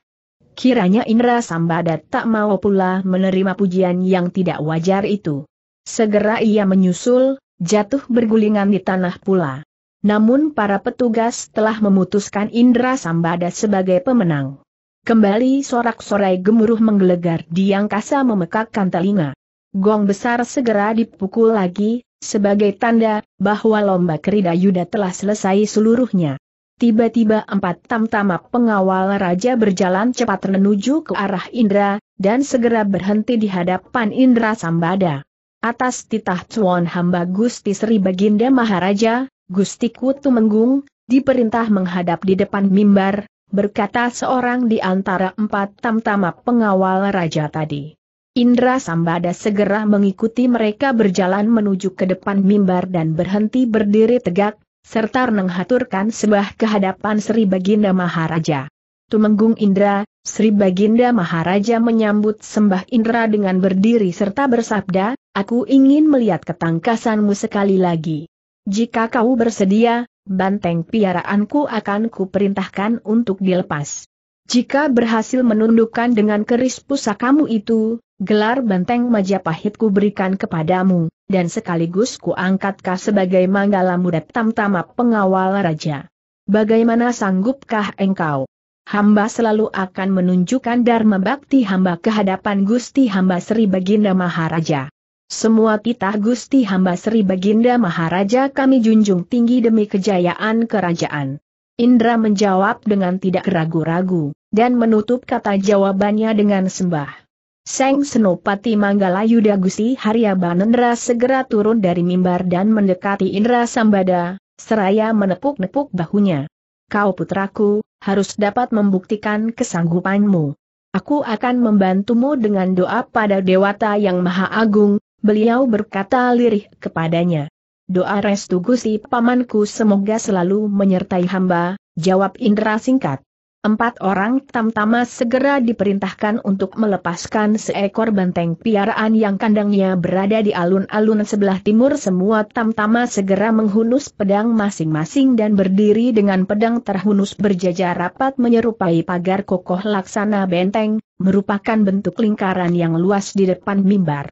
Kiranya Indra Sambada tak mau pula menerima pujian yang tidak wajar itu. Segera ia menyusul, jatuh bergulingan di tanah pula. Namun para petugas telah memutuskan Indra Sambada sebagai pemenang. Kembali sorak-sorai gemuruh menggelegar di angkasa memekakkan telinga. Gong besar segera dipukul lagi, sebagai tanda bahwa lomba kerida yuda telah selesai seluruhnya. Tiba-tiba empat tamtama pengawal raja berjalan cepat menuju ke arah Indra, dan segera berhenti di hadapan Indra Sambada. Atas titah tuan hamba Gusti Sri Baginda Maharaja, Gusti Kutu Menggung, diperintah menghadap di depan mimbar, berkata seorang di antara empat tamtama pengawal raja tadi. Indra Sambada segera mengikuti mereka berjalan menuju ke depan mimbar dan berhenti berdiri tegak, serta menghaturkan sebuah kehadapan Sri Baginda Maharaja. Tumenggung Indra, Sri Baginda Maharaja menyambut sembah Indra dengan berdiri serta bersabda, aku ingin melihat ketangkasanmu sekali lagi. Jika kau bersedia, banteng piaraanku akan kuperintahkan untuk dilepas. Jika berhasil menundukkan dengan keris pusakamu itu, gelar benteng Majapahit ku berikan kepadamu, dan sekaligus ku angkatkah sebagai manggala muda tamtama pengawal raja. Bagaimana sanggupkah engkau? Hamba selalu akan menunjukkan Dharma Bakti hamba kehadapan Gusti hamba Sri Baginda Maharaja. Semua titah Gusti hamba Sri Baginda Maharaja kami junjung tinggi demi kejayaan kerajaan. Indra menjawab dengan tidak ragu-ragu, dan menutup kata jawabannya dengan sembah. Seng Senopati Manggalayuda Gusti Harya Banendra segera turun dari mimbar dan mendekati Indra Sambada, seraya menepuk-nepuk bahunya. Kau putraku, harus dapat membuktikan kesanggupanmu. Aku akan membantumu dengan doa pada Dewata Yang Maha Agung, beliau berkata lirih kepadanya. Doa restu Gusti Pamanku semoga selalu menyertai hamba, jawab Indra singkat. Empat orang tamtama segera diperintahkan untuk melepaskan seekor benteng piaraan yang kandangnya berada di alun-alun sebelah timur. Semua tamtama segera menghunus pedang masing-masing dan berdiri dengan pedang terhunus berjajar rapat menyerupai pagar kokoh laksana benteng, merupakan bentuk lingkaran yang luas di depan mimbar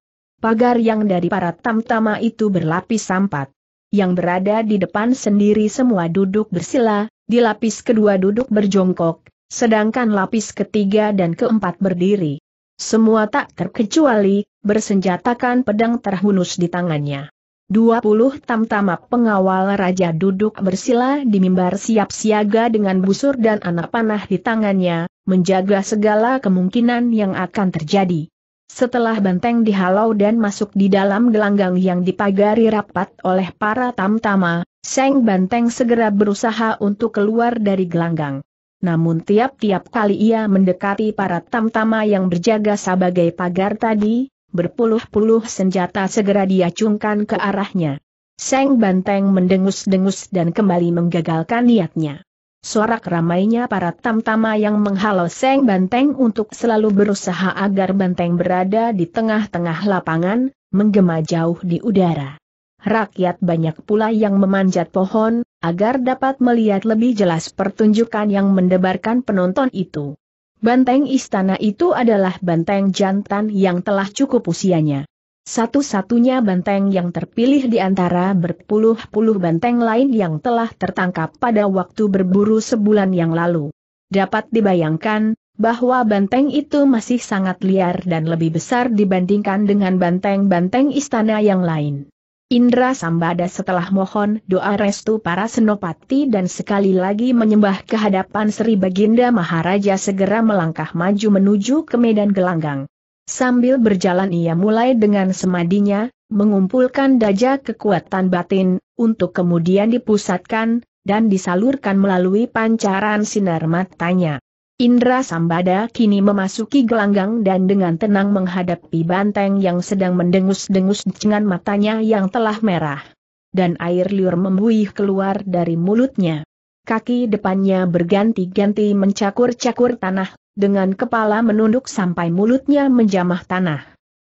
pagar yang dari para tamtama itu berlapis sampat. Yang berada di depan sendiri semua duduk bersila, di lapis kedua duduk berjongkok, sedangkan lapis ketiga dan keempat berdiri. Semua tak terkecuali, bersenjatakan pedang terhunus di tangannya. Dua tamtama pengawal raja duduk bersila di mimbar siap siaga dengan busur dan anak panah di tangannya, menjaga segala kemungkinan yang akan terjadi. Setelah benteng dihalau dan masuk di dalam gelanggang yang dipagari rapat oleh para tamtama, Seng Banteng segera berusaha untuk keluar dari gelanggang. Namun tiap-tiap kali ia mendekati para tamtama yang berjaga sebagai pagar tadi, berpuluh-puluh senjata segera diacungkan ke arahnya. Seng Banteng mendengus-dengus dan kembali menggagalkan niatnya. Suara ramainya para tamtama yang menghalau Seng Banteng untuk selalu berusaha agar Banteng berada di tengah-tengah lapangan, menggema jauh di udara. Rakyat banyak pula yang memanjat pohon, agar dapat melihat lebih jelas pertunjukan yang mendebarkan penonton itu. Banteng istana itu adalah banteng jantan yang telah cukup usianya. Satu-satunya banteng yang terpilih di antara berpuluh-puluh banteng lain yang telah tertangkap pada waktu berburu sebulan yang lalu. Dapat dibayangkan, bahwa banteng itu masih sangat liar dan lebih besar dibandingkan dengan banteng-banteng istana yang lain. Indra Sambada setelah mohon doa restu para senopati dan sekali lagi menyembah kehadapan Sri Baginda Maharaja segera melangkah maju menuju ke Medan Gelanggang. Sambil berjalan ia mulai dengan semadinya, mengumpulkan daja kekuatan batin, untuk kemudian dipusatkan, dan disalurkan melalui pancaran sinar matanya. Indra Sambada kini memasuki gelanggang dan dengan tenang menghadapi banteng yang sedang mendengus-dengus dengan matanya yang telah merah. Dan air liur membuih keluar dari mulutnya. Kaki depannya berganti-ganti mencakur-cakur tanah, dengan kepala menunduk sampai mulutnya menjamah tanah.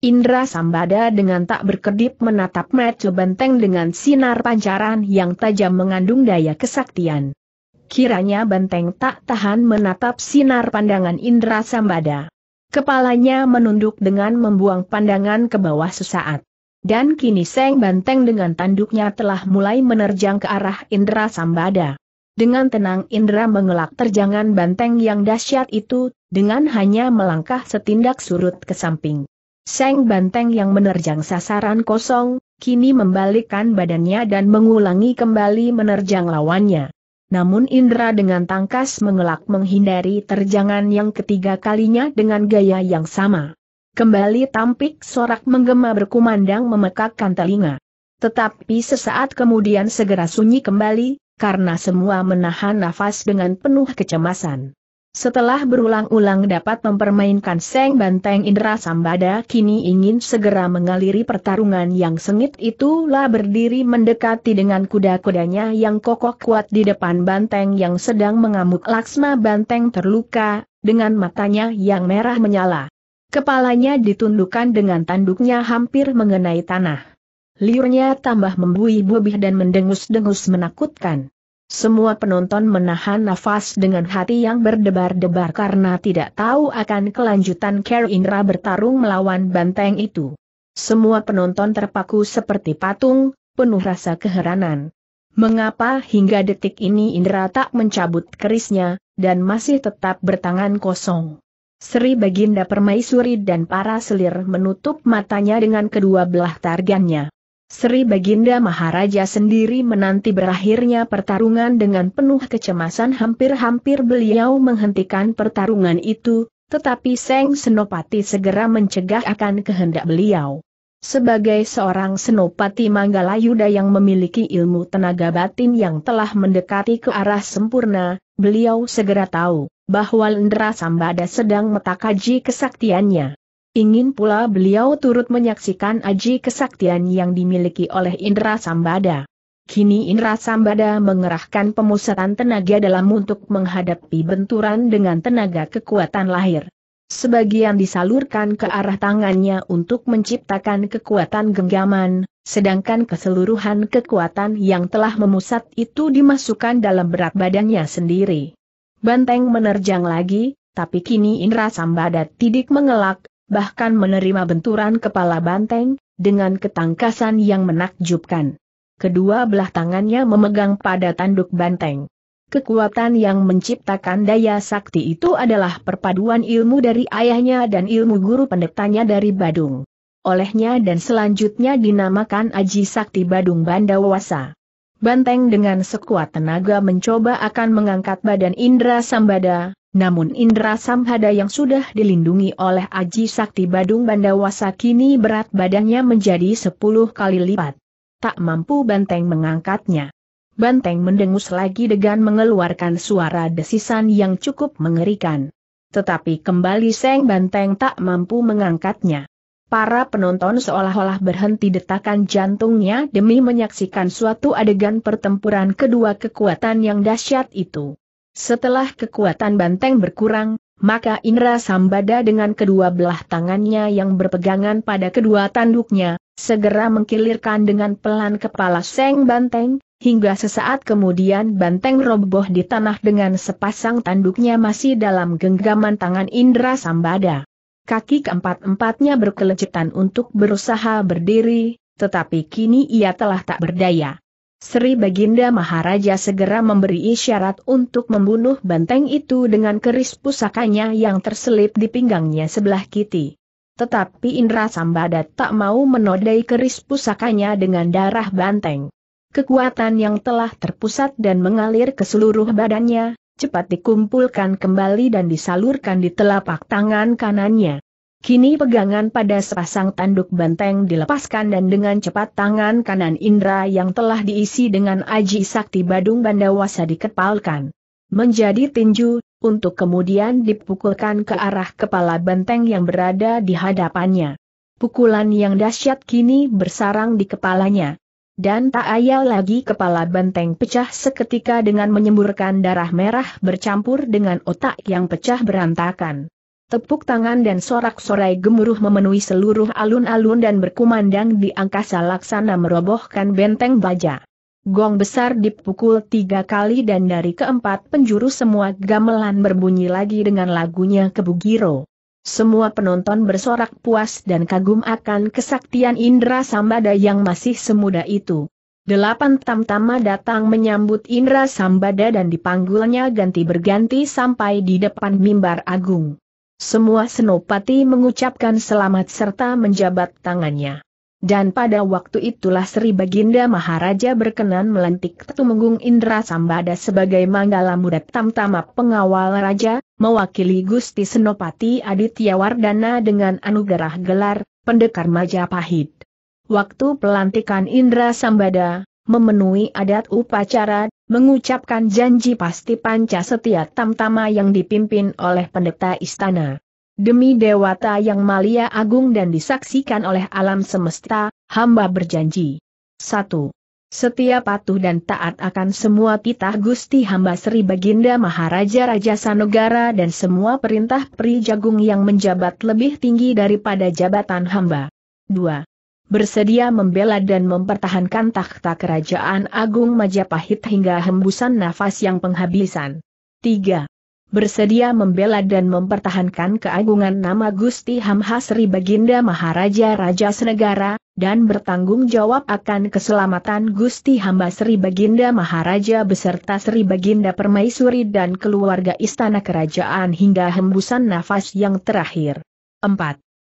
Indra Sambada dengan tak berkedip menatap Matsu Benteng dengan sinar pancaran yang tajam mengandung daya kesaktian. Kiranya Benteng tak tahan menatap sinar pandangan Indra Sambada. Kepalanya menunduk dengan membuang pandangan ke bawah sesaat. Dan kini Seng Benteng dengan tanduknya telah mulai menerjang ke arah Indra Sambada. Dengan tenang Indra mengelak terjangan banteng yang dahsyat itu, dengan hanya melangkah setindak surut ke samping. Seng banteng yang menerjang sasaran kosong, kini membalikkan badannya dan mengulangi kembali menerjang lawannya. Namun Indra dengan tangkas mengelak menghindari terjangan yang ketiga kalinya dengan gaya yang sama. Kembali tampik sorak menggema berkumandang memekakkan telinga. Tetapi sesaat kemudian segera sunyi kembali, karena semua menahan nafas dengan penuh kecemasan. Setelah berulang-ulang dapat mempermainkan Seng Banteng Indra Sambada kini ingin segera mengaliri pertarungan yang sengit itulah berdiri mendekati dengan kuda-kudanya yang kokoh kuat di depan Banteng yang sedang mengamuk Laksma Banteng terluka, dengan matanya yang merah menyala. Kepalanya ditundukkan dengan tanduknya hampir mengenai tanah. Liurnya tambah membuih-buih dan mendengus-dengus menakutkan. Semua penonton menahan nafas dengan hati yang berdebar-debar karena tidak tahu akan kelanjutan Kero Indra bertarung melawan banteng itu. Semua penonton terpaku seperti patung, penuh rasa keheranan. Mengapa hingga detik ini Indra tak mencabut kerisnya, dan masih tetap bertangan kosong? Sri Baginda Permaisuri dan para selir menutup matanya dengan kedua belah targannya. Sri Baginda Maharaja sendiri menanti berakhirnya pertarungan dengan penuh kecemasan hampir-hampir beliau menghentikan pertarungan itu, tetapi Seng Senopati segera mencegah akan kehendak beliau. Sebagai seorang Senopati Manggala Yuda yang memiliki ilmu tenaga batin yang telah mendekati ke arah sempurna, beliau segera tahu bahwa Lendra Sambada sedang metakaji kesaktiannya. Ingin pula beliau turut menyaksikan aji kesaktian yang dimiliki oleh Indra Sambada. Kini Indra Sambada mengerahkan pemusatan tenaga dalam untuk menghadapi benturan dengan tenaga kekuatan lahir. Sebagian disalurkan ke arah tangannya untuk menciptakan kekuatan genggaman, sedangkan keseluruhan kekuatan yang telah memusat itu dimasukkan dalam berat badannya sendiri. Banteng menerjang lagi, tapi kini Indra Sambada tidak mengelak, bahkan menerima benturan kepala banteng, dengan ketangkasan yang menakjubkan. Kedua belah tangannya memegang pada tanduk banteng. Kekuatan yang menciptakan daya sakti itu adalah perpaduan ilmu dari ayahnya dan ilmu guru pendetanya dari Badung. Olehnya dan selanjutnya dinamakan Aji Sakti Badung Bandawasa. Banteng dengan sekuat tenaga mencoba akan mengangkat badan Indra Sambada, namun Indra Samhada yang sudah dilindungi oleh Aji Sakti Badung Bandawasa kini berat badannya menjadi 10 kali lipat. Tak mampu Banteng mengangkatnya. Banteng mendengus lagi dengan mengeluarkan suara desisan yang cukup mengerikan. Tetapi kembali Seng Banteng tak mampu mengangkatnya. Para penonton seolah-olah berhenti detakan jantungnya demi menyaksikan suatu adegan pertempuran kedua kekuatan yang dahsyat itu. Setelah kekuatan banteng berkurang, maka Indra Sambada dengan kedua belah tangannya yang berpegangan pada kedua tanduknya, segera mengkilirkan dengan pelan kepala Seng Banteng, hingga sesaat kemudian Banteng roboh di tanah dengan sepasang tanduknya masih dalam genggaman tangan Indra Sambada. Kaki keempat-empatnya berkelecetan untuk berusaha berdiri, tetapi kini ia telah tak berdaya. Sri Baginda Maharaja segera memberi isyarat untuk membunuh banteng itu dengan keris pusakanya yang terselip di pinggangnya sebelah kiri. Tetapi Indra Sambada tak mau menodai keris pusakanya dengan darah banteng. Kekuatan yang telah terpusat dan mengalir ke seluruh badannya, cepat dikumpulkan kembali dan disalurkan di telapak tangan kanannya. Kini pegangan pada sepasang tanduk banteng dilepaskan dan dengan cepat tangan kanan Indra yang telah diisi dengan Aji Sakti Badung Bandawasa dikepalkan. Menjadi tinju, untuk kemudian dipukulkan ke arah kepala banteng yang berada di hadapannya. Pukulan yang dahsyat kini bersarang di kepalanya. Dan tak ayal lagi kepala banteng pecah seketika dengan menyemburkan darah merah bercampur dengan otak yang pecah berantakan. Tepuk tangan dan sorak-sorai gemuruh memenuhi seluruh alun-alun dan berkumandang di angkasa laksana merobohkan benteng baja. Gong besar dipukul tiga kali dan dari keempat penjuru semua gamelan berbunyi lagi dengan lagunya Kebugiro. Semua penonton bersorak puas dan kagum akan kesaktian Indra Sambada yang masih semuda itu. Delapan tamtama datang menyambut Indra Sambada dan dipanggulnya ganti berganti sampai di depan mimbar agung. Semua senopati mengucapkan selamat serta menjabat tangannya. Dan pada waktu itulah Sri Baginda Maharaja berkenan melantik Tumenggung Indra Sambada sebagai Manggala Muda Tamtama Pengawal Raja, mewakili Gusti Senopati Aditya Wardana dengan anugerah gelar, Pendekar Majapahit. Waktu pelantikan Indra Sambada, memenuhi adat upacara, mengucapkan janji pasti panca setia tamtama yang dipimpin oleh pendeta istana. Demi dewata yang malia agung dan disaksikan oleh alam semesta, hamba berjanji. 1. Setia patuh dan taat akan semua titah Gusti hamba Sri Baginda Maharaja Raja Sanogara dan semua perintah Pri Jagung yang menjabat lebih tinggi daripada jabatan hamba. 2 bersedia membela dan mempertahankan takhta kerajaan Agung Majapahit hingga hembusan nafas yang penghabisan. 3. Bersedia membela dan mempertahankan keagungan nama Gusti Hamhasri Baginda Maharaja Raja Senegara, dan bertanggung jawab akan keselamatan Gusti Hamba Sri Baginda Maharaja beserta Sri Baginda Permaisuri dan keluarga Istana Kerajaan hingga hembusan nafas yang terakhir. 4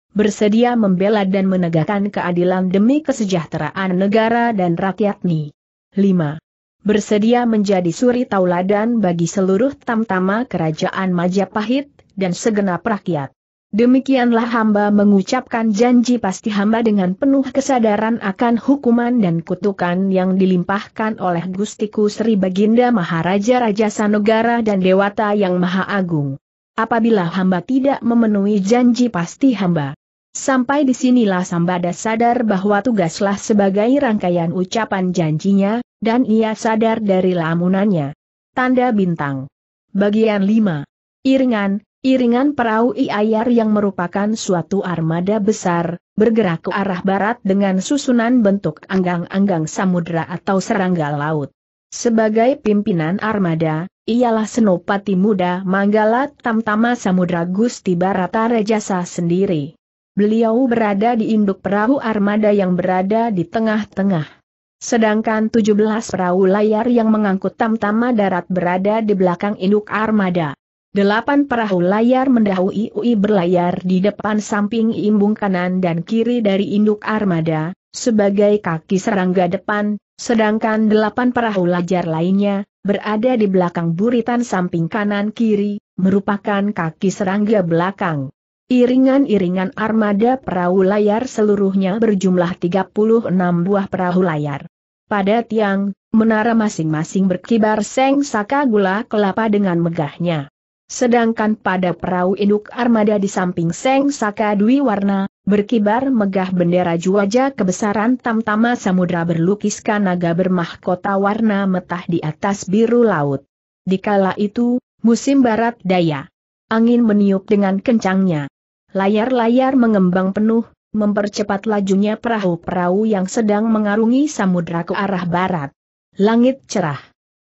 bersedia membela dan menegakkan keadilan demi kesejahteraan negara dan rakyatnya. 5. Bersedia menjadi suri tauladan bagi seluruh tamtama kerajaan Majapahit, dan segenap rakyat. Demikianlah hamba mengucapkan janji pasti hamba dengan penuh kesadaran akan hukuman dan kutukan yang dilimpahkan oleh Gustiku Sri Baginda Maharaja Raja Sanegara dan Dewata Yang Maha Agung. Apabila hamba tidak memenuhi janji pasti hamba, Sampai disinilah Sambada sadar bahwa tugaslah sebagai rangkaian ucapan janjinya, dan ia sadar dari lamunannya. Tanda Bintang Bagian 5 Iringan, iringan perahu Iayar yang merupakan suatu armada besar, bergerak ke arah barat dengan susunan bentuk anggang-anggang samudera atau serangga laut. Sebagai pimpinan armada, ialah Senopati Muda Manggala Tamtama Samudra Gusti Barata Rajasa sendiri beliau berada di induk perahu armada yang berada di tengah-tengah. Sedangkan 17 perahu layar yang mengangkut tamtama darat berada di belakang induk armada. Delapan perahu layar mendahului UI berlayar di depan samping imbung kanan dan kiri dari induk armada, sebagai kaki serangga depan, sedangkan delapan perahu layar lainnya, berada di belakang buritan samping kanan kiri, merupakan kaki serangga belakang. Iringan-iringan armada perahu layar seluruhnya berjumlah 36 buah perahu layar. Pada tiang, menara masing-masing berkibar seng saka gula kelapa dengan megahnya. Sedangkan pada perahu induk armada di samping seng saka dwi warna, berkibar megah bendera juwaja kebesaran tamtama samudra berlukiskan naga bermahkota warna metah di atas biru laut. Dikala itu, musim barat daya. Angin meniup dengan kencangnya. Layar-layar mengembang penuh, mempercepat lajunya perahu-perahu yang sedang mengarungi samudra ke arah barat. Langit cerah.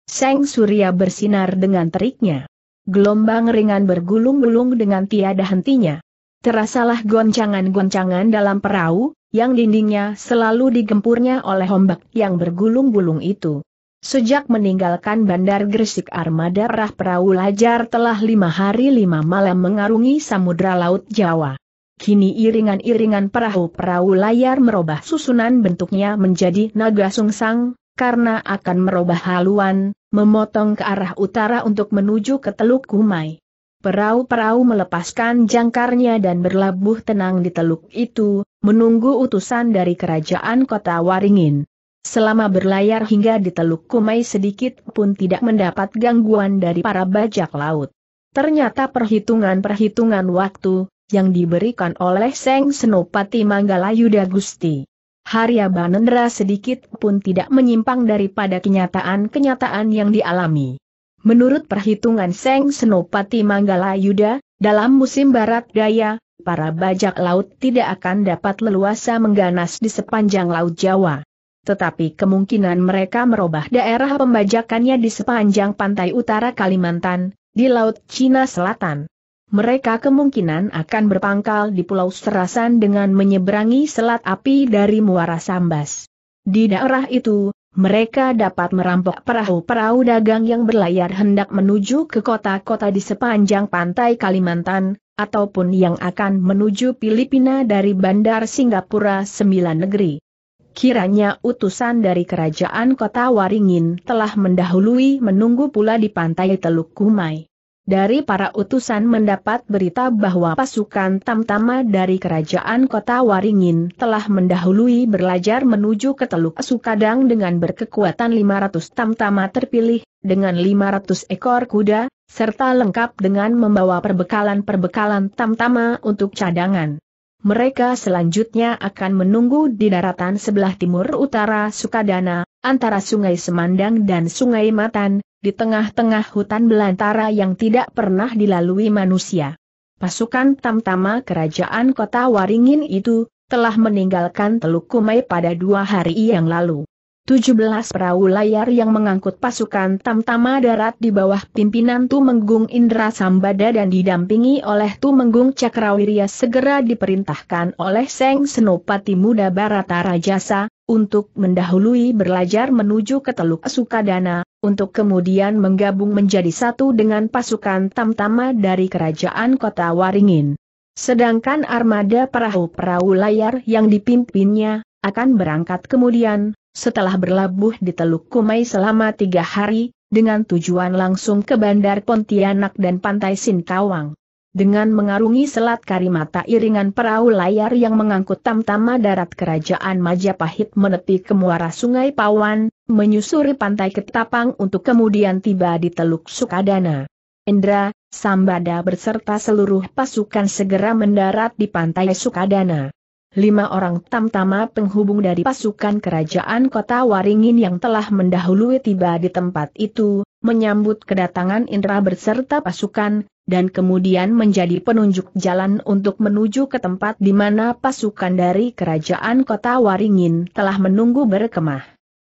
Seng surya bersinar dengan teriknya. Gelombang ringan bergulung-gulung dengan tiada hentinya. Terasalah goncangan-goncangan dalam perahu, yang dindingnya selalu digempurnya oleh ombak yang bergulung-gulung itu. Sejak meninggalkan Bandar Gresik armada rah perahu lajar telah lima hari lima malam mengarungi samudra laut Jawa. Kini iringan-iringan perahu-perahu layar merubah susunan bentuknya menjadi naga sungsang, karena akan merubah haluan, memotong ke arah utara untuk menuju ke Teluk Kumai. Perahu-perahu melepaskan jangkarnya dan berlabuh tenang di teluk itu, menunggu utusan dari kerajaan kota Waringin. Selama berlayar hingga di Teluk Kumai sedikit pun tidak mendapat gangguan dari para bajak laut. Ternyata perhitungan-perhitungan waktu, yang diberikan oleh Seng Senopati Manggala Yuda Gusti. Harya Banendra sedikit pun tidak menyimpang daripada kenyataan-kenyataan yang dialami. Menurut perhitungan Seng Senopati Manggala Yuda, dalam musim barat daya, para bajak laut tidak akan dapat leluasa mengganas di sepanjang Laut Jawa tetapi kemungkinan mereka merubah daerah pembajakannya di sepanjang pantai utara Kalimantan, di Laut Cina Selatan. Mereka kemungkinan akan berpangkal di Pulau Serasan dengan menyeberangi selat api dari Muara Sambas. Di daerah itu, mereka dapat merampok perahu-perahu dagang yang berlayar hendak menuju ke kota-kota di sepanjang pantai Kalimantan, ataupun yang akan menuju Filipina dari Bandar Singapura Sembilan Negeri. Kiranya utusan dari kerajaan kota Waringin telah mendahului menunggu pula di pantai Teluk Kumai. Dari para utusan mendapat berita bahwa pasukan tamtama dari kerajaan kota Waringin telah mendahului berlajar menuju ke Teluk Sukadang dengan berkekuatan 500 tamtama terpilih, dengan 500 ekor kuda, serta lengkap dengan membawa perbekalan-perbekalan tamtama untuk cadangan mereka selanjutnya akan menunggu di daratan sebelah timur utara Sukadana, antara Sungai Semandang dan Sungai Matan, di tengah-tengah hutan belantara yang tidak pernah dilalui manusia. Pasukan tamtama kerajaan kota Waringin itu, telah meninggalkan Teluk Kumai pada dua hari yang lalu. 17 perahu layar yang mengangkut pasukan tamtama darat di bawah pimpinan Tumenggung Indra Sambada dan didampingi oleh Tumenggung Cakrawirya segera diperintahkan oleh Seng Senopati Muda Barata Rajasa, untuk mendahului berlajar menuju ke Teluk Sukadana, untuk kemudian menggabung menjadi satu dengan pasukan tamtama dari kerajaan kota Waringin. Sedangkan armada perahu-perahu layar yang dipimpinnya, akan berangkat kemudian setelah berlabuh di Teluk Kumai selama tiga hari, dengan tujuan langsung ke Bandar Pontianak dan Pantai Sintawang. Dengan mengarungi Selat Karimata iringan perahu layar yang mengangkut tamtama darat kerajaan Majapahit menepi ke muara sungai Pawan, menyusuri pantai Ketapang untuk kemudian tiba di Teluk Sukadana. Indra, Sambada berserta seluruh pasukan segera mendarat di pantai Sukadana lima orang tamtama penghubung dari pasukan kerajaan kota Waringin yang telah mendahului tiba di tempat itu, menyambut kedatangan Indra berserta pasukan, dan kemudian menjadi penunjuk jalan untuk menuju ke tempat di mana pasukan dari kerajaan kota Waringin telah menunggu berkemah.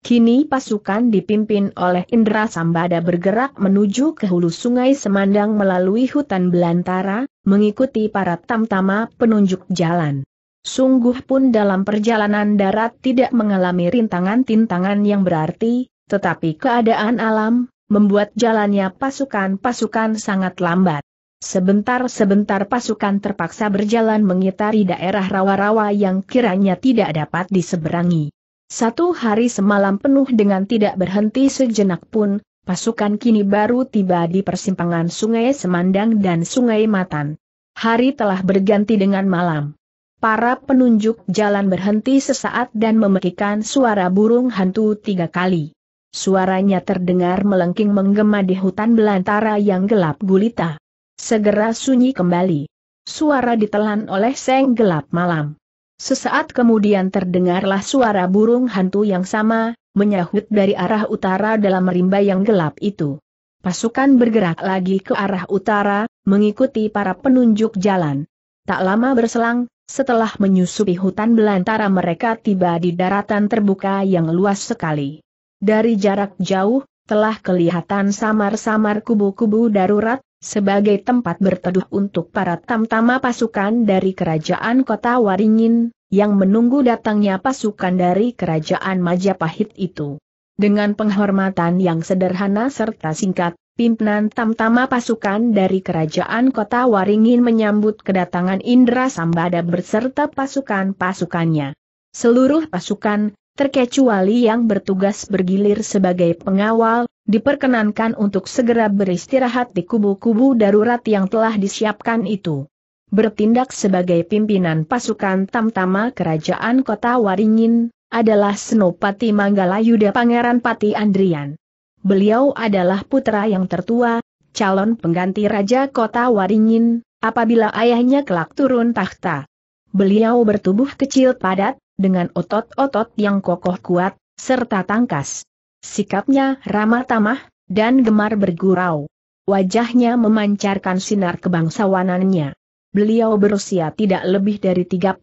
Kini pasukan dipimpin oleh Indra Sambada bergerak menuju ke hulu sungai Semandang melalui hutan belantara, mengikuti para tamtama penunjuk jalan. Sungguh pun dalam perjalanan darat tidak mengalami rintangan-tintangan yang berarti, tetapi keadaan alam, membuat jalannya pasukan-pasukan sangat lambat. Sebentar-sebentar pasukan terpaksa berjalan mengitari daerah rawa-rawa yang kiranya tidak dapat diseberangi. Satu hari semalam penuh dengan tidak berhenti sejenak pun, pasukan kini baru tiba di persimpangan Sungai Semandang dan Sungai Matan. Hari telah berganti dengan malam para penunjuk jalan berhenti sesaat dan memekikan suara burung hantu tiga kali. Suaranya terdengar melengking menggema di hutan belantara yang gelap gulita. Segera sunyi kembali. Suara ditelan oleh seng gelap malam. Sesaat kemudian terdengarlah suara burung hantu yang sama, menyahut dari arah utara dalam rimba yang gelap itu. Pasukan bergerak lagi ke arah utara, mengikuti para penunjuk jalan. Tak lama berselang, setelah menyusupi hutan belantara mereka tiba di daratan terbuka yang luas sekali. Dari jarak jauh, telah kelihatan samar-samar kubu-kubu darurat, sebagai tempat berteduh untuk para tamtama pasukan dari kerajaan kota Waringin, yang menunggu datangnya pasukan dari kerajaan Majapahit itu. Dengan penghormatan yang sederhana serta singkat, pimpinan tamtama pasukan dari kerajaan kota Waringin menyambut kedatangan Indra Sambada berserta pasukan-pasukannya. Seluruh pasukan, terkecuali yang bertugas bergilir sebagai pengawal, diperkenankan untuk segera beristirahat di kubu-kubu darurat yang telah disiapkan itu. Bertindak sebagai pimpinan pasukan tamtama kerajaan kota Waringin, adalah Senopati Manggala Yuda Pangeran Pati Andrian. Beliau adalah putra yang tertua, calon pengganti Raja Kota Waringin, apabila ayahnya kelak turun tahta. Beliau bertubuh kecil padat, dengan otot-otot yang kokoh kuat, serta tangkas. Sikapnya ramah tamah, dan gemar bergurau. Wajahnya memancarkan sinar kebangsawanannya. Beliau berusia tidak lebih dari 35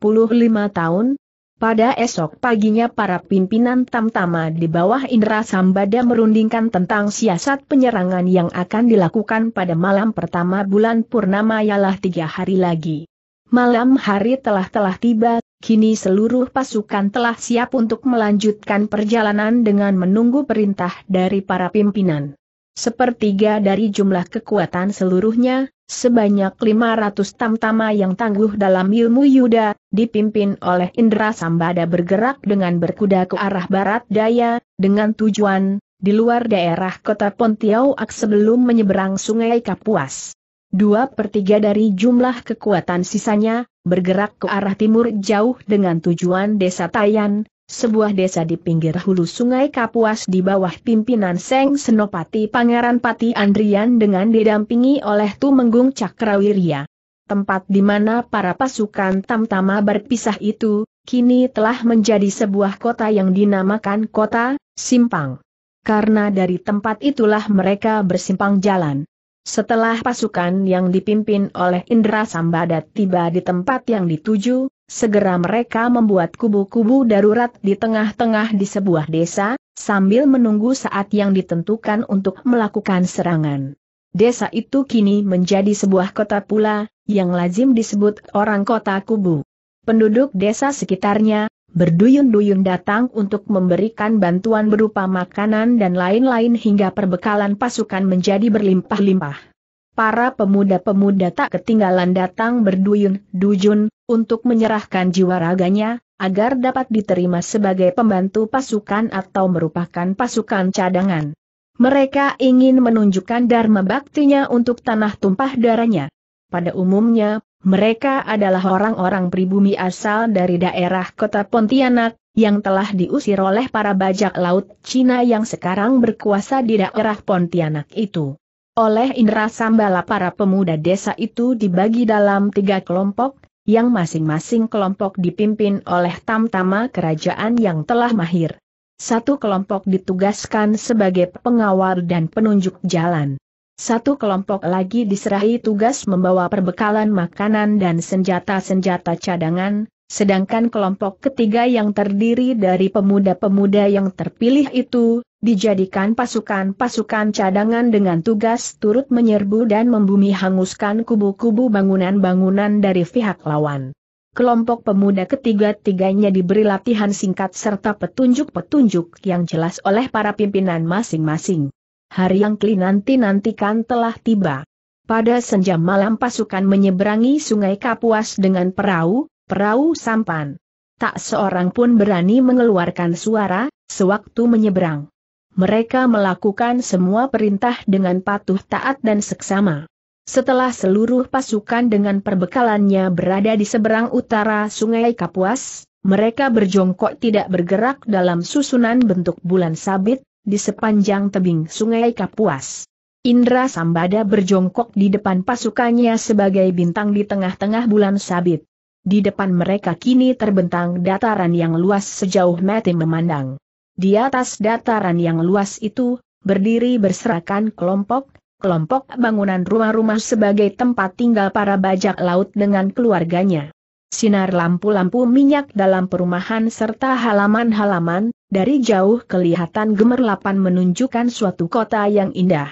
tahun, pada esok paginya para pimpinan tamtama di bawah Indra Sambada merundingkan tentang siasat penyerangan yang akan dilakukan pada malam pertama bulan Purnama ialah tiga hari lagi. Malam hari telah-telah tiba, kini seluruh pasukan telah siap untuk melanjutkan perjalanan dengan menunggu perintah dari para pimpinan. Sepertiga dari jumlah kekuatan seluruhnya, Sebanyak 500 tamtama yang tangguh dalam ilmu Yuda, dipimpin oleh Indra Sambada bergerak dengan berkuda ke arah barat daya, dengan tujuan, di luar daerah kota Pontianak sebelum menyeberang sungai Kapuas. Dua per tiga dari jumlah kekuatan sisanya, bergerak ke arah timur jauh dengan tujuan desa Tayan, sebuah desa di pinggir hulu sungai Kapuas di bawah pimpinan Seng Senopati Pangeran Pati Andrian dengan didampingi oleh Tumenggung Cakrawirya. Tempat di mana para pasukan tamtama berpisah itu, kini telah menjadi sebuah kota yang dinamakan kota, Simpang. Karena dari tempat itulah mereka bersimpang jalan. Setelah pasukan yang dipimpin oleh Indra Sambadat tiba di tempat yang dituju, segera mereka membuat kubu-kubu darurat di tengah-tengah di sebuah desa, sambil menunggu saat yang ditentukan untuk melakukan serangan. Desa itu kini menjadi sebuah kota pula, yang lazim disebut orang kota kubu. Penduduk desa sekitarnya, berduyun-duyun datang untuk memberikan bantuan berupa makanan dan lain-lain hingga perbekalan pasukan menjadi berlimpah-limpah para pemuda-pemuda tak ketinggalan datang berduyun-dujun, untuk menyerahkan jiwa raganya, agar dapat diterima sebagai pembantu pasukan atau merupakan pasukan cadangan. Mereka ingin menunjukkan dharma baktinya untuk tanah tumpah darahnya. Pada umumnya, mereka adalah orang-orang pribumi asal dari daerah kota Pontianak, yang telah diusir oleh para bajak laut Cina yang sekarang berkuasa di daerah Pontianak itu. Oleh Indra sambala para pemuda desa itu dibagi dalam tiga kelompok, yang masing-masing kelompok dipimpin oleh tamtama kerajaan yang telah mahir. Satu kelompok ditugaskan sebagai pengawal dan penunjuk jalan. Satu kelompok lagi diserahi tugas membawa perbekalan makanan dan senjata-senjata cadangan, sedangkan kelompok ketiga yang terdiri dari pemuda-pemuda yang terpilih itu, dijadikan pasukan-pasukan cadangan dengan tugas turut menyerbu dan membumi hanguskan kubu-kubu bangunan-bangunan dari pihak lawan. Kelompok pemuda ketiga-tiganya diberi latihan singkat serta petunjuk-petunjuk yang jelas oleh para pimpinan masing-masing. Hari yang nanti-nantikan telah tiba. Pada senja malam pasukan menyeberangi sungai Kapuas dengan perahu, perahu sampan. Tak seorang pun berani mengeluarkan suara, sewaktu menyeberang mereka melakukan semua perintah dengan patuh taat dan seksama. Setelah seluruh pasukan dengan perbekalannya berada di seberang utara sungai Kapuas, mereka berjongkok tidak bergerak dalam susunan bentuk bulan sabit, di sepanjang tebing sungai Kapuas. Indra Sambada berjongkok di depan pasukannya sebagai bintang di tengah-tengah bulan sabit. Di depan mereka kini terbentang dataran yang luas sejauh mati memandang. Di atas dataran yang luas itu, berdiri berserakan kelompok, kelompok bangunan rumah-rumah sebagai tempat tinggal para bajak laut dengan keluarganya. Sinar lampu-lampu minyak dalam perumahan serta halaman-halaman, dari jauh kelihatan gemerlapan menunjukkan suatu kota yang indah.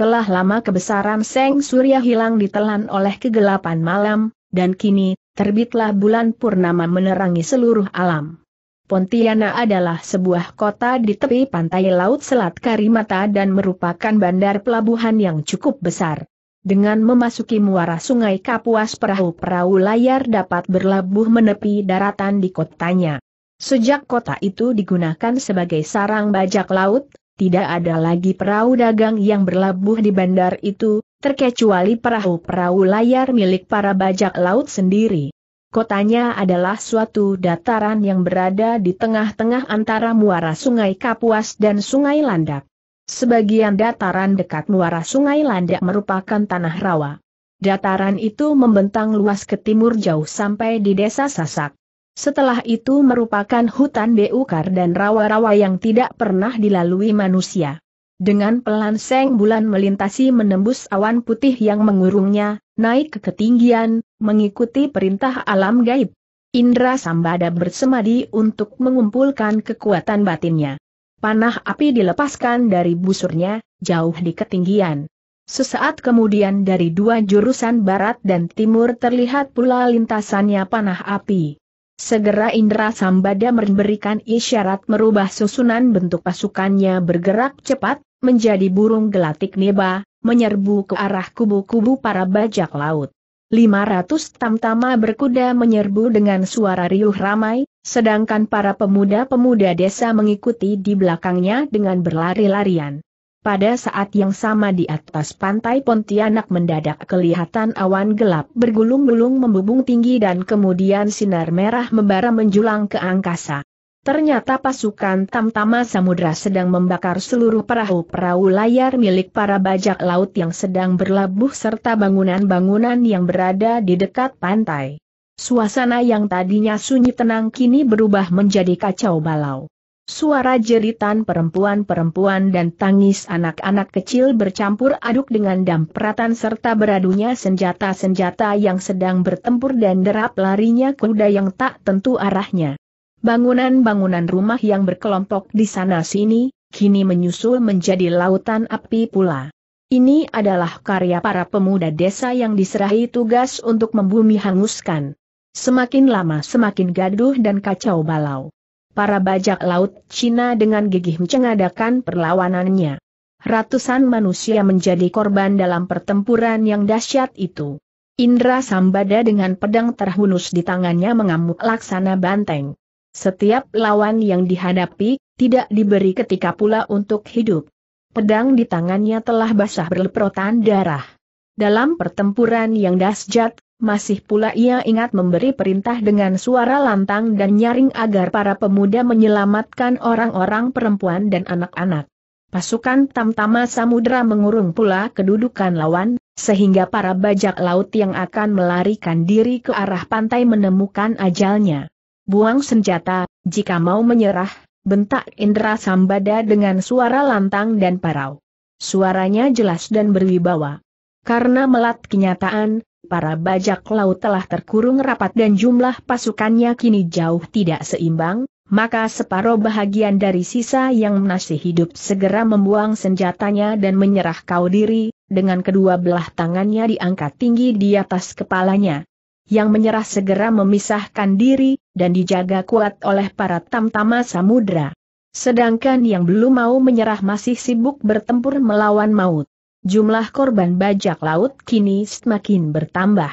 Telah lama kebesaran Seng Surya hilang ditelan oleh kegelapan malam, dan kini, terbitlah bulan purnama menerangi seluruh alam. Pontianak adalah sebuah kota di tepi pantai Laut Selat Karimata dan merupakan bandar pelabuhan yang cukup besar. Dengan memasuki muara sungai Kapuas perahu-perahu layar dapat berlabuh menepi daratan di kotanya. Sejak kota itu digunakan sebagai sarang bajak laut, tidak ada lagi perahu dagang yang berlabuh di bandar itu, terkecuali perahu-perahu layar milik para bajak laut sendiri. Kotanya adalah suatu dataran yang berada di tengah-tengah antara muara sungai Kapuas dan sungai Landak. Sebagian dataran dekat muara sungai Landak merupakan tanah rawa. Dataran itu membentang luas ke timur jauh sampai di desa Sasak. Setelah itu merupakan hutan beukar dan rawa-rawa yang tidak pernah dilalui manusia. Dengan pelan seng bulan melintasi menembus awan putih yang mengurungnya, naik ke ketinggian, mengikuti perintah alam gaib. Indra Sambada bersemadi untuk mengumpulkan kekuatan batinnya. Panah api dilepaskan dari busurnya, jauh di ketinggian. Sesaat kemudian dari dua jurusan barat dan timur terlihat pula lintasannya panah api. Segera Indra Sambada memberikan isyarat merubah susunan bentuk pasukannya bergerak cepat, menjadi burung gelatik neba, menyerbu ke arah kubu-kubu para bajak laut. 500 tamtama berkuda menyerbu dengan suara riuh ramai, sedangkan para pemuda-pemuda desa mengikuti di belakangnya dengan berlari-larian. Pada saat yang sama di atas pantai Pontianak mendadak kelihatan awan gelap bergulung-gulung membubung tinggi dan kemudian sinar merah membara menjulang ke angkasa. Ternyata pasukan Tamtama Samudra sedang membakar seluruh perahu-perahu layar milik para bajak laut yang sedang berlabuh serta bangunan-bangunan yang berada di dekat pantai. Suasana yang tadinya sunyi tenang kini berubah menjadi kacau balau. Suara jeritan perempuan-perempuan dan tangis anak-anak kecil bercampur aduk dengan dampratan serta beradunya senjata-senjata yang sedang bertempur dan derap larinya kuda yang tak tentu arahnya. Bangunan-bangunan rumah yang berkelompok di sana-sini, kini menyusul menjadi lautan api pula. Ini adalah karya para pemuda desa yang diserahi tugas untuk membumi hanguskan. Semakin lama semakin gaduh dan kacau balau. Para bajak laut Cina dengan gigih mencengadakan perlawanannya. Ratusan manusia menjadi korban dalam pertempuran yang dahsyat itu. Indra Sambada dengan pedang terhunus di tangannya mengamuk laksana banteng. Setiap lawan yang dihadapi, tidak diberi ketika pula untuk hidup. Pedang di tangannya telah basah berleprotan darah. Dalam pertempuran yang dahsyat, masih pula ia ingat memberi perintah dengan suara lantang dan nyaring agar para pemuda menyelamatkan orang-orang perempuan dan anak-anak. Pasukan Tamtama Samudra mengurung pula kedudukan lawan, sehingga para bajak laut yang akan melarikan diri ke arah pantai menemukan ajalnya. Buang senjata, jika mau menyerah, bentak Indra Sambada dengan suara lantang dan parau. Suaranya jelas dan berwibawa. Karena melat kenyataan, para bajak laut telah terkurung rapat dan jumlah pasukannya kini jauh tidak seimbang, maka separuh bahagian dari sisa yang masih hidup segera membuang senjatanya dan menyerah kau diri, dengan kedua belah tangannya diangkat tinggi di atas kepalanya. Yang menyerah segera memisahkan diri, dan dijaga kuat oleh para tamtama samudra. Sedangkan yang belum mau menyerah masih sibuk bertempur melawan maut. Jumlah korban bajak laut kini semakin bertambah.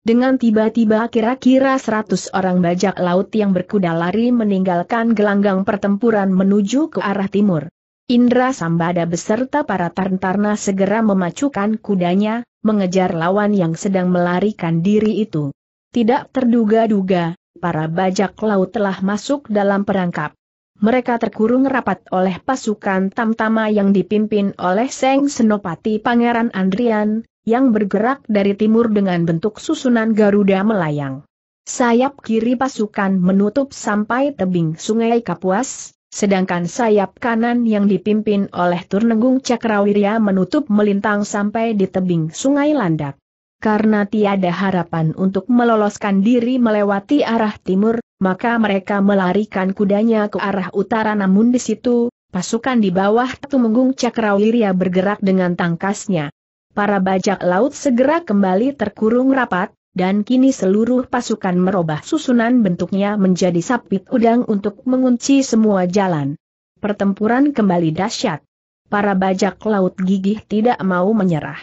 Dengan tiba-tiba kira-kira 100 orang bajak laut yang berkuda lari meninggalkan gelanggang pertempuran menuju ke arah timur. Indra Sambada beserta para Tarntarna segera memacukan kudanya, mengejar lawan yang sedang melarikan diri itu. Tidak terduga-duga, para bajak laut telah masuk dalam perangkap. Mereka terkurung rapat oleh pasukan tamtama yang dipimpin oleh Seng Senopati Pangeran Andrian, yang bergerak dari timur dengan bentuk susunan Garuda melayang. Sayap kiri pasukan menutup sampai tebing sungai Kapuas, sedangkan sayap kanan yang dipimpin oleh Turnenggung Cakrawirya menutup melintang sampai di tebing sungai Landak karena tiada harapan untuk meloloskan diri melewati arah timur, maka mereka melarikan kudanya ke arah utara namun di situ, pasukan di bawah Tumenggung Cakrawirya bergerak dengan tangkasnya. Para bajak laut segera kembali terkurung rapat, dan kini seluruh pasukan merubah susunan bentuknya menjadi sapit udang untuk mengunci semua jalan. Pertempuran kembali dahsyat. Para bajak laut gigih tidak mau menyerah.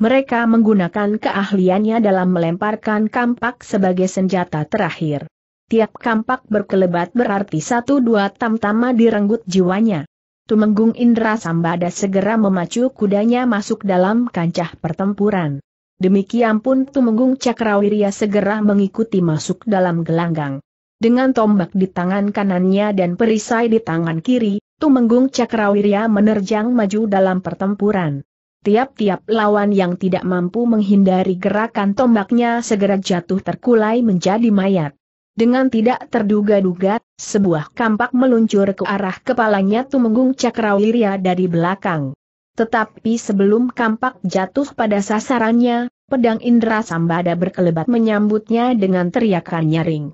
Mereka menggunakan keahliannya dalam melemparkan kampak sebagai senjata terakhir. Tiap kampak berkelebat berarti satu dua tamtama direnggut jiwanya. Tumenggung Indra Sambada segera memacu kudanya masuk dalam kancah pertempuran. Demikian pun Tumenggung Cakrawirya segera mengikuti masuk dalam gelanggang. Dengan tombak di tangan kanannya dan perisai di tangan kiri, Tumenggung Cakrawirya menerjang maju dalam pertempuran tiap-tiap lawan yang tidak mampu menghindari gerakan tombaknya segera jatuh terkulai menjadi mayat. Dengan tidak terduga-duga, sebuah kampak meluncur ke arah kepalanya Tumenggung Cakrawirya dari belakang. Tetapi sebelum kampak jatuh pada sasarannya, pedang Indra Sambada berkelebat menyambutnya dengan teriakan nyaring.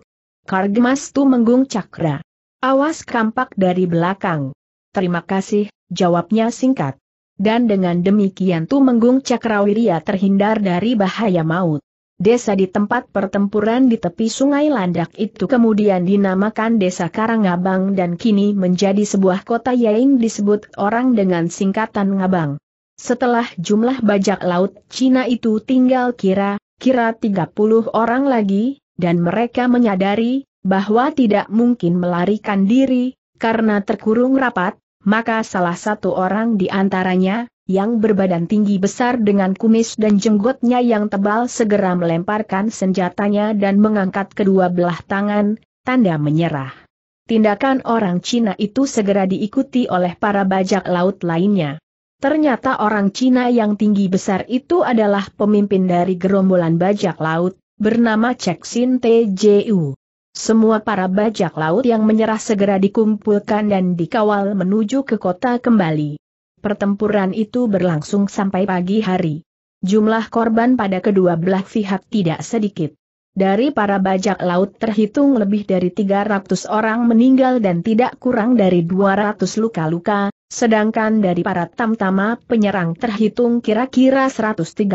Kargemas Tumenggung Cakra. Awas kampak dari belakang. Terima kasih, jawabnya singkat dan dengan demikian Tumenggung Cakrawiria terhindar dari bahaya maut. Desa di tempat pertempuran di tepi sungai Landak itu kemudian dinamakan Desa Karangabang dan kini menjadi sebuah kota yang disebut orang dengan singkatan Ngabang. Setelah jumlah bajak laut Cina itu tinggal kira-kira 30 orang lagi, dan mereka menyadari bahwa tidak mungkin melarikan diri, karena terkurung rapat, maka salah satu orang di antaranya, yang berbadan tinggi besar dengan kumis dan jenggotnya yang tebal segera melemparkan senjatanya dan mengangkat kedua belah tangan, tanda menyerah. Tindakan orang Cina itu segera diikuti oleh para bajak laut lainnya. Ternyata orang Cina yang tinggi besar itu adalah pemimpin dari gerombolan bajak laut, bernama Cek Sin T.J.U. Semua para bajak laut yang menyerah segera dikumpulkan dan dikawal menuju ke kota kembali. Pertempuran itu berlangsung sampai pagi hari. Jumlah korban pada kedua belah pihak tidak sedikit. Dari para bajak laut terhitung lebih dari 300 orang meninggal dan tidak kurang dari 200 luka-luka, Sedangkan dari para tamtama penyerang terhitung kira-kira 130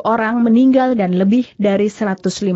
orang meninggal dan lebih dari 150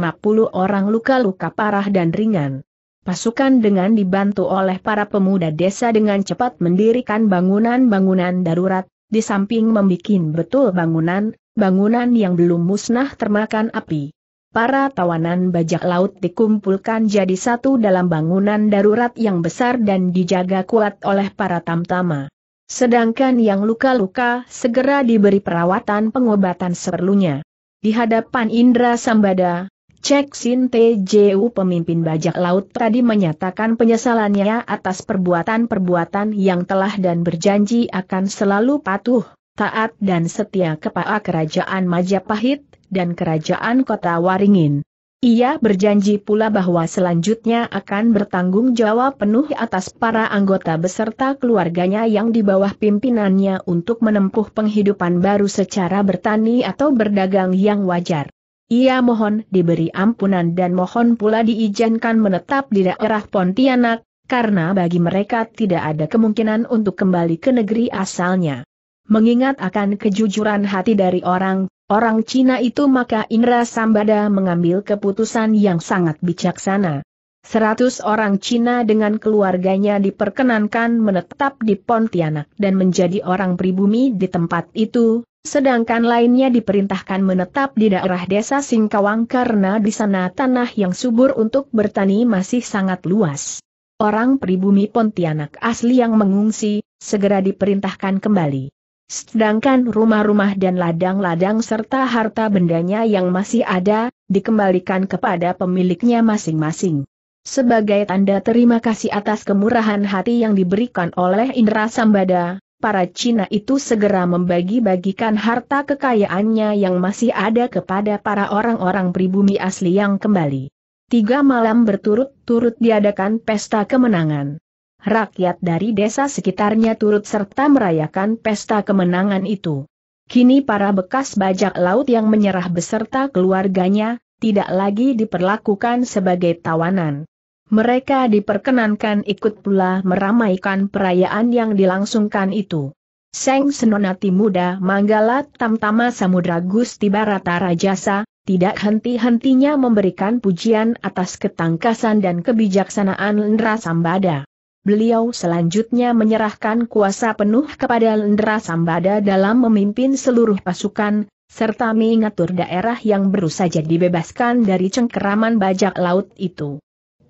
orang luka-luka parah dan ringan. Pasukan dengan dibantu oleh para pemuda desa dengan cepat mendirikan bangunan-bangunan darurat, di samping membuat betul bangunan, bangunan yang belum musnah termakan api. Para tawanan bajak laut dikumpulkan jadi satu dalam bangunan darurat yang besar dan dijaga kuat oleh para tamtama. Sedangkan yang luka-luka segera diberi perawatan pengobatan seperlunya. Di hadapan Indra Sambada, Cek Sin TJU pemimpin bajak laut tadi menyatakan penyesalannya atas perbuatan-perbuatan yang telah dan berjanji akan selalu patuh, taat dan setia kepada kerajaan Majapahit dan kerajaan kota Waringin. Ia berjanji pula bahwa selanjutnya akan bertanggung jawab penuh atas para anggota beserta keluarganya yang di bawah pimpinannya untuk menempuh penghidupan baru secara bertani atau berdagang yang wajar. Ia mohon diberi ampunan dan mohon pula diizinkan menetap di daerah Pontianak, karena bagi mereka tidak ada kemungkinan untuk kembali ke negeri asalnya. Mengingat akan kejujuran hati dari orang orang Cina itu maka Indra Sambada mengambil keputusan yang sangat bijaksana. Seratus orang Cina dengan keluarganya diperkenankan menetap di Pontianak dan menjadi orang pribumi di tempat itu, sedangkan lainnya diperintahkan menetap di daerah desa Singkawang karena di sana tanah yang subur untuk bertani masih sangat luas. Orang pribumi Pontianak asli yang mengungsi, segera diperintahkan kembali. Sedangkan rumah-rumah dan ladang-ladang serta harta bendanya yang masih ada, dikembalikan kepada pemiliknya masing-masing. Sebagai tanda terima kasih atas kemurahan hati yang diberikan oleh Indra Sambada, para Cina itu segera membagi-bagikan harta kekayaannya yang masih ada kepada para orang-orang pribumi asli yang kembali. Tiga malam berturut-turut diadakan pesta kemenangan rakyat dari desa sekitarnya turut serta merayakan pesta kemenangan itu. Kini para bekas bajak laut yang menyerah beserta keluarganya, tidak lagi diperlakukan sebagai tawanan. Mereka diperkenankan ikut pula meramaikan perayaan yang dilangsungkan itu. Seng Senonati Muda Manggala Tamtama Samudra Gusti Barata Rajasa, tidak henti-hentinya memberikan pujian atas ketangkasan dan kebijaksanaan Lendra Sambada beliau selanjutnya menyerahkan kuasa penuh kepada Lendra Sambada dalam memimpin seluruh pasukan, serta mengatur daerah yang berusaha saja dibebaskan dari cengkeraman bajak laut itu.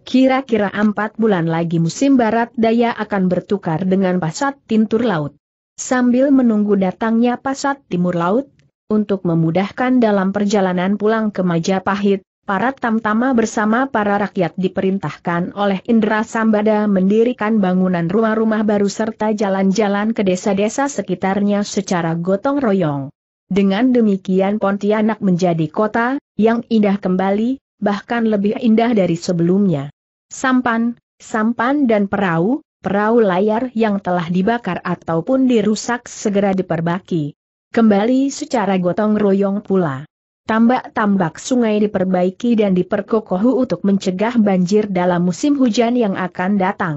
Kira-kira empat bulan lagi musim barat daya akan bertukar dengan pasat tintur laut. Sambil menunggu datangnya pasat timur laut, untuk memudahkan dalam perjalanan pulang ke Majapahit, para tamtama bersama para rakyat diperintahkan oleh Indra Sambada mendirikan bangunan rumah-rumah baru serta jalan-jalan ke desa-desa sekitarnya secara gotong royong. Dengan demikian Pontianak menjadi kota, yang indah kembali, bahkan lebih indah dari sebelumnya. Sampan, sampan dan perahu, perahu layar yang telah dibakar ataupun dirusak segera diperbaiki, Kembali secara gotong royong pula. Tambak-tambak sungai diperbaiki dan diperkokoh untuk mencegah banjir dalam musim hujan yang akan datang.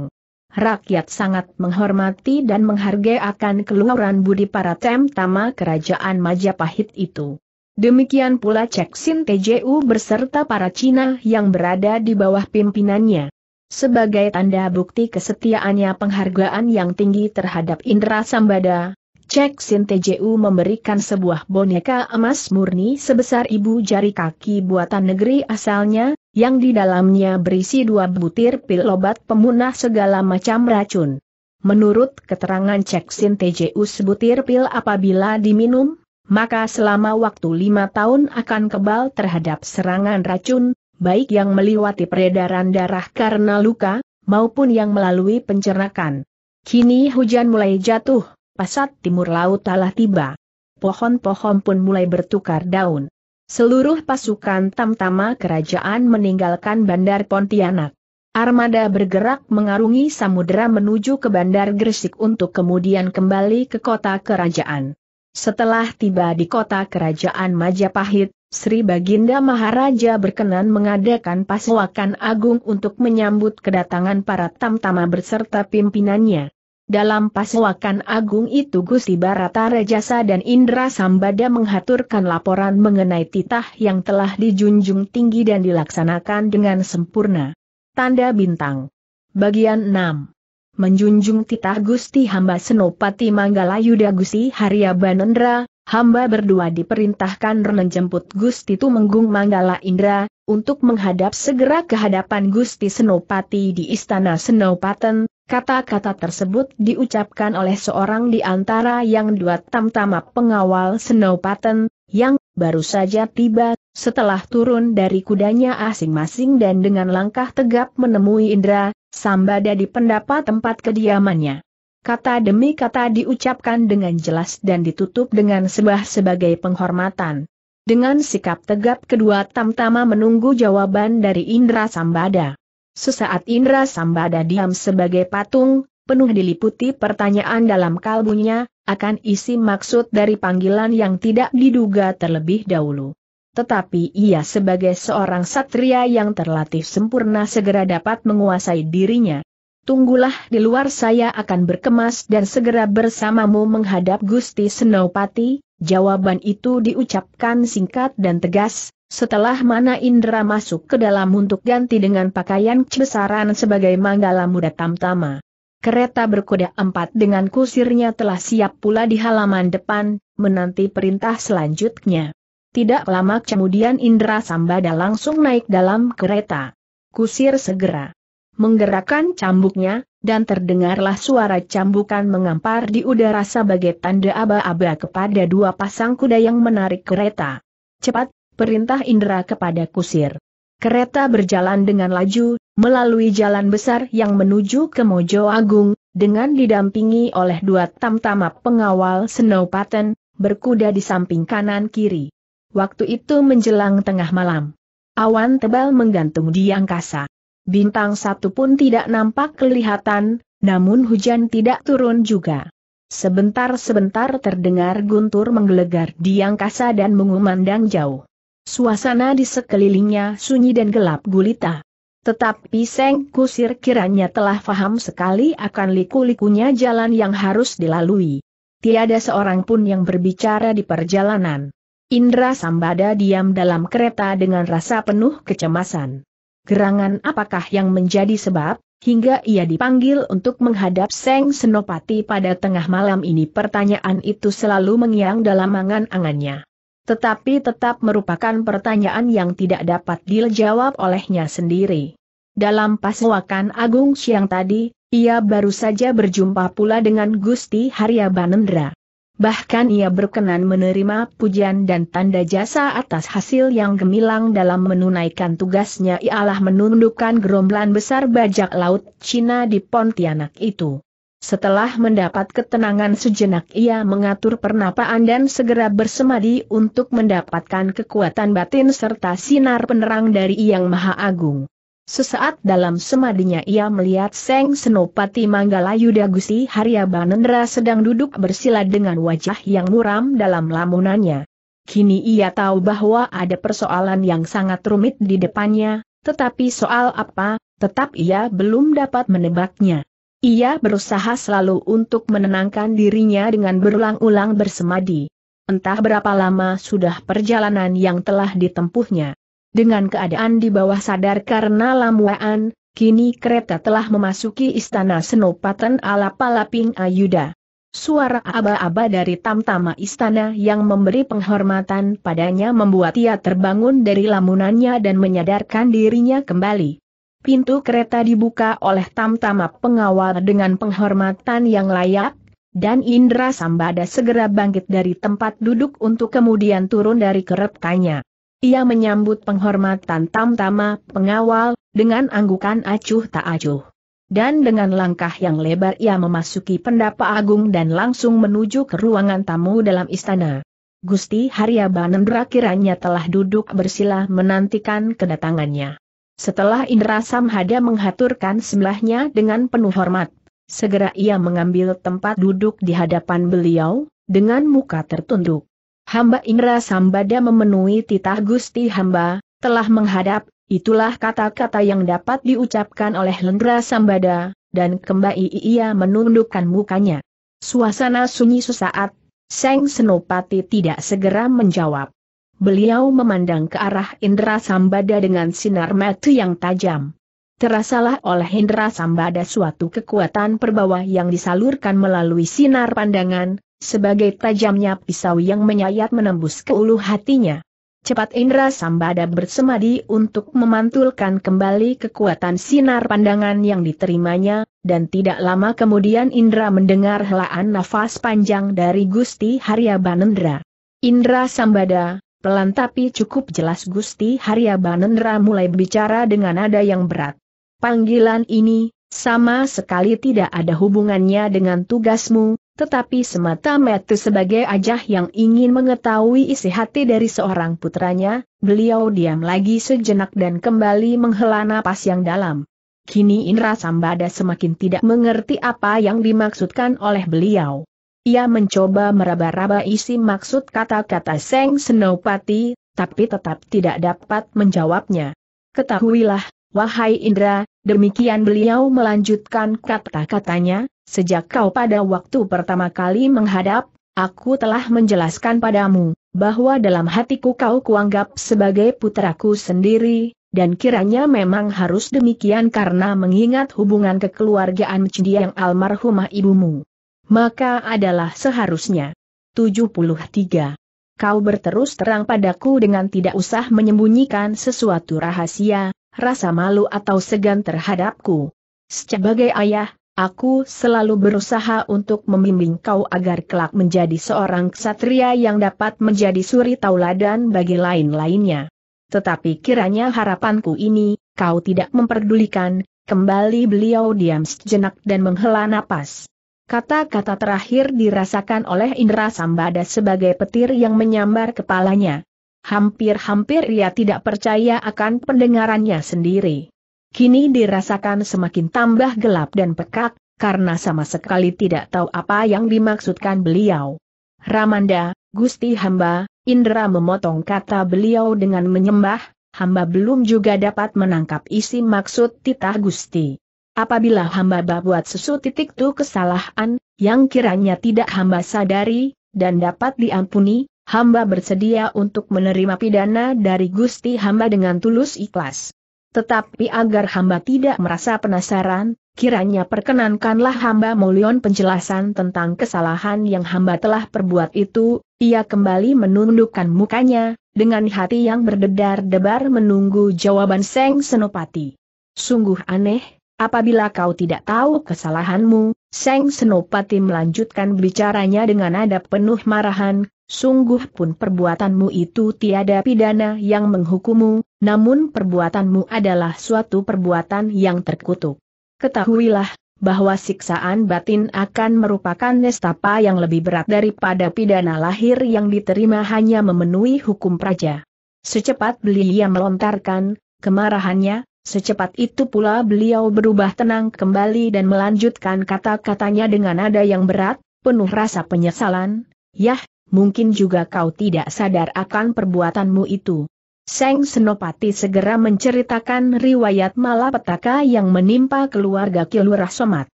Rakyat sangat menghormati dan menghargai akan keluaran budi para temtama kerajaan Majapahit itu. Demikian pula Ceksin TJU berserta para Cina yang berada di bawah pimpinannya. Sebagai tanda bukti kesetiaannya penghargaan yang tinggi terhadap Indra Sambada, Cek Sin TJU memberikan sebuah boneka emas murni sebesar ibu jari kaki buatan negeri asalnya, yang di dalamnya berisi dua butir pil obat pemunah segala macam racun. Menurut keterangan Cek Sin TJU sebutir pil apabila diminum, maka selama waktu lima tahun akan kebal terhadap serangan racun, baik yang meliwati peredaran darah karena luka, maupun yang melalui pencernakan. Kini hujan mulai jatuh Pasat timur laut telah tiba. Pohon-pohon pun mulai bertukar daun. Seluruh pasukan tamtama kerajaan meninggalkan Bandar Pontianak. Armada bergerak mengarungi samudera menuju ke Bandar Gresik untuk kemudian kembali ke kota kerajaan. Setelah tiba di kota kerajaan Majapahit, Sri Baginda Maharaja berkenan mengadakan pasawakan agung untuk menyambut kedatangan para tamtama berserta pimpinannya. Dalam pasuakan agung itu Gusti Barata Rajasa dan Indra Sambada menghaturkan laporan mengenai titah yang telah dijunjung tinggi dan dilaksanakan dengan sempurna. Tanda Bintang Bagian 6 Menjunjung titah Gusti hamba Senopati Manggala Yuda Gusti Harya Banendra, hamba berdua diperintahkan menjemput Gusti Tumenggung Manggala Indra, untuk menghadap segera kehadapan Gusti Senopati di Istana Senopaten, Kata-kata tersebut diucapkan oleh seorang di antara yang dua tamtama pengawal Senopaten, yang baru saja tiba, setelah turun dari kudanya asing-masing dan dengan langkah tegap menemui Indra, Sambada di pendapat tempat kediamannya. Kata demi kata diucapkan dengan jelas dan ditutup dengan sebah sebagai penghormatan. Dengan sikap tegap kedua tamtama menunggu jawaban dari Indra Sambada. Sesaat Indra Sambada diam sebagai patung, penuh diliputi pertanyaan dalam kalbunya, akan isi maksud dari panggilan yang tidak diduga terlebih dahulu. Tetapi ia sebagai seorang satria yang terlatih sempurna segera dapat menguasai dirinya. Tunggulah di luar saya akan berkemas dan segera bersamamu menghadap Gusti Senopati, Jawaban itu diucapkan singkat dan tegas, setelah mana Indra masuk ke dalam untuk ganti dengan pakaian kebesaran sebagai Manggala Muda Tamtama. Kereta berkuda empat dengan kusirnya telah siap pula di halaman depan, menanti perintah selanjutnya. Tidak lama kemudian Indra Sambada langsung naik dalam kereta. Kusir segera menggerakkan cambuknya, dan terdengarlah suara cambukan mengampar di udara sebagai tanda aba-aba kepada dua pasang kuda yang menarik kereta. Cepat, perintah Indra kepada Kusir. Kereta berjalan dengan laju, melalui jalan besar yang menuju ke Mojo Agung, dengan didampingi oleh dua tamtama pengawal Senopaten, berkuda di samping kanan-kiri. Waktu itu menjelang tengah malam. Awan tebal menggantung di angkasa. Bintang satu pun tidak nampak kelihatan, namun hujan tidak turun juga. Sebentar-sebentar terdengar guntur menggelegar di angkasa dan mengumandang jauh. Suasana di sekelilingnya sunyi dan gelap gulita. Tetapi Seng Kusir kiranya telah faham sekali akan liku-likunya jalan yang harus dilalui. Tiada seorang pun yang berbicara di perjalanan. Indra Sambada diam dalam kereta dengan rasa penuh kecemasan gerangan apakah yang menjadi sebab, hingga ia dipanggil untuk menghadap Seng Senopati pada tengah malam ini pertanyaan itu selalu mengiang dalam angan-angannya. Tetapi tetap merupakan pertanyaan yang tidak dapat dijawab olehnya sendiri. Dalam pasuakan agung siang tadi, ia baru saja berjumpa pula dengan Gusti Haryabanendra. Bahkan ia berkenan menerima pujian dan tanda jasa atas hasil yang gemilang dalam menunaikan tugasnya ialah menundukkan gerombolan besar bajak laut Cina di Pontianak itu. Setelah mendapat ketenangan sejenak ia mengatur pernapaan dan segera bersemadi untuk mendapatkan kekuatan batin serta sinar penerang dari Yang Maha Agung. Sesaat dalam semadinya ia melihat Seng Senopati Manggala Yuda Gusi Harya Banendra sedang duduk bersila dengan wajah yang muram dalam lamunannya. Kini ia tahu bahwa ada persoalan yang sangat rumit di depannya, tetapi soal apa, tetap ia belum dapat menebaknya. Ia berusaha selalu untuk menenangkan dirinya dengan berulang-ulang bersemadi. Entah berapa lama sudah perjalanan yang telah ditempuhnya. Dengan keadaan di bawah sadar karena lamuan, kini kereta telah memasuki istana Senopaten ala Palaping Ayuda. Suara aba-aba dari tamtama istana yang memberi penghormatan padanya membuat ia terbangun dari lamunannya dan menyadarkan dirinya kembali. Pintu kereta dibuka oleh tamtama pengawal dengan penghormatan yang layak, dan Indra Sambada segera bangkit dari tempat duduk untuk kemudian turun dari keretanya. Ia menyambut penghormatan tamtama pengawal, dengan anggukan acuh tak acuh. Dan dengan langkah yang lebar ia memasuki pendapa agung dan langsung menuju ke ruangan tamu dalam istana. Gusti Harya Banendra kiranya telah duduk bersila menantikan kedatangannya. Setelah Indra Samhada menghaturkan sebelahnya dengan penuh hormat, segera ia mengambil tempat duduk di hadapan beliau, dengan muka tertunduk. Hamba Indra Sambada memenuhi titah Gusti hamba, telah menghadap, itulah kata-kata yang dapat diucapkan oleh Lendra Sambada, dan kembali ia menundukkan mukanya. Suasana sunyi sesaat, Seng Senopati tidak segera menjawab. Beliau memandang ke arah Indra Sambada dengan sinar mata yang tajam. Terasalah oleh Indra Sambada suatu kekuatan perbawa yang disalurkan melalui sinar pandangan, sebagai tajamnya pisau yang menyayat menembus ke ulu hatinya. Cepat Indra Sambada bersemadi untuk memantulkan kembali kekuatan sinar pandangan yang diterimanya, dan tidak lama kemudian Indra mendengar helaan nafas panjang dari Gusti Harya Banendra. Indra Sambada, pelan tapi cukup jelas Gusti Harya Banendra mulai berbicara dengan nada yang berat. Panggilan ini, sama sekali tidak ada hubungannya dengan tugasmu, tetapi semata-mata sebagai ajah yang ingin mengetahui isi hati dari seorang putranya, beliau diam lagi sejenak dan kembali menghela napas yang dalam. Kini Indra Sambada semakin tidak mengerti apa yang dimaksudkan oleh beliau. Ia mencoba meraba-raba isi maksud kata-kata Seng Senopati, tapi tetap tidak dapat menjawabnya. Ketahuilah, wahai Indra, Demikian beliau melanjutkan kata-katanya, sejak kau pada waktu pertama kali menghadap, aku telah menjelaskan padamu, bahwa dalam hatiku kau kuanggap sebagai putraku sendiri, dan kiranya memang harus demikian karena mengingat hubungan kekeluargaan Cindia yang almarhumah ibumu. Maka adalah seharusnya. 73. Kau berterus terang padaku dengan tidak usah menyembunyikan sesuatu rahasia, rasa malu atau segan terhadapku. Sebagai ayah, aku selalu berusaha untuk membimbing kau agar kelak menjadi seorang ksatria yang dapat menjadi suri tauladan bagi lain-lainnya. Tetapi kiranya harapanku ini, kau tidak memperdulikan, kembali beliau diam sejenak dan menghela napas. Kata-kata terakhir dirasakan oleh Indra Sambada sebagai petir yang menyambar kepalanya. Hampir-hampir ia tidak percaya akan pendengarannya sendiri. Kini dirasakan semakin tambah gelap dan pekat, karena sama sekali tidak tahu apa yang dimaksudkan beliau. Ramanda, Gusti hamba, Indra memotong kata beliau dengan menyembah, hamba belum juga dapat menangkap isi maksud titah Gusti. Apabila hamba berbuat sesu titik tu kesalahan, yang kiranya tidak hamba sadari, dan dapat diampuni, Hamba bersedia untuk menerima pidana dari Gusti hamba dengan tulus ikhlas. Tetapi agar hamba tidak merasa penasaran, kiranya perkenankanlah hamba mulion penjelasan tentang kesalahan yang hamba telah perbuat itu, ia kembali menundukkan mukanya, dengan hati yang berdebar-debar menunggu jawaban Seng Senopati. Sungguh aneh, Apabila kau tidak tahu kesalahanmu, Seng Senopati melanjutkan bicaranya dengan nada penuh marahan, sungguh pun perbuatanmu itu tiada pidana yang menghukumu, namun perbuatanmu adalah suatu perbuatan yang terkutuk. Ketahuilah, bahwa siksaan batin akan merupakan nestapa yang lebih berat daripada pidana lahir yang diterima hanya memenuhi hukum praja. Secepat belia melontarkan, kemarahannya, Secepat itu pula beliau berubah tenang kembali dan melanjutkan kata-katanya dengan nada yang berat, penuh rasa penyesalan, Yah, mungkin juga kau tidak sadar akan perbuatanmu itu. Seng Senopati segera menceritakan riwayat malapetaka yang menimpa keluarga Kilurah Somat.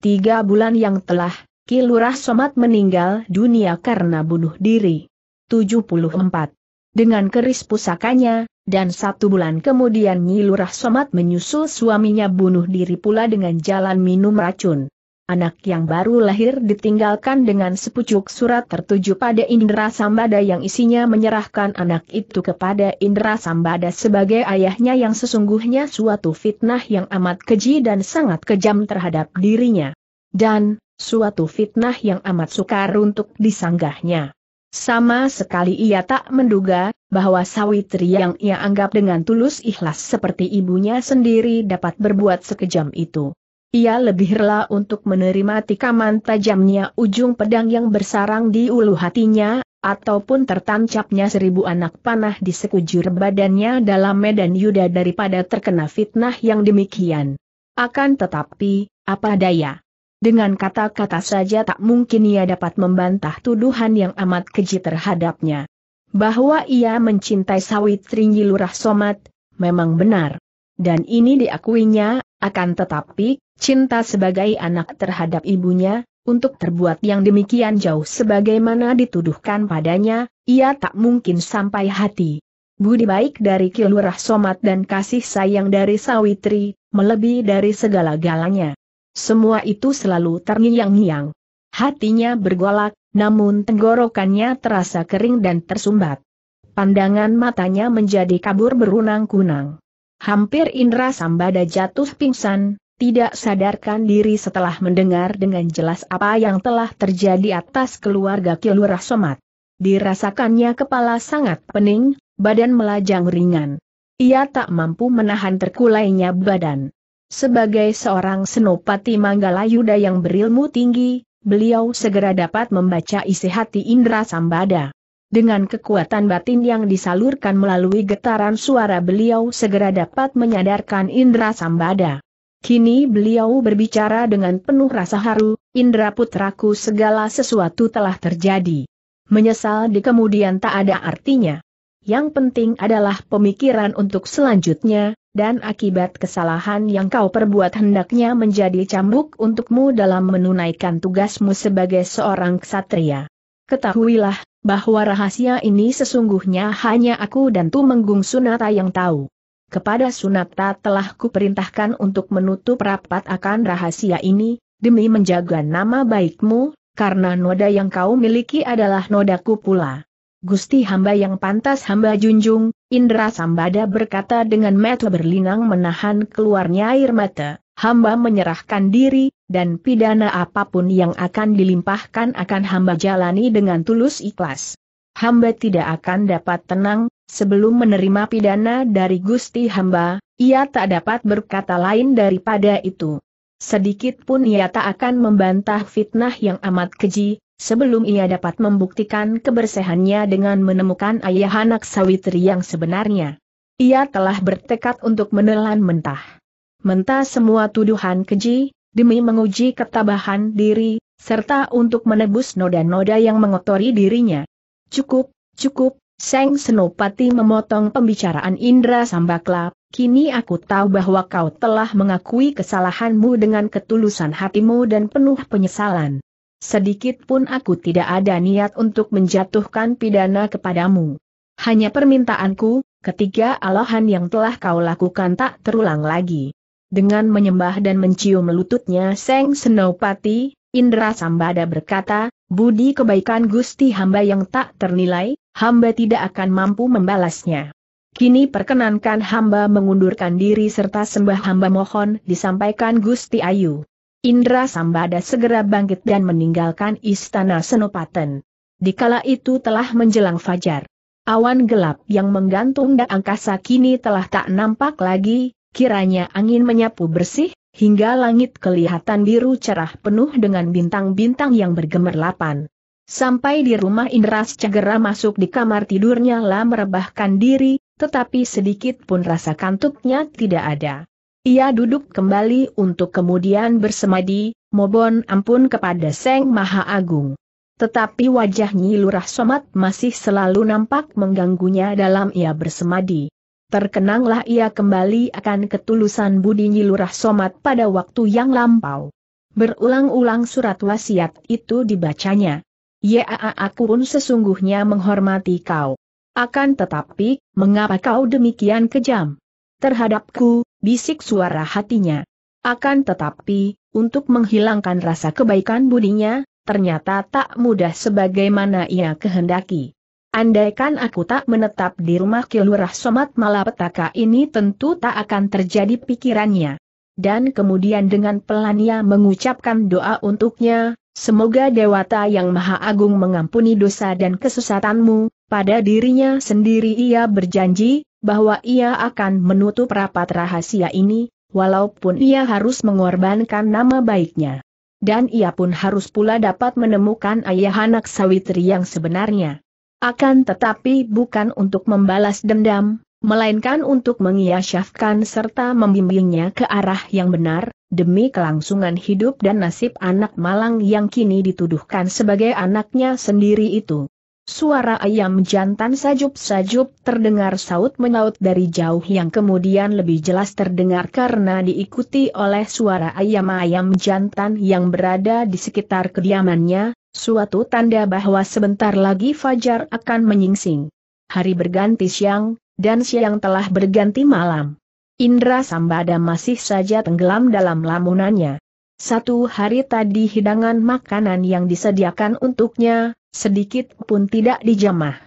Tiga bulan yang telah, Kilurah Somat meninggal dunia karena bunuh diri. 74 dengan keris pusakanya, dan satu bulan kemudian Nyi Lurah Somat menyusul suaminya bunuh diri pula dengan jalan minum racun. Anak yang baru lahir ditinggalkan dengan sepucuk surat tertuju pada Indra Sambada yang isinya menyerahkan anak itu kepada Indra Sambada sebagai ayahnya yang sesungguhnya suatu fitnah yang amat keji dan sangat kejam terhadap dirinya. Dan, suatu fitnah yang amat sukar untuk disanggahnya. Sama sekali ia tak menduga, bahwa Sawitri yang ia anggap dengan tulus ikhlas seperti ibunya sendiri dapat berbuat sekejam itu. Ia lebih rela untuk menerima tikaman tajamnya ujung pedang yang bersarang di ulu hatinya, ataupun tertancapnya seribu anak panah di sekujur badannya dalam medan yuda daripada terkena fitnah yang demikian. Akan tetapi, apa daya? Dengan kata-kata saja tak mungkin ia dapat membantah tuduhan yang amat keji terhadapnya. Bahwa ia mencintai Sawitri Lurah Somat, memang benar. Dan ini diakuinya, akan tetapi, cinta sebagai anak terhadap ibunya, untuk terbuat yang demikian jauh sebagaimana dituduhkan padanya, ia tak mungkin sampai hati. Budi baik dari Kilurah Somat dan kasih sayang dari Sawitri, melebihi dari segala-galanya. Semua itu selalu terngiang-ngiang. Hatinya bergolak, namun tenggorokannya terasa kering dan tersumbat. Pandangan matanya menjadi kabur berunang-kunang. Hampir Indra Sambada jatuh pingsan, tidak sadarkan diri setelah mendengar dengan jelas apa yang telah terjadi atas keluarga Kilurah Somat. Dirasakannya kepala sangat pening, badan melajang ringan. Ia tak mampu menahan terkulainya badan. Sebagai seorang senopati Yuda yang berilmu tinggi, beliau segera dapat membaca isi hati Indra Sambada. Dengan kekuatan batin yang disalurkan melalui getaran suara beliau segera dapat menyadarkan Indra Sambada. Kini beliau berbicara dengan penuh rasa haru, Indra putraku segala sesuatu telah terjadi. Menyesal di kemudian tak ada artinya. Yang penting adalah pemikiran untuk selanjutnya, dan akibat kesalahan yang kau perbuat hendaknya menjadi cambuk untukmu dalam menunaikan tugasmu sebagai seorang ksatria. Ketahuilah, bahwa rahasia ini sesungguhnya hanya aku dan Tumenggung Sunata yang tahu. Kepada Sunata telah kuperintahkan untuk menutup rapat akan rahasia ini, demi menjaga nama baikmu, karena noda yang kau miliki adalah nodaku pula. Gusti hamba yang pantas hamba junjung, Indra Sambada berkata dengan mata berlinang menahan keluarnya air mata, hamba menyerahkan diri, dan pidana apapun yang akan dilimpahkan akan hamba jalani dengan tulus ikhlas. Hamba tidak akan dapat tenang, sebelum menerima pidana dari Gusti hamba, ia tak dapat berkata lain daripada itu. Sedikit pun ia tak akan membantah fitnah yang amat keji, Sebelum ia dapat membuktikan kebersihannya dengan menemukan ayah anak Sawitri yang sebenarnya. Ia telah bertekad untuk menelan mentah. Mentah semua tuduhan keji, demi menguji ketabahan diri, serta untuk menebus noda-noda yang mengotori dirinya. Cukup, cukup, Seng Senopati memotong pembicaraan Indra Sambakla, kini aku tahu bahwa kau telah mengakui kesalahanmu dengan ketulusan hatimu dan penuh penyesalan. Sedikit pun aku tidak ada niat untuk menjatuhkan pidana kepadamu. Hanya permintaanku, ketiga alahan yang telah kau lakukan tak terulang lagi. Dengan menyembah dan mencium lututnya Seng Senopati, Indra Sambada berkata, Budi kebaikan Gusti hamba yang tak ternilai, hamba tidak akan mampu membalasnya. Kini perkenankan hamba mengundurkan diri serta sembah hamba mohon disampaikan Gusti Ayu. Indra Sambada segera bangkit dan meninggalkan istana Senopaten. Di kala itu telah menjelang fajar. Awan gelap yang menggantung da angkasa kini telah tak nampak lagi, kiranya angin menyapu bersih, hingga langit kelihatan biru cerah penuh dengan bintang-bintang yang bergemerlapan. Sampai di rumah Indra segera masuk di kamar tidurnya lah merebahkan diri, tetapi sedikit pun rasa kantuknya tidak ada. Ia duduk kembali untuk kemudian bersemadi, mohon ampun kepada Seng Maha Agung. Tetapi wajah Nyi Lurah Somat masih selalu nampak mengganggunya dalam ia bersemadi. Terkenanglah ia kembali akan ketulusan budi Nyi Lurah Somat pada waktu yang lampau. Berulang-ulang surat wasiat itu dibacanya. Ya aku pun sesungguhnya menghormati kau. Akan tetapi, mengapa kau demikian kejam? Terhadapku, bisik suara hatinya. Akan tetapi, untuk menghilangkan rasa kebaikan budinya, ternyata tak mudah sebagaimana ia kehendaki. Andaikan aku tak menetap di rumah Kilurah Somat Malapetaka ini tentu tak akan terjadi pikirannya. Dan kemudian dengan pelan ia mengucapkan doa untuknya, semoga Dewata Yang Maha Agung mengampuni dosa dan kesesatanmu, pada dirinya sendiri ia berjanji, bahwa ia akan menutup rapat rahasia ini, walaupun ia harus mengorbankan nama baiknya. Dan ia pun harus pula dapat menemukan ayah anak Sawitri yang sebenarnya. Akan tetapi bukan untuk membalas dendam, melainkan untuk mengiyasyafkan serta membimbingnya ke arah yang benar, demi kelangsungan hidup dan nasib anak malang yang kini dituduhkan sebagai anaknya sendiri itu. Suara ayam jantan sajup-sajup terdengar saut menaut dari jauh yang kemudian lebih jelas terdengar karena diikuti oleh suara ayam-ayam jantan yang berada di sekitar kediamannya, suatu tanda bahwa sebentar lagi Fajar akan menyingsing. Hari berganti siang, dan siang telah berganti malam. Indra Sambada masih saja tenggelam dalam lamunannya. Satu hari tadi hidangan makanan yang disediakan untuknya, sedikit pun tidak dijamah.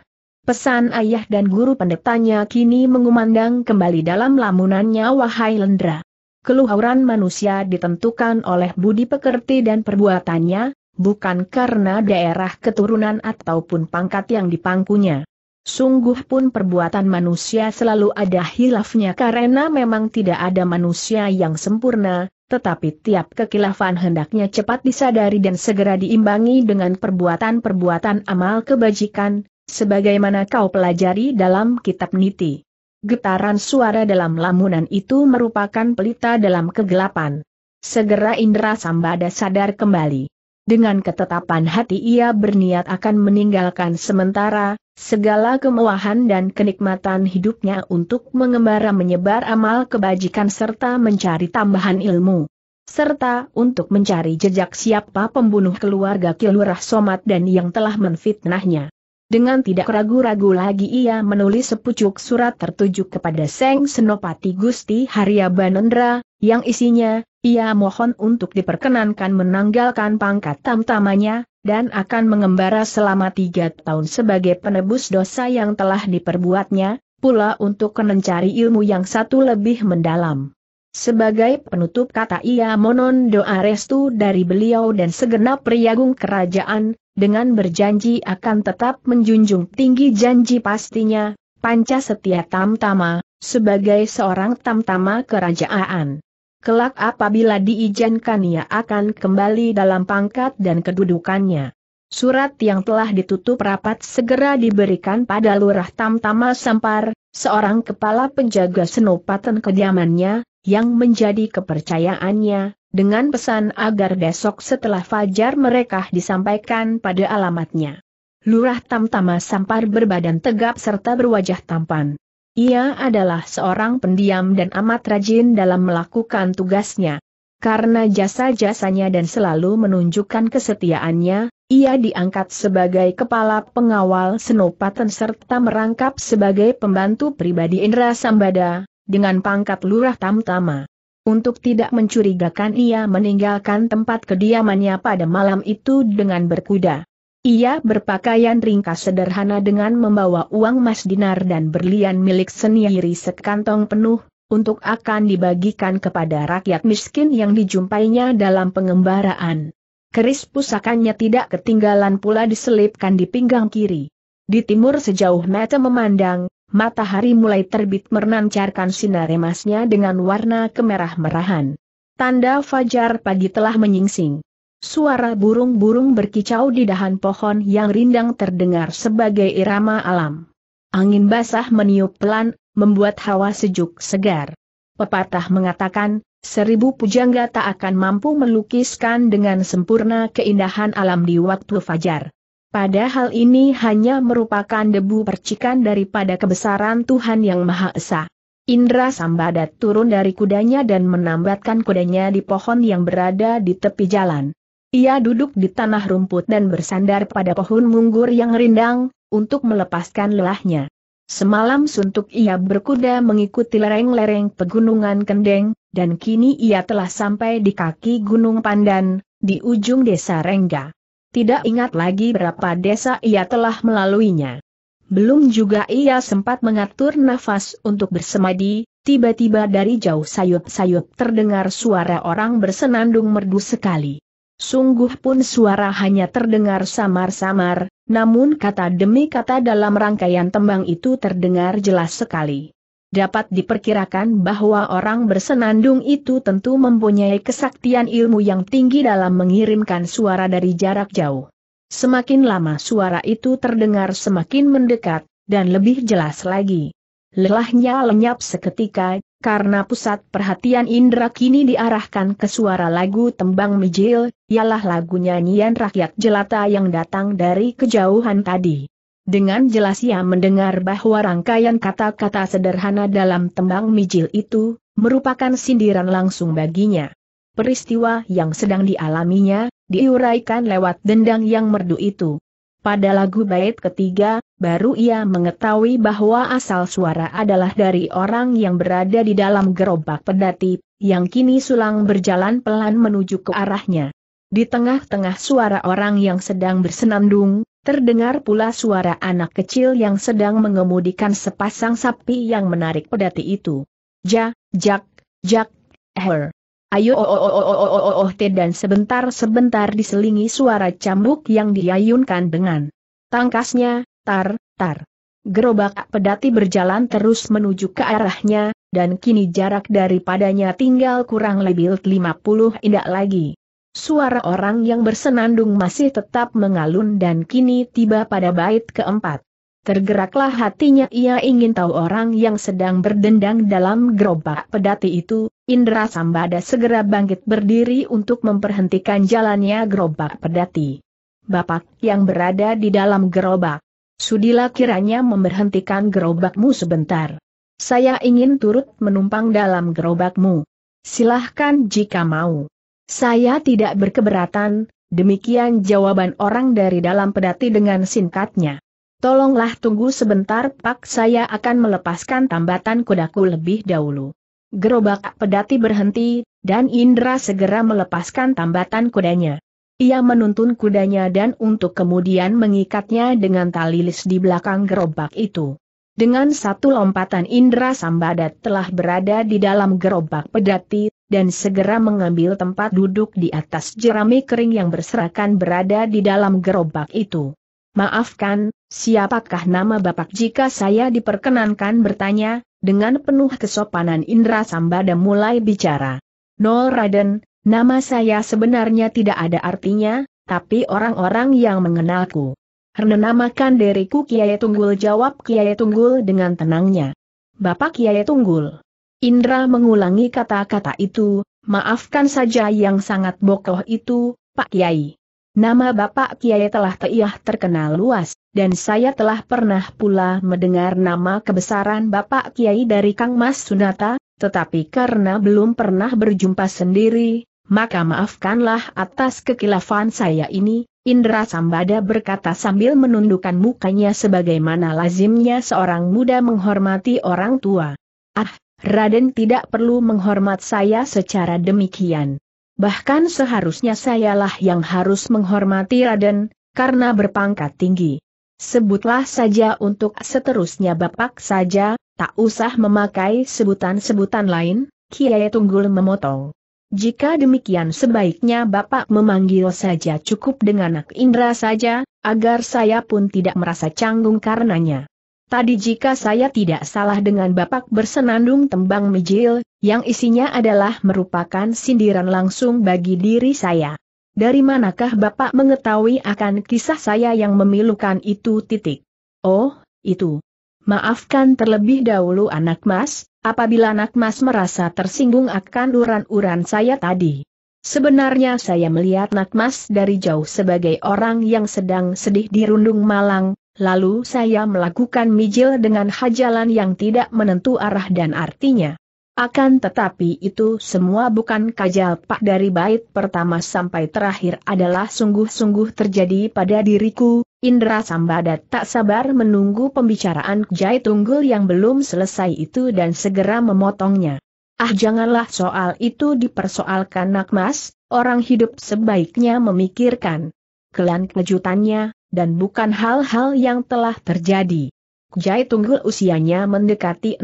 Pesan ayah dan guru pendetanya kini mengumandang kembali dalam lamunannya wahai Lendra. Keluhuran manusia ditentukan oleh budi pekerti dan perbuatannya, bukan karena daerah keturunan ataupun pangkat yang dipangkunya. Sungguh pun perbuatan manusia selalu ada hilafnya karena memang tidak ada manusia yang sempurna, tetapi tiap kekilafan hendaknya cepat disadari dan segera diimbangi dengan perbuatan-perbuatan amal kebajikan, sebagaimana kau pelajari dalam kitab niti. Getaran suara dalam lamunan itu merupakan pelita dalam kegelapan. Segera Indra Sambada sadar kembali. Dengan ketetapan hati ia berniat akan meninggalkan sementara, Segala kemewahan dan kenikmatan hidupnya untuk mengembara menyebar amal kebajikan serta mencari tambahan ilmu. Serta untuk mencari jejak siapa pembunuh keluarga Kilurah Somat dan yang telah menfitnahnya. Dengan tidak ragu-ragu lagi ia menulis sepucuk surat tertuju kepada Seng Senopati Gusti Harya Banendra, yang isinya, ia mohon untuk diperkenankan menanggalkan pangkat tamtamanya, dan akan mengembara selama tiga tahun sebagai penebus dosa yang telah diperbuatnya, pula untuk mencari ilmu yang satu lebih mendalam. Sebagai penutup kata ia monon doa restu dari beliau dan segenap priagung kerajaan, dengan berjanji akan tetap menjunjung tinggi janji pastinya, panca setia tamtama, sebagai seorang tamtama kerajaan. Kelak apabila diizinkan ia akan kembali dalam pangkat dan kedudukannya. Surat yang telah ditutup rapat segera diberikan pada Lurah Tamtama Sampar, seorang kepala penjaga senopatan kediamannya, yang menjadi kepercayaannya, dengan pesan agar besok setelah fajar mereka disampaikan pada alamatnya. Lurah Tamtama Sampar berbadan tegap serta berwajah tampan. Ia adalah seorang pendiam dan amat rajin dalam melakukan tugasnya. Karena jasa-jasanya dan selalu menunjukkan kesetiaannya, ia diangkat sebagai kepala pengawal Senopaten serta merangkap sebagai pembantu pribadi Indra Sambada, dengan pangkat lurah tamtama. Untuk tidak mencurigakan ia meninggalkan tempat kediamannya pada malam itu dengan berkuda. Ia berpakaian ringkas sederhana dengan membawa uang emas dinar dan berlian milik sendiri sekantong penuh, untuk akan dibagikan kepada rakyat miskin yang dijumpainya dalam pengembaraan. Keris pusakanya tidak ketinggalan pula diselipkan di pinggang kiri. Di timur sejauh mata memandang, matahari mulai terbit menancarkan sinar emasnya dengan warna kemerah-merahan. Tanda fajar pagi telah menyingsing. Suara burung-burung berkicau di dahan pohon yang rindang terdengar sebagai irama alam. Angin basah meniup pelan, membuat hawa sejuk segar. Pepatah mengatakan, seribu pujangga tak akan mampu melukiskan dengan sempurna keindahan alam di waktu fajar. Padahal ini hanya merupakan debu percikan daripada kebesaran Tuhan Yang Maha Esa. Indra Sambadat turun dari kudanya dan menambatkan kudanya di pohon yang berada di tepi jalan. Ia duduk di tanah rumput dan bersandar pada pohon munggur yang rindang, untuk melepaskan lelahnya. Semalam suntuk ia berkuda mengikuti lereng-lereng pegunungan Kendeng, dan kini ia telah sampai di kaki Gunung Pandan, di ujung desa Rengga. Tidak ingat lagi berapa desa ia telah melaluinya. Belum juga ia sempat mengatur nafas untuk bersemadi, tiba-tiba dari jauh sayup-sayup terdengar suara orang bersenandung merdu sekali. Sungguh pun suara hanya terdengar samar-samar, namun kata demi kata dalam rangkaian tembang itu terdengar jelas sekali. Dapat diperkirakan bahwa orang bersenandung itu tentu mempunyai kesaktian ilmu yang tinggi dalam mengirimkan suara dari jarak jauh. Semakin lama suara itu terdengar semakin mendekat, dan lebih jelas lagi. Lelahnya lenyap seketika, karena pusat perhatian Indra kini diarahkan ke suara lagu tembang mijil, ialah lagu nyanyian rakyat jelata yang datang dari kejauhan tadi. Dengan jelas ia mendengar bahwa rangkaian kata-kata sederhana dalam tembang mijil itu, merupakan sindiran langsung baginya. Peristiwa yang sedang dialaminya, diuraikan lewat dendang yang merdu itu. Pada lagu bait ketiga, baru ia mengetahui bahwa asal suara adalah dari orang yang berada di dalam gerobak pedati, yang kini sulang berjalan pelan menuju ke arahnya. Di tengah-tengah suara orang yang sedang bersenandung, terdengar pula suara anak kecil yang sedang mengemudikan sepasang sapi yang menarik pedati itu. Ja, jak, jak, her ayo oh oh oh oh oh oh oh te dan sebentar-sebentar diselingi suara cambuk yang diayunkan dengan tangkasnya, tar, tar. Gerobak pedati berjalan terus menuju ke arahnya, dan kini jarak daripadanya tinggal kurang lebih 50 indak lagi. Suara orang yang bersenandung masih tetap mengalun dan kini tiba pada bait keempat. Tergeraklah hatinya ia ingin tahu orang yang sedang berdendang dalam gerobak pedati itu, Indra Sambada segera bangkit berdiri untuk memperhentikan jalannya gerobak pedati. Bapak yang berada di dalam gerobak. Sudilah kiranya memberhentikan gerobakmu sebentar. Saya ingin turut menumpang dalam gerobakmu. Silahkan jika mau. Saya tidak berkeberatan, demikian jawaban orang dari dalam pedati dengan singkatnya. Tolonglah tunggu sebentar pak saya akan melepaskan tambatan kudaku lebih dahulu. Gerobak pedati berhenti, dan Indra segera melepaskan tambatan kudanya. Ia menuntun kudanya dan untuk kemudian mengikatnya dengan tali di belakang gerobak itu. Dengan satu lompatan Indra Sambadat telah berada di dalam gerobak pedati, dan segera mengambil tempat duduk di atas jerami kering yang berserakan berada di dalam gerobak itu. Maafkan, siapakah nama Bapak jika saya diperkenankan bertanya, dengan penuh kesopanan Indra Sambada mulai bicara. No Raden, nama saya sebenarnya tidak ada artinya, tapi orang-orang yang mengenalku. Renamakan diriku Kiai Tunggul jawab Kiai Tunggul dengan tenangnya. Bapak Kiai Tunggul. Indra mengulangi kata-kata itu, maafkan saja yang sangat bokoh itu, Pak Kiai. Nama Bapak Kiai telah teiyah terkenal luas, dan saya telah pernah pula mendengar nama kebesaran Bapak Kiai dari Kang Mas Sunata, tetapi karena belum pernah berjumpa sendiri, maka maafkanlah atas kekilafan saya ini, Indra Sambada berkata sambil menundukkan mukanya sebagaimana lazimnya seorang muda menghormati orang tua. Ah, Raden tidak perlu menghormat saya secara demikian. Bahkan seharusnya sayalah yang harus menghormati Raden, karena berpangkat tinggi. Sebutlah saja untuk seterusnya Bapak saja, tak usah memakai sebutan-sebutan lain, Kiai Tunggul memotong. Jika demikian sebaiknya Bapak memanggil saja cukup dengan Nak Indra saja, agar saya pun tidak merasa canggung karenanya. Tadi jika saya tidak salah dengan Bapak bersenandung tembang mijil, yang isinya adalah merupakan sindiran langsung bagi diri saya. Dari manakah Bapak mengetahui akan kisah saya yang memilukan itu titik? Oh, itu. Maafkan terlebih dahulu anak mas, apabila anak mas merasa tersinggung akan uran-uran saya tadi. Sebenarnya saya melihat anak mas dari jauh sebagai orang yang sedang sedih dirundung malang, lalu saya melakukan mijil dengan hajalan yang tidak menentu arah dan artinya. Akan tetapi itu semua bukan kajal pak dari bait pertama sampai terakhir adalah sungguh-sungguh terjadi pada diriku, Indra Sambada tak sabar menunggu pembicaraan Jai Tunggul yang belum selesai itu dan segera memotongnya. Ah janganlah soal itu dipersoalkan nak mas, orang hidup sebaiknya memikirkan kelan kejutannya, dan bukan hal-hal yang telah terjadi. Jai Tunggul usianya mendekati 60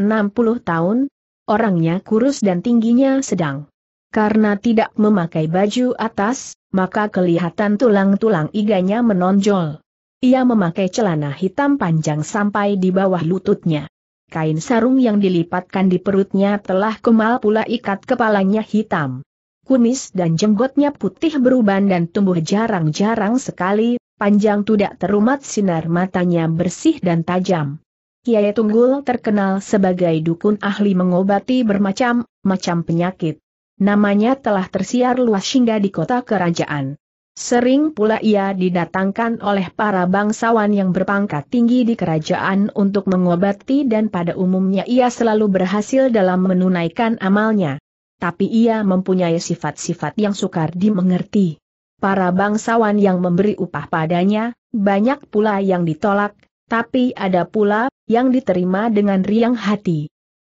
tahun, orangnya kurus dan tingginya sedang. Karena tidak memakai baju atas, maka kelihatan tulang-tulang iganya menonjol. Ia memakai celana hitam panjang sampai di bawah lututnya. Kain sarung yang dilipatkan di perutnya telah kemal pula ikat kepalanya hitam. Kumis dan jenggotnya putih beruban dan tumbuh jarang-jarang sekali, panjang tidak terumat sinar matanya bersih dan tajam. Kiai Tunggul terkenal sebagai dukun ahli mengobati bermacam-macam penyakit. Namanya telah tersiar luas hingga di kota kerajaan. Sering pula ia didatangkan oleh para bangsawan yang berpangkat tinggi di kerajaan untuk mengobati dan pada umumnya ia selalu berhasil dalam menunaikan amalnya. Tapi ia mempunyai sifat-sifat yang sukar dimengerti. Para bangsawan yang memberi upah padanya, banyak pula yang ditolak, tapi ada pula yang diterima dengan riang hati.